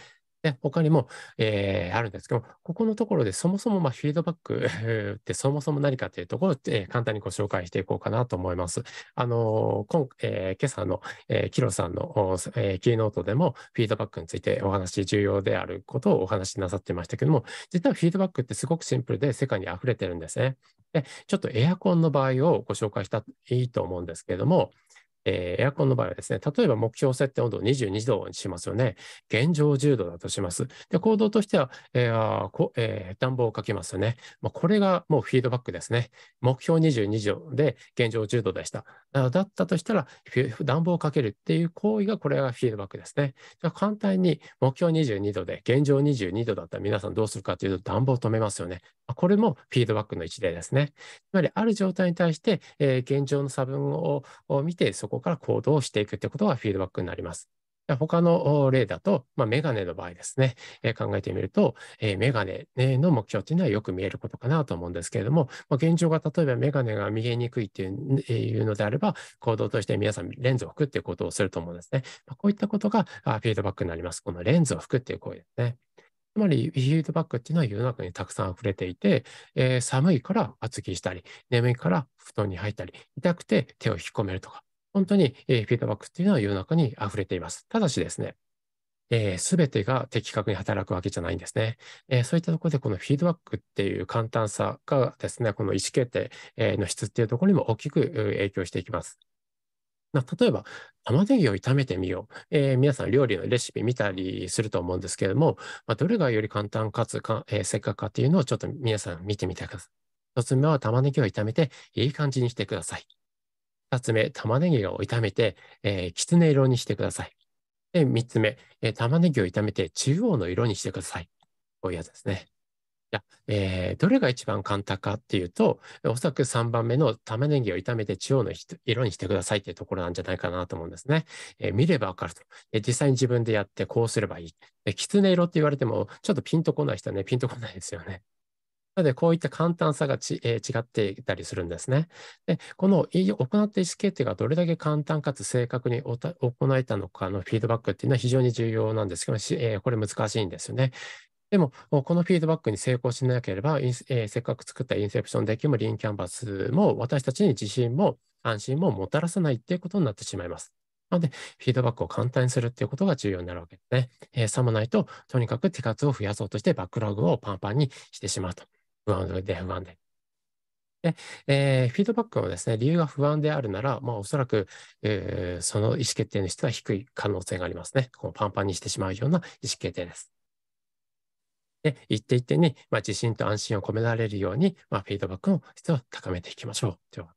で他にも、えー、あるんですけどここのところでそもそもまフィードバック ってそもそも何かというところを、えー、簡単にご紹介していこうかなと思います。あのー、今、えー、今朝の、えー、キロさんの、えー、キーノートでもフィードバックについてお話重要であることをお話しなさってましたけども、実はフィードバックってすごくシンプルで世界に溢れてるんですね。で、ちょっとエアコンの場合をご紹介したいいと思うんですけれども、えー、エアコンの場合はですね、例えば目標設定温度を22度にしますよね。現状10度だとします。で、行動としては、えーこえー、暖房をかけますよね。まあ、これがもうフィードバックですね。目標22度で現状10度でした。だったとしたら、暖房をかけるっていう行為が、これがフィードバックですね。じゃ簡単に目標22度で現状22度だったら皆さんどうするかというと暖房を止めますよね。これもフィードバックの一例ですね。つまり、ある状態に対して、え現状の差分を見て、そこから行動をしていくということがフィードバックになります。他の例だと、まあ、メガネの場合ですね、えー、考えてみると、えー、メガネの目標というのはよく見えることかなと思うんですけれども、まあ、現状が例えばメガネが見えにくいっていう,、のであれば、行動として皆さんレンズを拭くっていうことをすると思うんですね。まあ、こういったことがフィードバックになります。このレンズを拭くっていう行為ですね。つまり、フィードバックっていうのは世の中にたくさん溢れていて、えー、寒いから厚着したり、眠いから布団に入ったり、痛くて手を引っ込めるとか、本当に、えフィードバックっていうのは世の中に溢れています。ただしですね、す、えー、べ、てが的確に働くわけじゃないんですね、えー、そういったところで、このフィードバックっていう簡単さがですね、この意思決定の質っていうところにも大きく影響していきます。例えば、玉ねぎを炒めてみよう、えー、皆さん料理のレシピ見たりすると思うんですけれども、まあ、どれがより簡単かつか、えー、せっかくかっていうのをちょっと皆さん見てみてください。1つ目は玉ねぎを炒めていい感じにしてください。2つ目、玉ねぎを炒めて、えー、きつね色にしてください。で、3つ目、えー、玉ねぎを炒めて中央の色にしてください。こういうやつですね。や、えー、どれが一番簡単かっていうと、おそらく3番目の玉ねぎを炒めて中央の色にしてくださいっていうところなんじゃないかなと思うんですね。えー、見ればわかると、実際に自分でやってこうすればいい。きつね色って言われても、ちょっとピンとこない人はね、ピンとこないですよね。なので、こういった簡単さがち、えー、違っていたりするんですね。で、この行った意思決定がどれだけ簡単かつ正確に行えたのかのフィードバックっていうのは非常に重要なんですけど、えー、これ難しいんですよね。でも、このフィードバックに成功しなければ、えー、せっかく作ったインセプションデッキもリーンキャンバスも私たちに自信も安心ももたらさないっていうことになってしまいます。なので、フィードバックを簡単にするっていうことが重要になるわけですね。えー、さもないと、とにかく手数を増やそうとしてバックログをパンパンにしてしまうと。不安で不安で。で、えー、フィードバックのですね、理由が不安であるなら、まあ、おそらく、えー、その意思決定の質は低い可能性がありますね。こうパンパンにしてしまうような意思決定です。で、一定一定に、まあ、自信と安心を込められるように、まあ、フィードバックの質を高めていきましょうでは。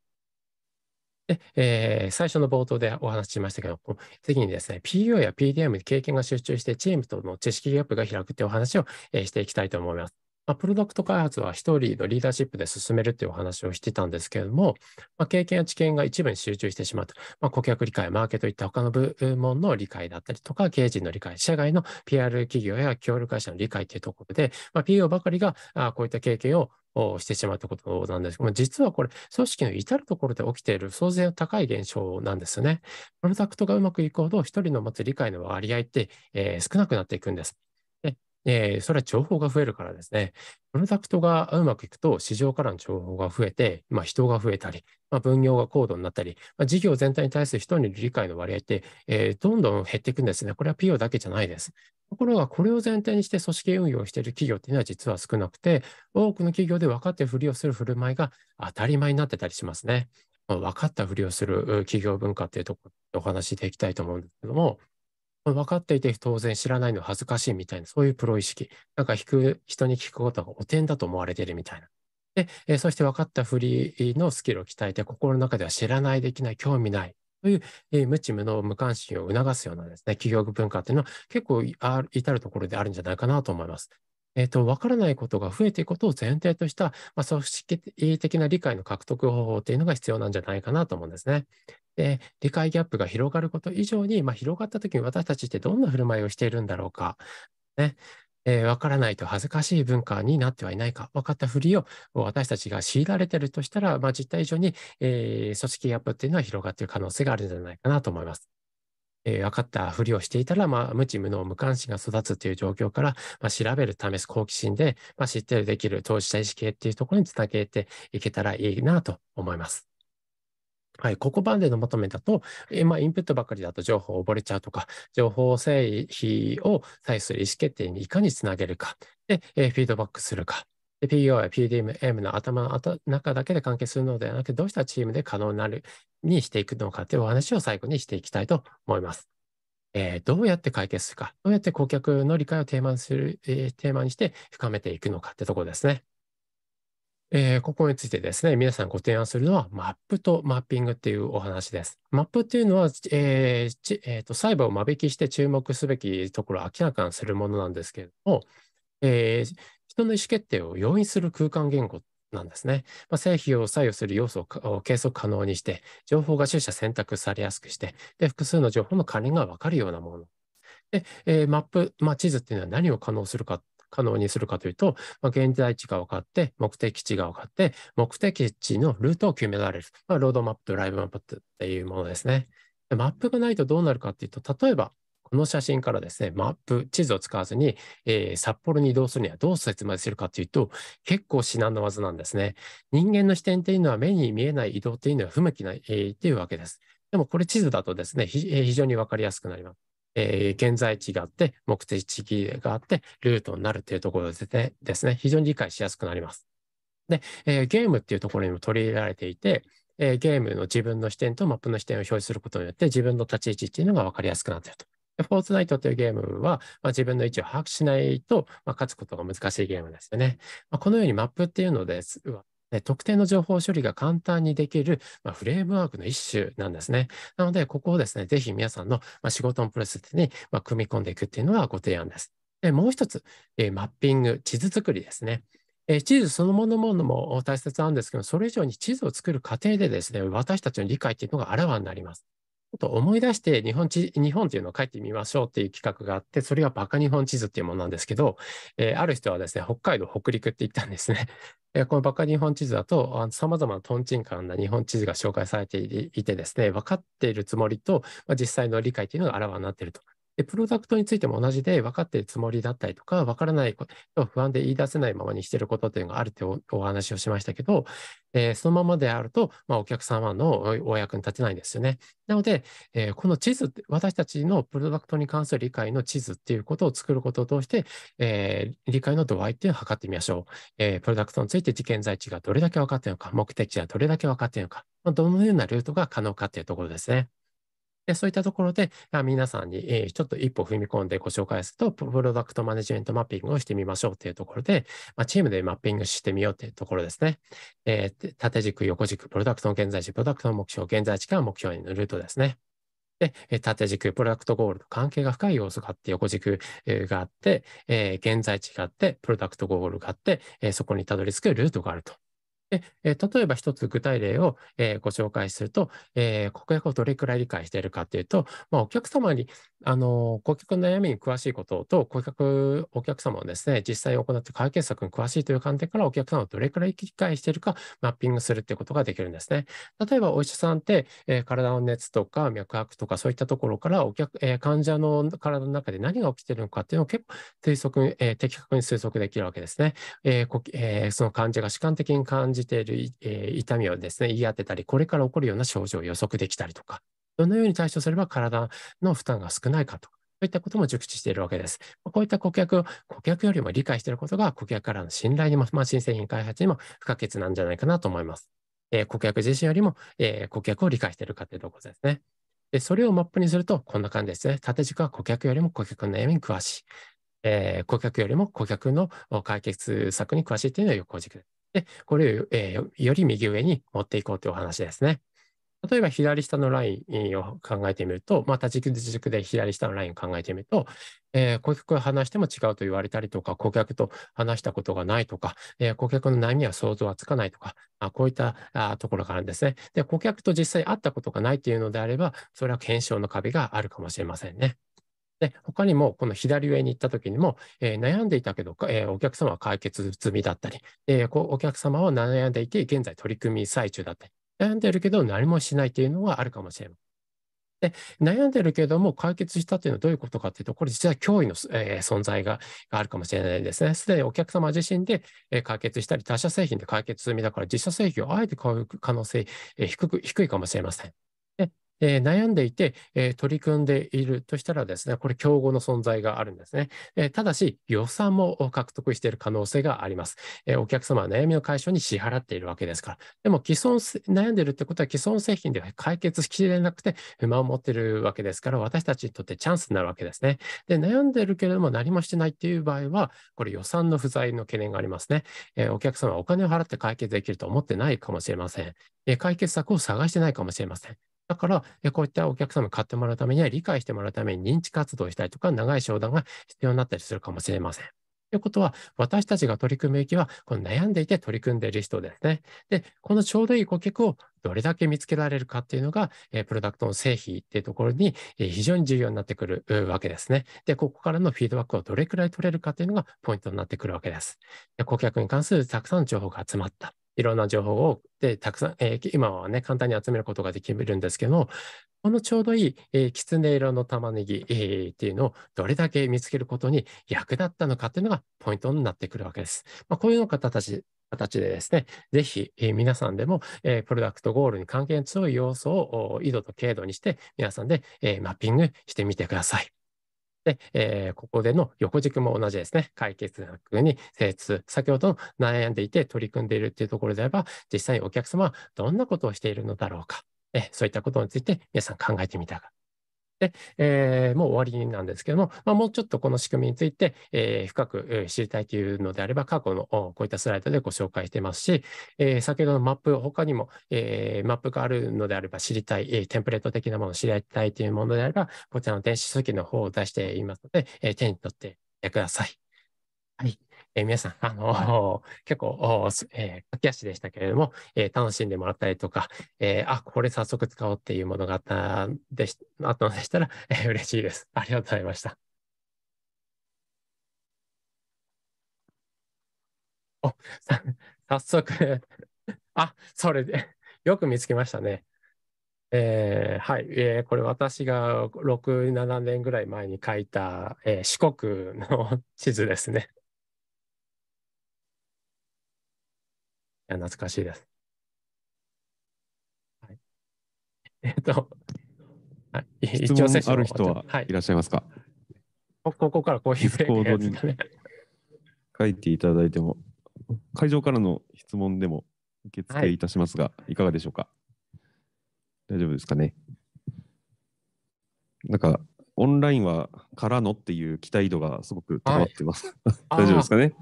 で、えー、最初の冒頭でお話ししましたけど次にですね、PO や PDM に経験が集中して、チームとの知識ギャップが開くというお話を、えー、していきたいと思います。まあ、プロダクト開発は一人のリーダーシップで進めるというお話をしてたんですけれども、まあ、経験や知見が一部に集中してしまうと、まあ、顧客理解、マーケットいった他の部門の理解だったりとか、経営陣の理解、社外の PR 企業や協力会社の理解というところで、まあ、PO ばかりがあこういった経験をしてしまうということなんですけども、実はこれ、組織の至るところで起きている相の高い現象なんですね。プロダクトがうまくいくほど、一人の持つ理解の割合って、えー、少なくなっていくんです。えー、それは情報が増えるからですね。プロダクトがうまくいくと、市場からの情報が増えて、まあ、人が増えたり、まあ、分業が高度になったり、まあ、事業全体に対する人に理解の割合って、えー、どんどん減っていくんですね。これは PO だけじゃないです。ところが、これを前提にして組織運用している企業っていうのは実は少なくて、多くの企業で分かってふりをする振る舞いが当たり前になってたりしますね。分かったふりをする企業文化っていうところでお話しできたいと思うんですけども、分かっていて当然知らないの恥ずかしいみたいな、そういうプロ意識。なんか人に聞くことが汚点だと思われてるみたいな。で、えー、そして分かったふりのスキルを鍛えて、心の中では知らない、できない、興味ない。という、えー、無知無能、無関心を促すようなですね、企業文化っていうのは結構至るところであるんじゃないかなと思います。えっ、と、わからないことが増えていくことを前提とした、まあ、組織的な理解の獲得方法というのが必要なんじゃないかなと思うんですね。で、理解ギャップが広がること以上に、まあ、広がった時に私たちってどんな振る舞いをしているんだろうか。ね。えー、わからないと恥ずかしい文化になってはいないか、分かったふりを私たちが強いられてるとしたら、まあ、実態以上に、えー、組織ギャップっていうのは広がっている可能性があるんじゃないかなと思います。えー、分かったふりをしていたら、まあ、無知無能無関心が育つという状況から、まあ、調べる、試す、好奇心で、まあ、知ってる、できる、当事者意識っていうところにつなげていけたらいいなと思います。はい、ここまでのまとめだと、えまあ、インプットばかりだと情報を溺れちゃうとか、情報整理を対する意思決定にいかにつなげるか、で、えフィードバックするか、PEO や PDM の頭の中だけで関係するのではなく、どうしたチームで可能になるにしていくのかというお話を最後にしていきたいと思います。えー、どうやって解決するか、どうやって顧客の理解をテーマにする、えー、テーマにして深めていくのかってところですね。えー、ここについてですね、皆さんご提案するのは、マップとマッピングっていうお話です。マップっていうのは、えーえーと、細胞を間引きして注目すべきところを明らかにするものなんですけれども、えー、人の意思決定を容易する空間言語なんですね。まあ、製品を左右する要素を計測可能にして、情報が取捨選択されやすくして、で複数の情報の管理が分かるようなもの。で、えー、マップ、まあ、地図っていうのは何を可能するか、可能にするかというと、まあ、現在地が分かって、目的地が分かって、目的地のルートを決められる。まあ、ロードマップ、とライブマップっていうものですね。マップがないとどうなるかっていうと、例えば、この写真からですね、マップ、地図を使わずに、えー、札幌に移動するにはどう説明するかというと、結構至難の技なんですね。人間の視点というのは目に見えない移動というのは不向きな、えー、というわけです。でもこれ地図だとですね、非常にわかりやすくなります。えー、現在地があって、目的地があって、ルートになるというところでですね非常に理解しやすくなります。で、えー、ゲームっていうところにも取り入れられていて、えー、ゲームの自分の視点とマップの視点を表示することによって、自分の立ち位置っていうのが分かりやすくなっていると。フォーツナイトというゲームは、まあ、自分の位置を把握しないと、まあ、勝つことが難しいゲームですよね。まあ、このようにマップっていうのです。特定の情報処理が簡単にできる、まあ、フレームワークの一種なんですね。なので、ここをですね、ぜひ皆さんの、まあ、仕事のプロセスに、まあ、組み込んでいくっていうのがご提案です。でもう一つ、えー、マッピング、地図作りですね。え地図そのものものも大切なんですけど、それ以上に地図を作る過程でですね、私たちの理解っていうのがあらわになります。と思い出して日本地、日本というのを書いてみましょうっていう企画があって、それがバカ日本地図っていうものなんですけど、えー、ある人はですね、北海道、北陸って言ったんですね。えー、このバカ日本地図だと、さまざまなトンチンカンな日本地図が紹介されていてですね、分かっているつもりと、まあ、実際の理解というのがあらわになっていると。で、プロダクトについても同じで、分かっているつもりだったりとか、分からないこと、不安で言い出せないままにしていることというのがあるってお話をしましたけど、えー、そのままであると、まあ、お客様のお役に立てないんですよね。なので、えー、この地図、私たちのプロダクトに関する理解の地図っていうことを作ることを通して、えー、理解の度合いっていうのを測ってみましょう。えプロダクトについて事件在地がどれだけ分かっているのか、目的地はどれだけ分かっているのか、まあ、どのようなルートが可能かっていうところですね。で、そういったところで、皆さんに、えちょっと一歩踏み込んでご紹介すると、プロダクトマネジメントマッピングをしてみましょうというところで、まチームでマッピングしてみようというところですね。えー、縦軸、横軸、プロダクトの現在地、プロダクトの目標、現在地から目標にのルートですね。で、縦軸、プロダクトゴールと関係が深い要素があって、横軸があって、えー、現在地があって、プロダクトゴールがあって、えー、そこにたどり着くルートがあると。で、え例えば一つ具体例を、えご紹介すると、えー、顧客をどれくらい理解しているかというと、まあ、お客様に、あの、顧客の悩みに詳しいことと、顧客、お客様をですね、実際に行って解決策に詳しいという観点から、お客様をどれくらい理解しているか、マッピングするっていうことができるんですね。例えば、お医者さんって、えー、体の熱とか脈拍とか、そういったところから、お客、えー、患者の体の中で何が起きているのかっていうのを結構推測、えー、的確に推測できるわけですね。えーえー、その患者が主観的に感じている、えー、痛みをですね、言い当てたり、これから起こるような症状を予測できたりとか、どのように対処すれば体の負担が少ないかと。そういったことも熟知しているわけです。こういった顧客を顧客よりも理解していることが顧客からの信頼にも、まあ、新製品開発にも不可欠なんじゃないかなと思います。えー、顧客自身よりも、えー、顧客を理解しているかというところですね。で、それをマップにするとこんな感じですね。縦軸は顧客よりも顧客の悩みに詳しい。えー、顧客よりも顧客の解決策に詳しいというのが横軸です。で、これを、えー、より右上に持っていこうというお話ですね。例えば左下のラインを考えてみると、また軸で軸で左下のラインを考えてみると、えー、顧客が話しても違うと言われたりとか、顧客と話したことがないとか、えー、顧客の悩みは想像はつかないとか、あこういったあところがあるんですね。で、顧客と実際会ったことがないというのであれば、それは検証の壁があるかもしれませんね。で、他にも、この左上に行った時にも、えー、悩んでいたけど、えー、お客様は解決済みだったり、えー、お客様は悩んでいて、現在取り組み最中だったり、悩んでるけど何もしないというのはあるかもしれません。で悩んでるけども解決したというのはどういうことかというと、これ実は脅威の、えー、存在があるかもしれないですね。すでにお客様自身で、え解決したり、他社製品で解決済みだから、自社製品をあえて買う可能性、え低く低いかもしれません。えー、悩んでいて、えー、取り組んでいるとしたらですね、これ競合の存在があるんですね。えただし、予算も獲得している可能性があります。えお客様は悩みの解消に支払っているわけですから。でも既存、悩んでるってことは既存製品では解決しきれなくて不満を持ってるわけですから、私たちにとってチャンスになるわけですね。で、悩んでるけれども何もしてないっていう場合は、これ予算の不在の懸念がありますね。えお客様はお金を払って解決できると思ってないかもしれません。え解決策を探してないかもしれません。だから、こういったお客様に買ってもらうためには、理解してもらうために認知活動したりとか、長い商談が必要になったりするかもしれません。ということは、私たちが取り組むべきは、この悩んでいて取り組んでいる人ですね。で、このちょうどいい顧客をどれだけ見つけられるかっていうのが、えプロダクトの製品っていうところに、え非常に重要になってくるわけですね。で、ここからのフィードバックをどれくらい取れるかっていうのがポイントになってくるわけです。で顧客に関するたくさんの情報が集まった。いろんな情報をでたくさん、えー、今はね、簡単に集めることができるんですけどこのちょうどいい、えー、きつね色の玉ねぎ、えー、っていうのをどれだけ見つけることに役立ったのかっていうのがポイントになってくるわけです。まあ、こういうような形形でですね、ぜひ、えー、皆さんでも、えー、プロダクトゴールに関係の強い要素を緯度と経度にして、皆さんで、えー、マッピングしてみてください。で、えー、ここでの横軸も同じですね。解決策に精通。先ほど悩んでいて取り組んでいるっていうところであれば、実際にお客様はどんなことをしているのだろうか。えそういったことについて皆さん考えてみたで、えー、もう終わりなんですけども、まあ、もうちょっとこの仕組みについて、えー、深く知りたいというのであれば、過去のこういったスライドでご紹介していますし、えー、先ほどのマップ、他にも、えー、マップがあるのであれば知りたい、えー、テンプレート的なものを知りたいというものであれば、こちらの電子書籍の方を出していますので、えー、手に取ってください。はい。えー、皆さん、あの 結構、えー、駆け足でしたけれども、えー、楽しんでもらったりとか、えー、あ、これ早速使おうっていうものがあったでしあったのでしたら、えー、嬉しいです。ありがとうございました。お、さ早速 あ、それでよく見つけましたね。えー、はい、えー、これ私が6、7年ぐらい前に書いた、えー、四国の地図ですね。や懐かしいです。はい、えっ、と、はい、一応セッある人はいらっしゃいますか、はい、ここからコーヒーブレイクで書いていただいても、会場からの質問でも受付いたしますが、はい、いかがでしょうか大丈夫ですかねなんか、オンラインはからのっていう期待度がすごく高まってます。大丈夫ですかね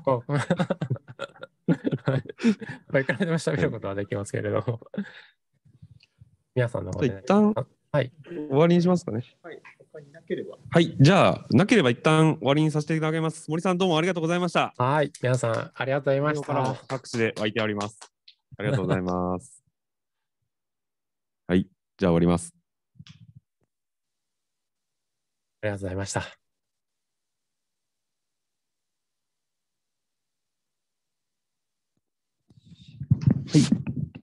ま あ、いくらでも喋ることはできますけれど、皆さんの方で、ね。一旦、はい、終わりにしますかね。はい、他になければ。はい、じゃあ、なければ一旦終わりにさせていただきます。森さん、どうもありがとうございました。はい、皆さん、ありがとうございました。から拍手で湧いております。ありがとうございます。はい、じゃあ終わります。ありがとうございました。はい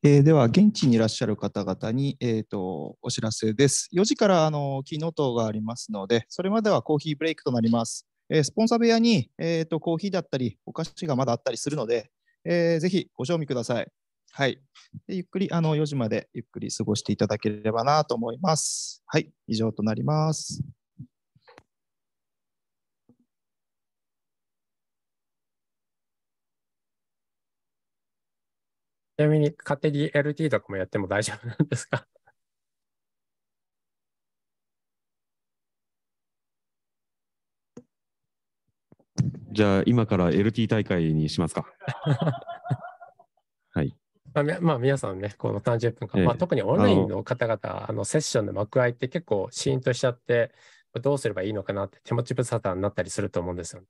えー、では、現地にいらっしゃる方々に、えーと、お知らせです。4時からあのキーノートがありますので、それまではコーヒーブレイクとなります。えー、スポンサー部屋に、えーと、とコーヒーだったり、お菓子がまだあったりするので、えー、ぜひご賞味ください。はい、でゆっくりあの4時までゆっくり過ごしていただければなと思います。はい、以上となります。ちなみに勝手に LT とかもやっても大丈夫なんですか じゃあ今から LT 大会にしますか。はい。まあ、まあ、皆さんね、この30分間、えまあ、特にオンラインの方々、あのあのセッションの幕開いって結構シーンとしちゃって、どうすればいいのかなって手持ち無沙汰になったりすると思うんですよね。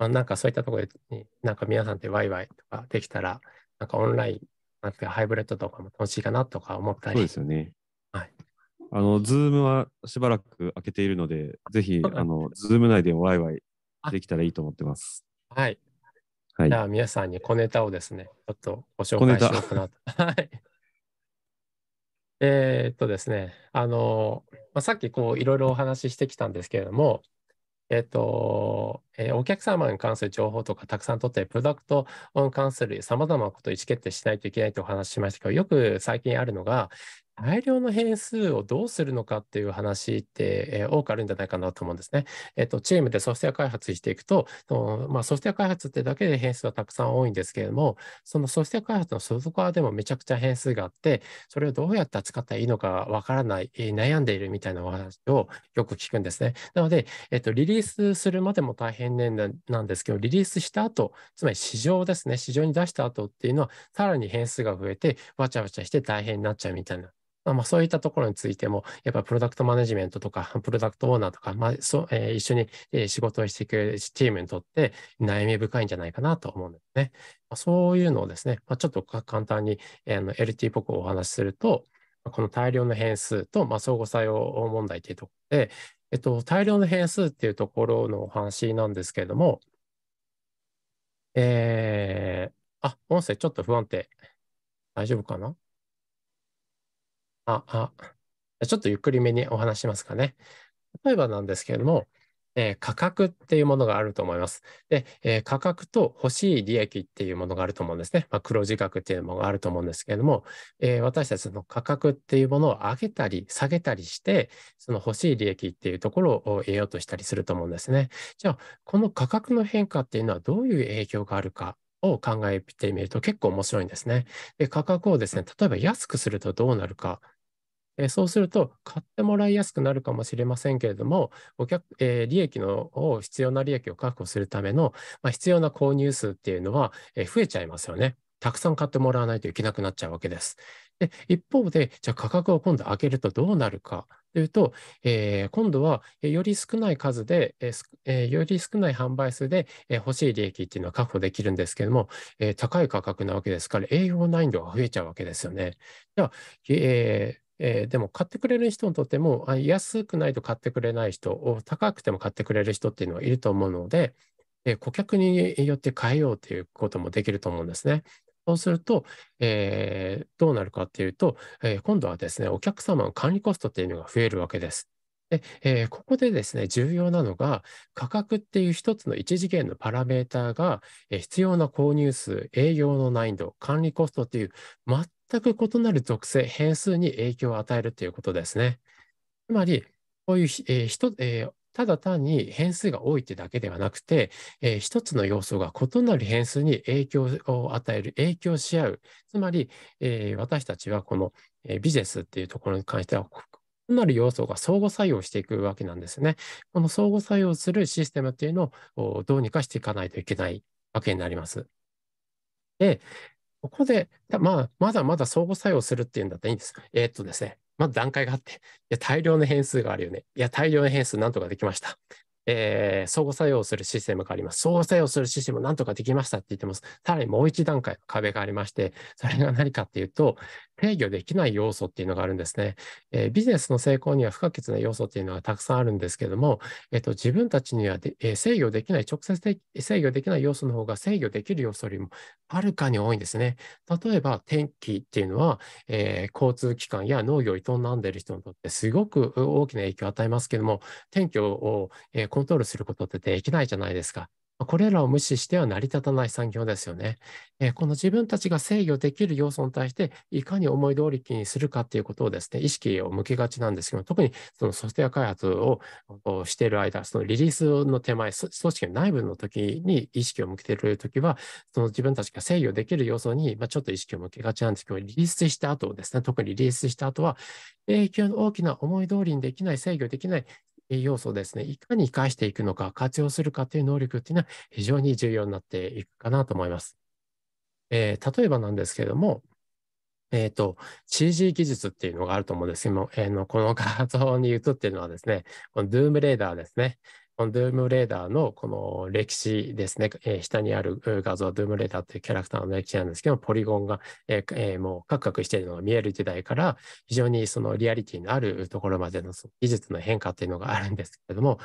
まあ、なんかそういったところで、なんか皆さんでワイワイとかできたら、なんかオンライン、なんかハイブレッドとかも楽しいかなとか思ったり。そうですよね。はい。あの、ズームはしばらく開けているので、ぜひ、あの、ズーム内でワイワイできたらいいと思ってます。はい。はい、じゃあ、皆さんに小ネタをですね、ちょっとご紹介しようかなと。はい。えー、っとですね、あの、まあ、さっきこう、いろいろお話ししてきたんですけれども、えっと、えー、お客様に関する情報とかたくさん取って、プロダクトに関する様々なことを意思決定しないといけないとお話ししましたけど、よく最近あるのが、大量の変数をどうするのかっていう話って、えー、多くあるんじゃないかなと思うんですね。えっ、と、チームでソフトウェア開発していくと、まあ、ソフトウェア開発ってだけで変数はたくさん多いんですけれども、そのソフトウェア開発の外側でもめちゃくちゃ変数があって、それをどうやって扱ったらいいのかわからない、えー、悩んでいるみたいなお話をよく聞くんですね。なので、えっ、と、リリースするまでも大変なんですけど、リリースした後、つまり市場ですね、市場に出した後っていうのは、さらに変数が増えて、わちゃわちゃして大変になっちゃうみたいなまあ、まあそういったところについても、やっぱプロダクトマネジメントとか、プロダクトオーナーとか、まあそえー、一緒に、え仕事をしてくれるチームにとって悩み深いんじゃないかなと思うんですね。まあ、そういうのをですね、まあ、ちょっと簡単に、えー、LT っぽくお話しすると、この大量の変数と、まあ、相互作用問題というところで、えっと、大量の変数っていうところのお話なんですけれども、えー、あ、音声ちょっと不安定。大丈夫かなあ、あ、ちょっとゆっくりめにお話しますかね。例えばなんですけれども、えー、価格っていうものがあると思います。で、えー、価格と欲しい利益っていうものがあると思うんですね。まあ、黒字額っていうものがあると思うんですけれども、えー、私たちの価格っていうものを上げたり下げたりして、その欲しい利益っていうところを得ようとしたりすると思うんですね。じゃあ、この価格の変化っていうのはどういう影響があるかを考えてみると結構面白いんですね。で価格をですね、例えば安くするとどうなるかえそうすると、買ってもらいやすくなるかもしれませんけれども、お客え利益のを、必要な利益を確保するための、まあ、必要な購入数っていうのは、え増えちゃいますよね。たくさん買ってもらわないといけなくなっちゃうわけです。で一方で、じゃあ価格を今度上げるとどうなるかというと、えー、今度はより少ない数で、えー、より少ない販売数で、えー、欲しい利益っていうのは確保できるんですけども、え高い価格なわけですから、栄養難易度が増えちゃうわけですよね。じゃあ、ええー、でも買ってくれる人にとってもあ、安くないと買ってくれない人、高くても買ってくれる人っていうのはいると思うので、えー、顧客によって変えようということもできると思うんですね。そうすると、えー、どうなるかっていうと、えー、今度はですね、お客様の管理コストっていうのが増えるわけです。でえー、ここでですね、重要なのが、価格っていう一つの一次元のパラメーターが、え必要な購入数、営業の難易度、管理コストっていうく異なる属性、変数に影響を与えるということですね。つまり、こういう、えーえー、ただ単に変数が多いってだけではなくて、えー、一つの要素が異なる変数に影響を与える、影響し合う。つまり、えー、私たちはこの、えー、ビジネスっていうところに関しては、異なる要素が相互作用していくわけなんですね。この相互作用するシステムっていうのをどうにかしていかないといけないわけになります。で、ここで、まあ、まだまだ相互作用するっていうんだったらいいんです。えー、っとですね、まず段階があって、いや、大量の変数があるよね。いや、大量の変数なんとかできました。えー、相作用するシステムがあります。相作用するシステムなんとかできましたって言ってます。さらにもう一段階壁がありまして、それが何かっていうと、制御できない要素っていうのがあるんですね。えー、ビジネスの成功には不可欠な要素っていうのはたくさんあるんですけども、えっ、と、自分たちにはで、えー、制御できない、直接制御できない要素の方が制御できる要素よりもはるかに多いんですね。例えば、天気っていうのは、え交通機関や農業を営んでいる人にとってすごく大きな影響を与えますけども、天気を、えーコントロールすることってできないじゃないですか。これらを無視しては成り立たない産業ですよね。えこの自分たちが制御できる要素に対して、いかに思い通りにするかっていうことをですね、意識を向けがちなんですけど、特にそのソフトウェア開発をしている間、そのリリースの手前、組織の内部の時に意識を向けている時は、その自分たちが制御できる要素に、まちょっと意識を向けがちなんですけど、リリースした後ですね、特にリリースした後は、影響の大きな思い通りにできない、制御できない、要素ですね、いかに生かしていくのか、活用するかという能力っていうのは非常に重要になっていくかなと思います。えー、例えばなんですけれども、えっ、ー、と、CG 技術っていうのがあると思うんですけども、えー、のこの画像に映ってるのはですね、この Doom レーダーですね。このドゥームレーダーのこの歴史ですね、えー、下にある画像はドゥームレーダーというキャラクターの歴史なんですけど、ポリゴンが、えーえー、もうカクカクしているのが見える時代から、非常にそのリアリティのあるところまでの技術の変化っていうのがあるんですけれども、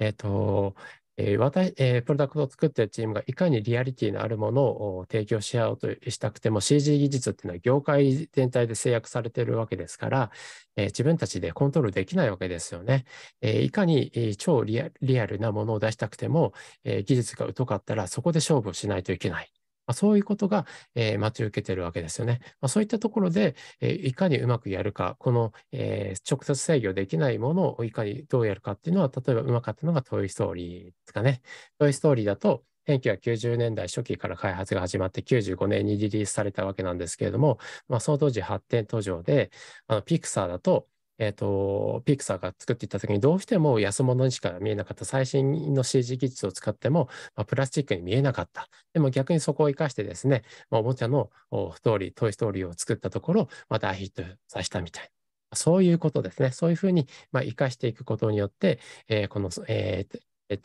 えっ、ー、と、えー私えー、プロダクトを作っているチームがいかにリアリティのあるものを提供し合おうとしたくても CG 技術っていうのは業界全体で制約されているわけですから、えー、自分たちでコントロールできないわけですよね。えいかに超リアルなものを出したくても、え技術が疎かったらそこで勝負をしないといけない。まあ、そういうことが、えー、待ち受けてるわけですよね。まあ、そういったところで、えー、いかにうまくやるか、この、えー、直接制御できないものをいかにどうやるかっていうのは、例えばうまかったのがトイ・ストーリーですかね。トイ・ストーリーだと、1990年代初期から開発が始まって95年にリリースされたわけなんですけれども、まあ、その当時発展途上で、あのピクサーだとえっ、ー、と、ピクサーが作っていった時にどうしても安物にしか見えなかった最新の CG 技術を使っても、まあ、プラスチックに見えなかった。でも逆にそこを生かしてですね、まあ、おもちゃのストーリー、トイストーリーを作ったところ、まあ、大ヒットさせたみたいな。そういうことですね。そういうふうに、まあ、生かしていくことによって、えー、この、えーえー、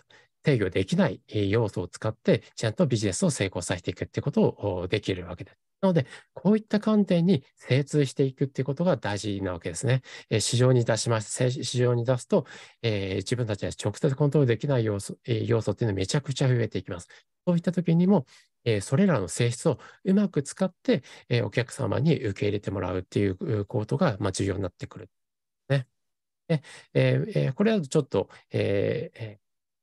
制御できない要素を使って、ちゃんとビジネスを成功させていくってことをできるわけです。なので、こういった観点に精通していくっていうことが大事なわけですね。えー、市場に出します。市場に出すと、えー、自分たちが直接コントロールできない要素,、えー、要素っていうのはめちゃくちゃ増えていきます。そういった時にも、えそれらの性質をうまく使って、えお客様に受け入れてもらうっていうことが、ま重要になってくる。ね。でえー、これとちょっと、え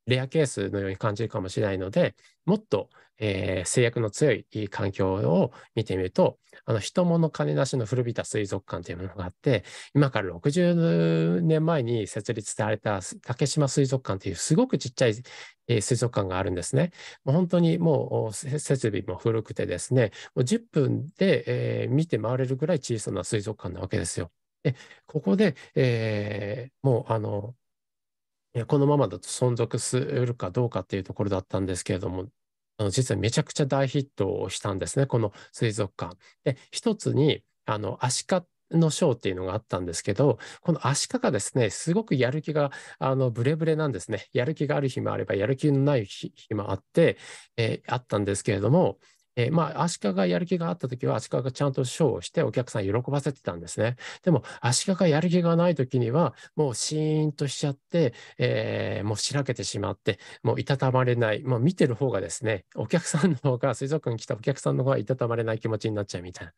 レアケースのように感じるかもしれないので、もっと、えー、制約の強い環境を見てみると、あの人物金なしの古びた水族館というものがあって、今から60年前に設立された竹島水族館というすごくちっちゃい、えー、水族館があるんですね。もう本当にもう設備も古くてですね、もう10分で、えー、見て回れるぐらい小さな水族館なわけですよ。でここで、えー、もうあのこのままだと存続するかどうかっていうところだったんですけれども、あの実はめちゃくちゃ大ヒットをしたんですね、この水族館。で、一つに、あの、アシカのショーっていうのがあったんですけど、このアシカがですね、すごくやる気が、あの、ブレブレなんですね。やる気がある日もあれば、やる気のない日もあって、えー、あったんですけれども、えー、まあ、足利がやる気があった時は、足利がちゃんとショーをしてお客さん喜ばせてたんですね。でも、足利がやる気がない時には、もうシーンとしちゃって、えー、もうしらけてしまって、もういたたまれない。まあ、見てる方がですね、お客さんの方が、水族館に来たお客さんの方がいたたまれない気持ちになっちゃうみたいな。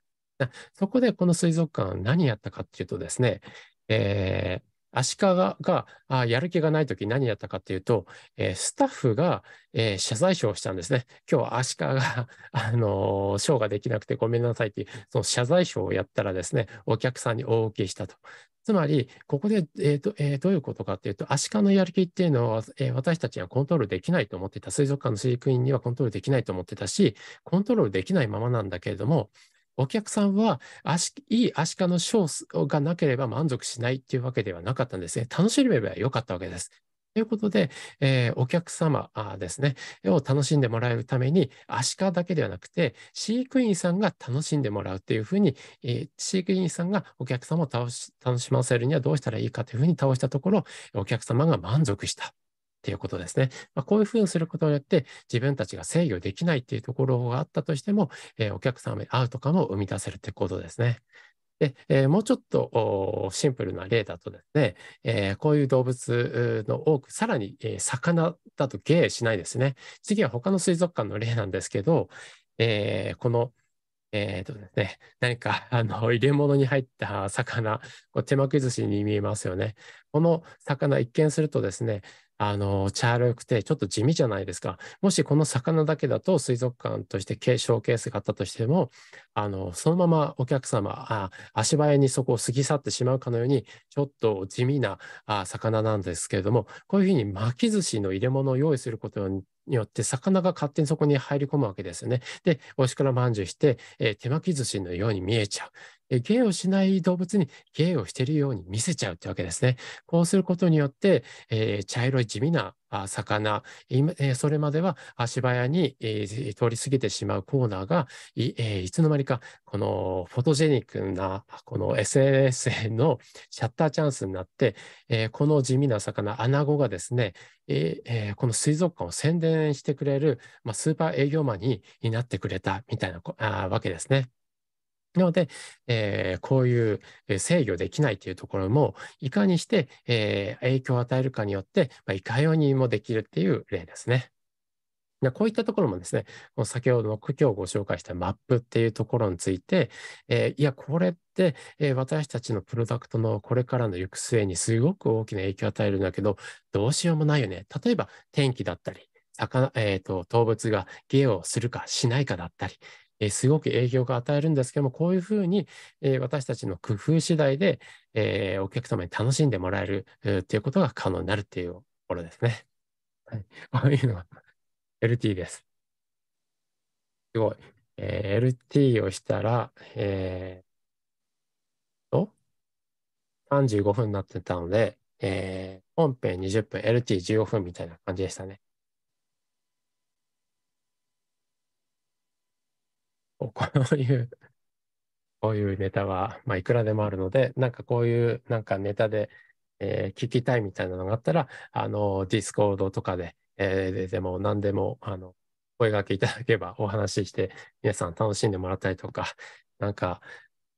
そこでこの水族館何やったかっていうとですね、えー足利があやる気がないとき何やったかっていうと、えスタッフが、え謝罪書をしたんですね。今日は足利が、あのショーができなくてごめんなさいっていう、その謝罪書をやったらですね、お客さんに大受けしたと。つまり、ここで、えーとえー、どういうことかっていうと、アシカのやる気っていうのは、えー、私たちはコントロールできないと思っていた、水族館の飼育員にはコントロールできないと思ってたし、コントロールできないままなんだけれども、お客さんはいいアシカのショーがなければ満足しないっていうわけではなかったんですね。楽しめばよかったわけです。ということで、えー、お客様ですね、を楽しんでもらうために、アシカだけではなくて、飼育員さんが楽しんでもらうというふうに、えー、飼育員さんがお客様を楽しませるにはどうしたらいいかというふうに倒したところ、お客様が満足したっていうことですね。まあ、こういうふうにすることによって、自分たちが制御できないっていうところがあったとしても、えー、お客様に会うとかも生み出せるってことですね。で、えー、もうちょっとシンプルな例だとですね、えー、こういう動物の多く、さらに、えー、魚だと芸しないですね。次は他の水族館の例なんですけど、えー、この、えーとですね、何かあの入れ物に入った魚、こう手巻き寿司に見えますよね。この魚、一見するとですね、あの、茶色くて、ちょっと地味じゃないですか。もしこの魚だけだと、水族館としてショーケースがあったとしても、あの、そのままお客様、あ足早にそこを過ぎ去ってしまうかのように、ちょっと地味なあ魚なんですけれども、こういうふうに巻き寿司の入れ物を用意することによって魚が勝手にそこに入り込むわけですよね。で、おしからまんじゅうして、えー、手巻き寿司のように見えちゃう。芸をしない動物に芸をしているように見せちゃうってわけですね。こうすることによって、えー、茶色い地味な魚、それまでは足早に、えー、通り過ぎてしまうコーナーがいえー、いつの間にかこのフォトジェニックなこの SNS のシャッターチャンスになって、えー、この地味な魚アナゴがですね、この水族館を宣伝してくれる、まあ、スーパー営業マンになってくれたみたいなわけですね。なので、えー、こういう制御できないというところも、いかにして、えー、影響を与えるかによって、まあ、いかようにもできるっていう例ですね。でこういったところもですね、もう先ほどの今日ご紹介したマップっていうところについて、えー、いや、これって、え私たちのプロダクトのこれからの行く末にすごく大きな影響を与えるんだけど、どうしようもないよね。例えば天気だったり、魚えーと動物が芸をするかしないかだったり、えすごく影響が与えるんですけども、こういうふうに、え私たちの工夫次第で、えお客様に楽しんでもらえる、っていうことが可能になるっていうところですね。はい、こういうのは LT です。すごい。えー、LT をしたら、えー、と、35分になってたので、えー、本編20分、LT15 分みたいな感じでしたね。こういう、こういうネタは、まあ、いくらでもあるので、なんかこういう、なんかネタで、えー、聞きたいみたいなのがあったら、あの、ディスコードとかで、えー、でも何でも、あの、声掛けいただけばお話しして、皆さん楽しんでもらったりとか、なんか、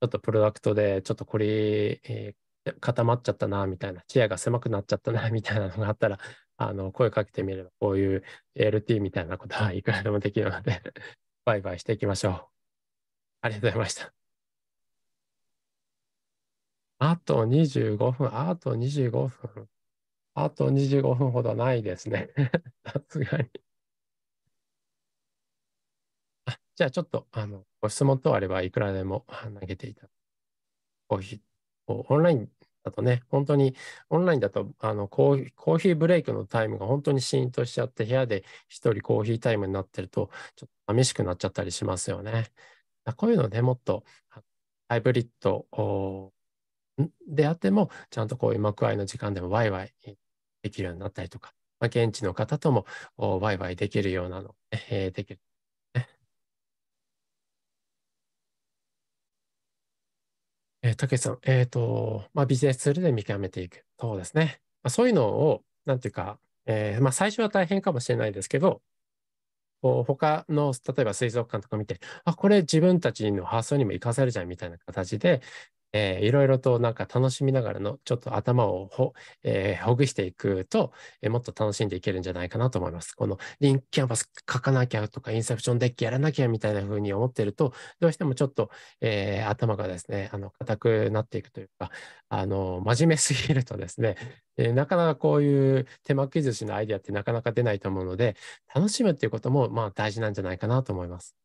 ちょっとプロダクトで、ちょっとこれ、えー、固まっちゃったな、みたいな、ェアが狭くなっちゃったな、みたいなのがあったら、あの、声かけてみれば、こういう LT みたいなことはいくらでもできるので バイバイしていきましょう。ありがとうございました。あと25分、あと25分。あと25分ほどないですね。さすがに。あ、じゃあちょっと、あの、ご質問等あればいくらでも投げていたコーヒー、オンラインだとね、本当に、オンラインだと、あの、コーヒー、コーヒーブレイクのタイムが本当にシーンとしちゃって、部屋で一人コーヒータイムになってると、ちょっと寂しくなっちゃったりしますよね。こういうのでもっとハイブリッドであっても、ちゃんとこういう幕いの時間でもワイワイできるようになったりとか、まあ、現地の方ともワイワイできるようなの、えー、できる。えー、たけしさん、えっ、ー、と、まあ、ビジネスツールで見極めていく。そうですね。まあ、そういうのを、なんていうか、えーまあ、最初は大変かもしれないですけど、他の例えば水族館とか見てあこれ自分たちの発想にも生かせるじゃんみたいな形でえー、いろいろとなんか楽しみながらのちょっと頭をほえー、えほぐしていくと、えー、もっと楽しんでいけるんじゃないかなと思います。このリンクキャンバス書かなきゃとかインセプションデッキやらなきゃみたいな風に思ってるとどうしてもちょっと、えー、頭がですねあの硬くなっていくというかあの真面目すぎるとですね、えなかなかこういう手巻き寿司のアイデアってなかなか出ないと思うので楽しむっていうこともまあ大事なんじゃないかなと思います。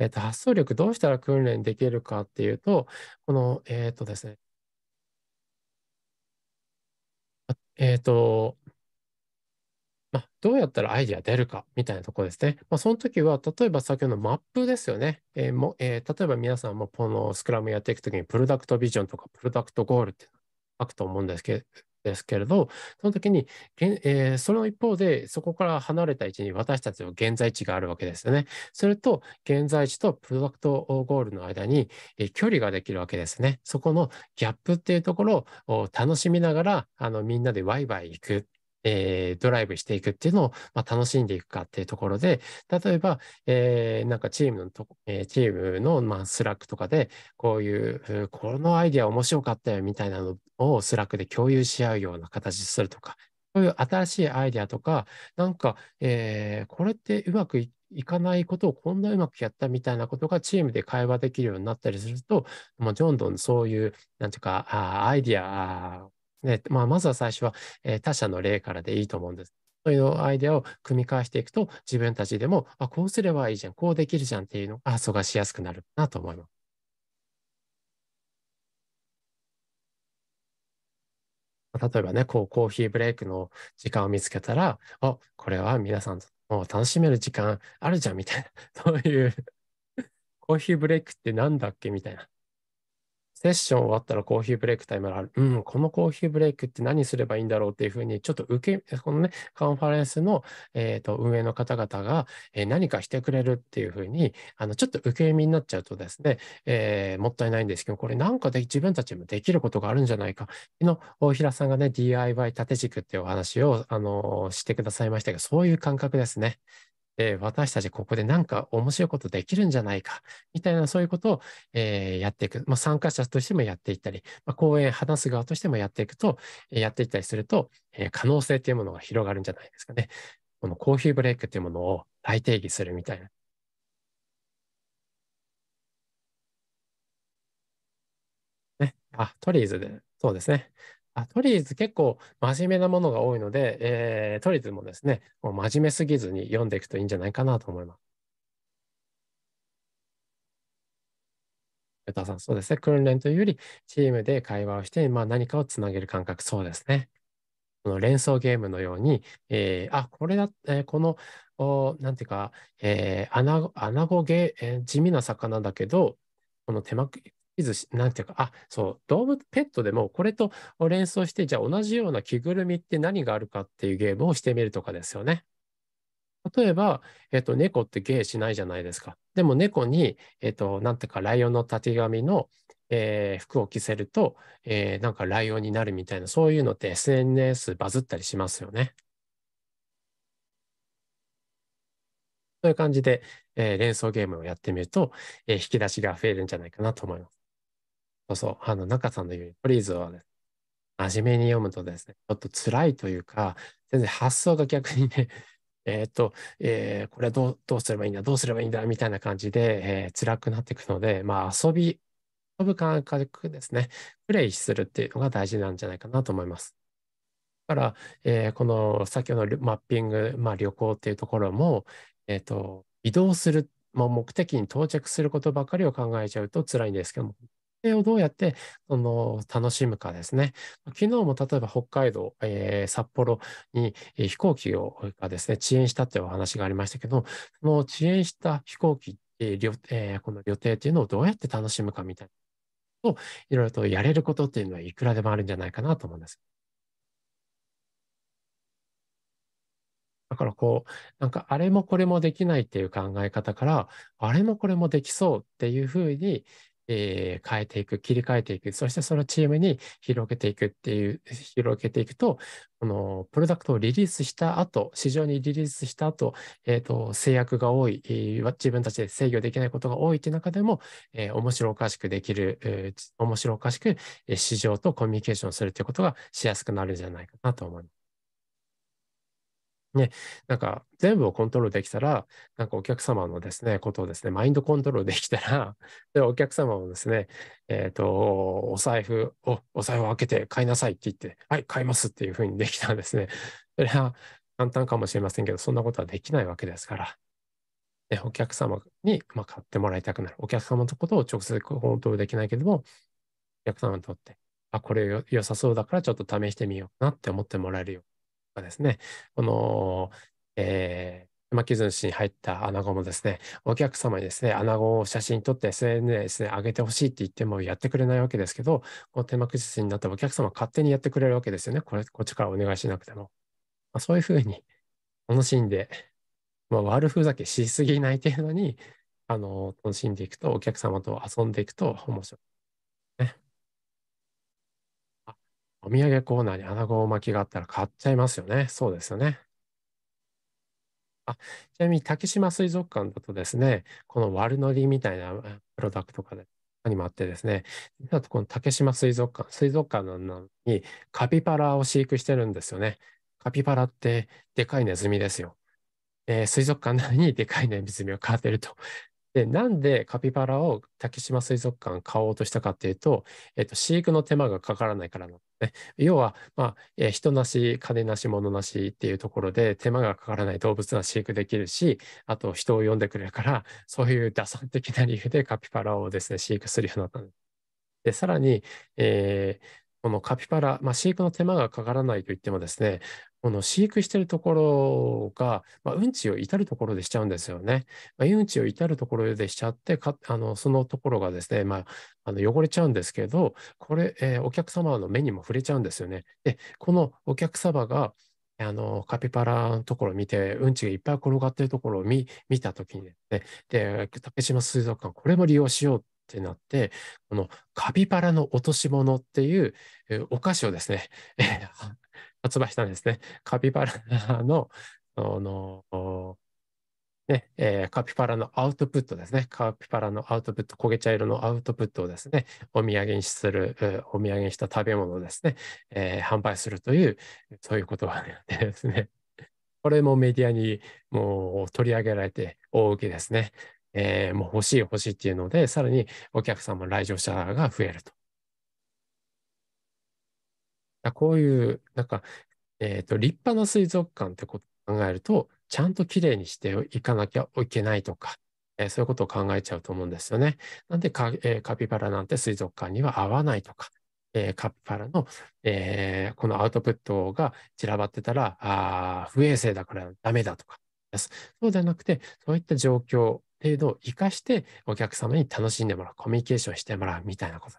えっ、と、発想力どうしたら訓練できるかっていうと、この、えっ、ー、とですね、えっ、ー、と、まどうやったらアイディア出るかみたいなところですね。まあ、その時は、例えば先ほどのマップですよね。えーもえー、例えば皆さんもこのスクラムやっていくときに、プロダクトビジョンとかプロダクトゴールって書くと思うんですけど、ですけれど、その時に、えー、その一方で、そこから離れた位置に私たちの現在地があるわけですよね。それと、現在地とプロダクトゴールの間に、えー、距離ができるわけですね。そこのギャップっていうところを楽しみながら、あのみんなでワイワイ行く。えー、ドライブしていくっていうのを、まあ、楽しんでいくかっていうところで、例えば、えー、なんかチームのと、えー、チームの、まあ、スラックとかで、こういう、このアイディア面白かったよみたいなのをスラックで共有し合うような形するとか、そういう新しいアイディアとか、なんか、えー、これってうまくいいかないことをこんなうまくやったみたいなことがチームで会話できるようになったりすると、もうどんどんそういう、なんていうか、あアイディアねまあ、まずは最初は、えー、他者の例からでいいと思うんです。そういうアイデアを組み返していくと、自分たちでも、あ、こうすればいいじゃん、こうできるじゃんっていうのが発想がしやすくなるなと思います。例えばね、こう、コーヒーブレイクの時間を見つけたら、あ、これは皆さんもう楽しめる時間あるじゃんみたいな、そういう コーヒーブレイクってなんだっけみたいな。セッション終わったらコーヒーブレイクタイムがある。うん、このコーヒーブレイクって何すればいいんだろうっていうふうに、ちょっと受け、このね、カンファレンスの、えーと、運営の方々が、えー、何かしてくれるっていうふうに、あのちょっと受け身になっちゃうとですね、えー、もったいないんですけど、これなんかで自分たちもできることがあるんじゃないか。の大平さんがね、DIY 縦軸っていうお話を、あのしてくださいましたけど、そういう感覚ですね。で、私たちここでなんか面白いことできるんじゃないか、みたいなそういうことを、えー、やっていく。まあ、参加者としてもやっていったり、まあ、講演話す側としてもやっていくと、やっていったりすると、えー、可能性というものが広がるんじゃないですかね。このコーヒーブレイクというものを大定義するみたいな。ね。あ、トリーズで、そうですね。あトリーズ結構真面目なものが多いので、えー、トリーズもですね、もう真面目すぎずに読んでいくといいんじゃないかなと思います。さん、そうですね。訓練というより、チームで会話をして、まあ、何かをつなげる感覚、そうですね。この連想ゲームのように、えー、あ、これだ、えー、この、おなんていうか、えー、アナゴゲえー、地味な魚だけど、この手巻き、いず、なんていうか、あ、そう、動物、ペットでもこれと連想して、じゃあ同じような着ぐるみって何があるかっていうゲームをしてみるとかですよね。例えば、えっと、猫って芸しないじゃないですか。でも猫に、えっと、なんていうか、ライオンのたてがみの、えー、服を着せると、えー、なんかライオンになるみたいな、そういうのって SNS バズったりしますよね。そういう感じで、えー、連想ゲームをやってみると、えー、引き出しが増えるんじゃないかなと思います。そうそう、あの、中さんの言うように、プリーズはね、真面目に読むとですね、ちょっと辛いというか、全然発想が逆にね、えっ、ー、と、えー、これはどうどうすればいいんだ、どうすればいいんだ、みたいな感じで、えー、辛くなっていくので、まあ、遊び、遊ぶ感覚ですね、プレイするっていうのが大事なんじゃないかなと思います。だから、えー、この先ほどのマッピング、まあ、旅行っていうところも、えっ、ー、と、移動する、まあ、目的に到着することばかりを考えちゃうと辛いんですけども、定をどうやってその楽しむかですね。昨日も例えば北海道、えー、札幌に飛行機をがですね、遅延したというお話がありましたけど、その遅延した飛行機、えーえー、この予定というのをどうやって楽しむかみたいなことをいろいろとやれることっていうのはいくらでもあるんじゃないかなと思うんです。だからこう、なんかあれもこれもできないっていう考え方から、あれもこれもできそうっていうふうに、えー、変えていく、切り替えていく、そしてそのチームに広げていくっていう、広げていくと、このプロダクトをリリースした後、市場にリリースした後、えっ、ー、と、制約が多い、えー、自分たちで制御できないことが多いっていう中でも、えー、面白おかしくできる、えー、面白おかしく市場とコミュニケーションするということがしやすくなるんじゃないかなと思います。ね、なんか全部をコントロールできたら、なんかお客様のですね、ことをですね、マインドコントロールできたら、でお客様をですね、えっ、ー、と、お財布を、お財布を開けて買いなさいって言って、はい、買いますっていうふうにできたらですね、それは簡単かもしれませんけど、そんなことはできないわけですから、ね、お客様に、まあ、買ってもらいたくなる。お客様のことを直接コントロールできないけども、お客様にとって、あ、これ良さそうだからちょっと試してみようなって思ってもらえるよですね、この、えー、巻き寿司に入ったアナゴもですね、お客様にですね、アナゴを写真撮って SNS で上げてほしいって言ってもやってくれないわけですけど、この手巻き寿司になったらお客様勝手にやってくれるわけですよね。これ、こっちからお願いしなくても。まあ、そういうふうに楽しんで、まあ、悪ふざけしすぎない程度に、あの、楽しんでいくと、お客様と遊んでいくと面白い。お土産コーナーに穴子巻きがあったら買っちゃいますよね。そうですよね。あ、ちなみに竹島水族館だとですね、この悪ノリみたいなプロダクトとかで、にもあってですね、実とこの竹島水族館、水族館なのにカピバラを飼育してるんですよね。カピバラってでかいネズミですよ。えー、水族館なのにでかいネズミを飼ってると。で、なんでカピバラを竹島水族館買おうとしたかっていうと、えっ、ー、と、飼育の手間がかからないからなん要は、まあ、人なし、金なし、物なしっていうところで手間がかからない動物は飼育できるし、あと人を呼んでくれるから、そういう打算的な理由でカピバラをですね、飼育するようになったんです。で、さらに、えー、このカピバラ、まあ、飼育の手間がかからないといってもですね、この飼育してるところが、まあ、うんちを至るところでしちゃうんですよね。まあ、うんちを至るところでしちゃってあの、そのところがですね、まあ、あの汚れちゃうんですけど、これ、えー、お客様の目にも触れちゃうんですよね。で、このお客様が、あのカピバラのところを見て、うんちがいっぱい転がってるところを見たときにね、で、竹島水族館、これも利用しようってなって、このカピバラの落とし物っていうお菓子をですね、発売したんですね。カピバラの、その、ねえー、カピバラのアウトプットですね。カピバラのアウトプット、焦げ茶色のアウトプットをですね、お土産にする、お土産にした食べ物をですね、えー、販売するという、そういうことがあってですね。これもメディアにもう取り上げられて大受けですね。えー、もう欲しい欲しいっていうので、さらにお客様、来場者が増えると。こういう、なんか、えっ、ー、と、立派な水族館ってことを考えると、ちゃんときれいにしていかなきゃいけないとか、えー、そういうことを考えちゃうと思うんですよね。なんでカ、えー、カピバラなんて水族館には合わないとか、えー、カピバラの、えこのアウトプットが散らばってたら、あ不衛生だからダメだとかです。そうじゃなくて、そういった状況程度を活かしてお客様に楽しんでもらう、コミュニケーションしてもらうみたいなこと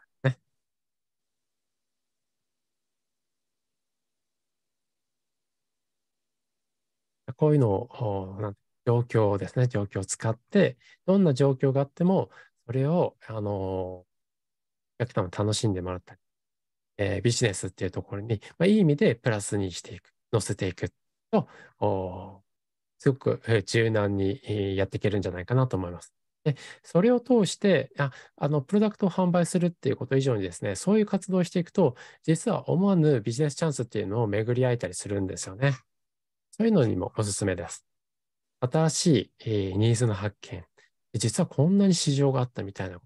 こういうのを、状況ですね、状況を使って、どんな状況があっても、それを、あの、お客様楽しんでもらったり、えー、ビジネスっていうところに、まあ、いい意味でプラスにしていく、乗せていくと、おすごく柔軟にやっていけるんじゃないかなと思います。でそれを通してああの、プロダクトを販売するっていうこと以上にですね、そういう活動をしていくと、実は思わぬビジネスチャンスっていうのを巡り合えたりするんですよね。そういうのにもおすすめです。新しい、えー、ニーズの発見。実はこんなに市場があったみたいな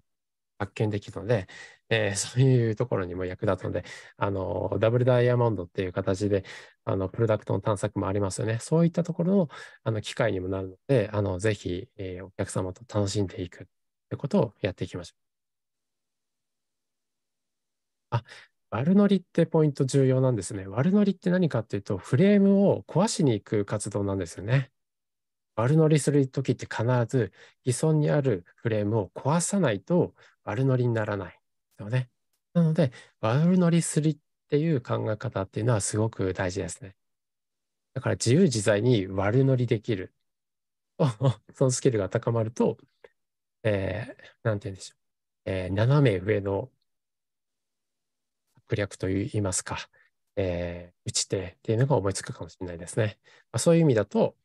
発見できるので、えー、そういうところにも役立つので、あの、ダブルダイヤモンドっていう形で、あの、プロダクトの探索もありますよね。そういったところの、あの、機会にもなるので、あの、ぜひ、えー、お客様と楽しんでいくってことをやっていきましょう。あ、悪乗りってポイント重要なんですね。悪乗りって何かっていうと、フレームを壊しに行く活動なんですよね。悪乗りするときって必ず既存にあるフレームを壊さないと悪乗りにならない。ね、なので、悪乗りするっていう考え方っていうのはすごく大事ですね。だから自由自在に悪乗りできる。そのスキルが高まると、えー、なんて言うんでしょう。えー、斜め上の略といいますか、えー、打ち手っていうのが思いつくかもしれないですね。まあ、そういう意味だと、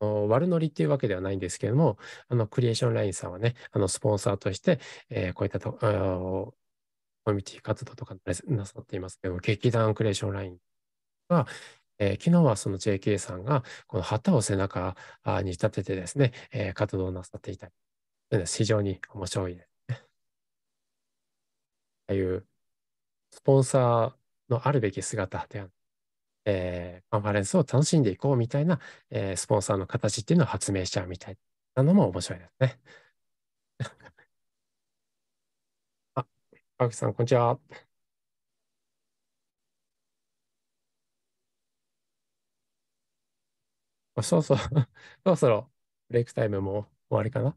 悪ノリっていうわけではないんですけれども、あのクリエーションラインさんはね、あのスポンサーとして、えー、こういったとコミュニティ活動とかなさっていますけど、劇団クリエーションラインは、えー、昨日はその JK さんがこの旗を背中に立ててですね、えー、活動をなさっていたり、非常に面白いですね。あいうスポンサーのあるべき姿であえー、カンファレンスを楽しんでいこうみたいな、えー、スポンサーの形っていうのを発明しちゃうみたいなのも面白いですね。あ、川口さん、こんにちは。そうそう、そろそろブレイクタイムも終わりかな。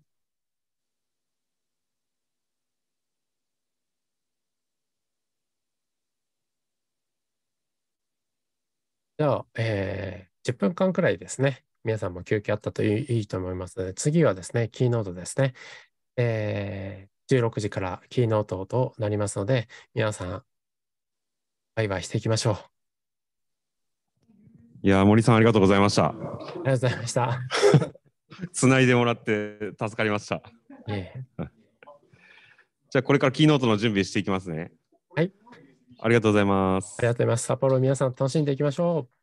じゃあ、えー、10分間くらいですね、皆さんも休憩あったといいと思いますので、次はですね、キーノートですね。えー、16時からキーノートとなりますので、皆さん、バイバイしていきましょう。いや、森さん、ありがとうございました。ありがとうございました。つ ないでもらって助かりました。じゃあ、これからキーノートの準備していきますね。はい。ありがとうございます。ありがとうございます。札幌皆さん楽しんでいきましょう。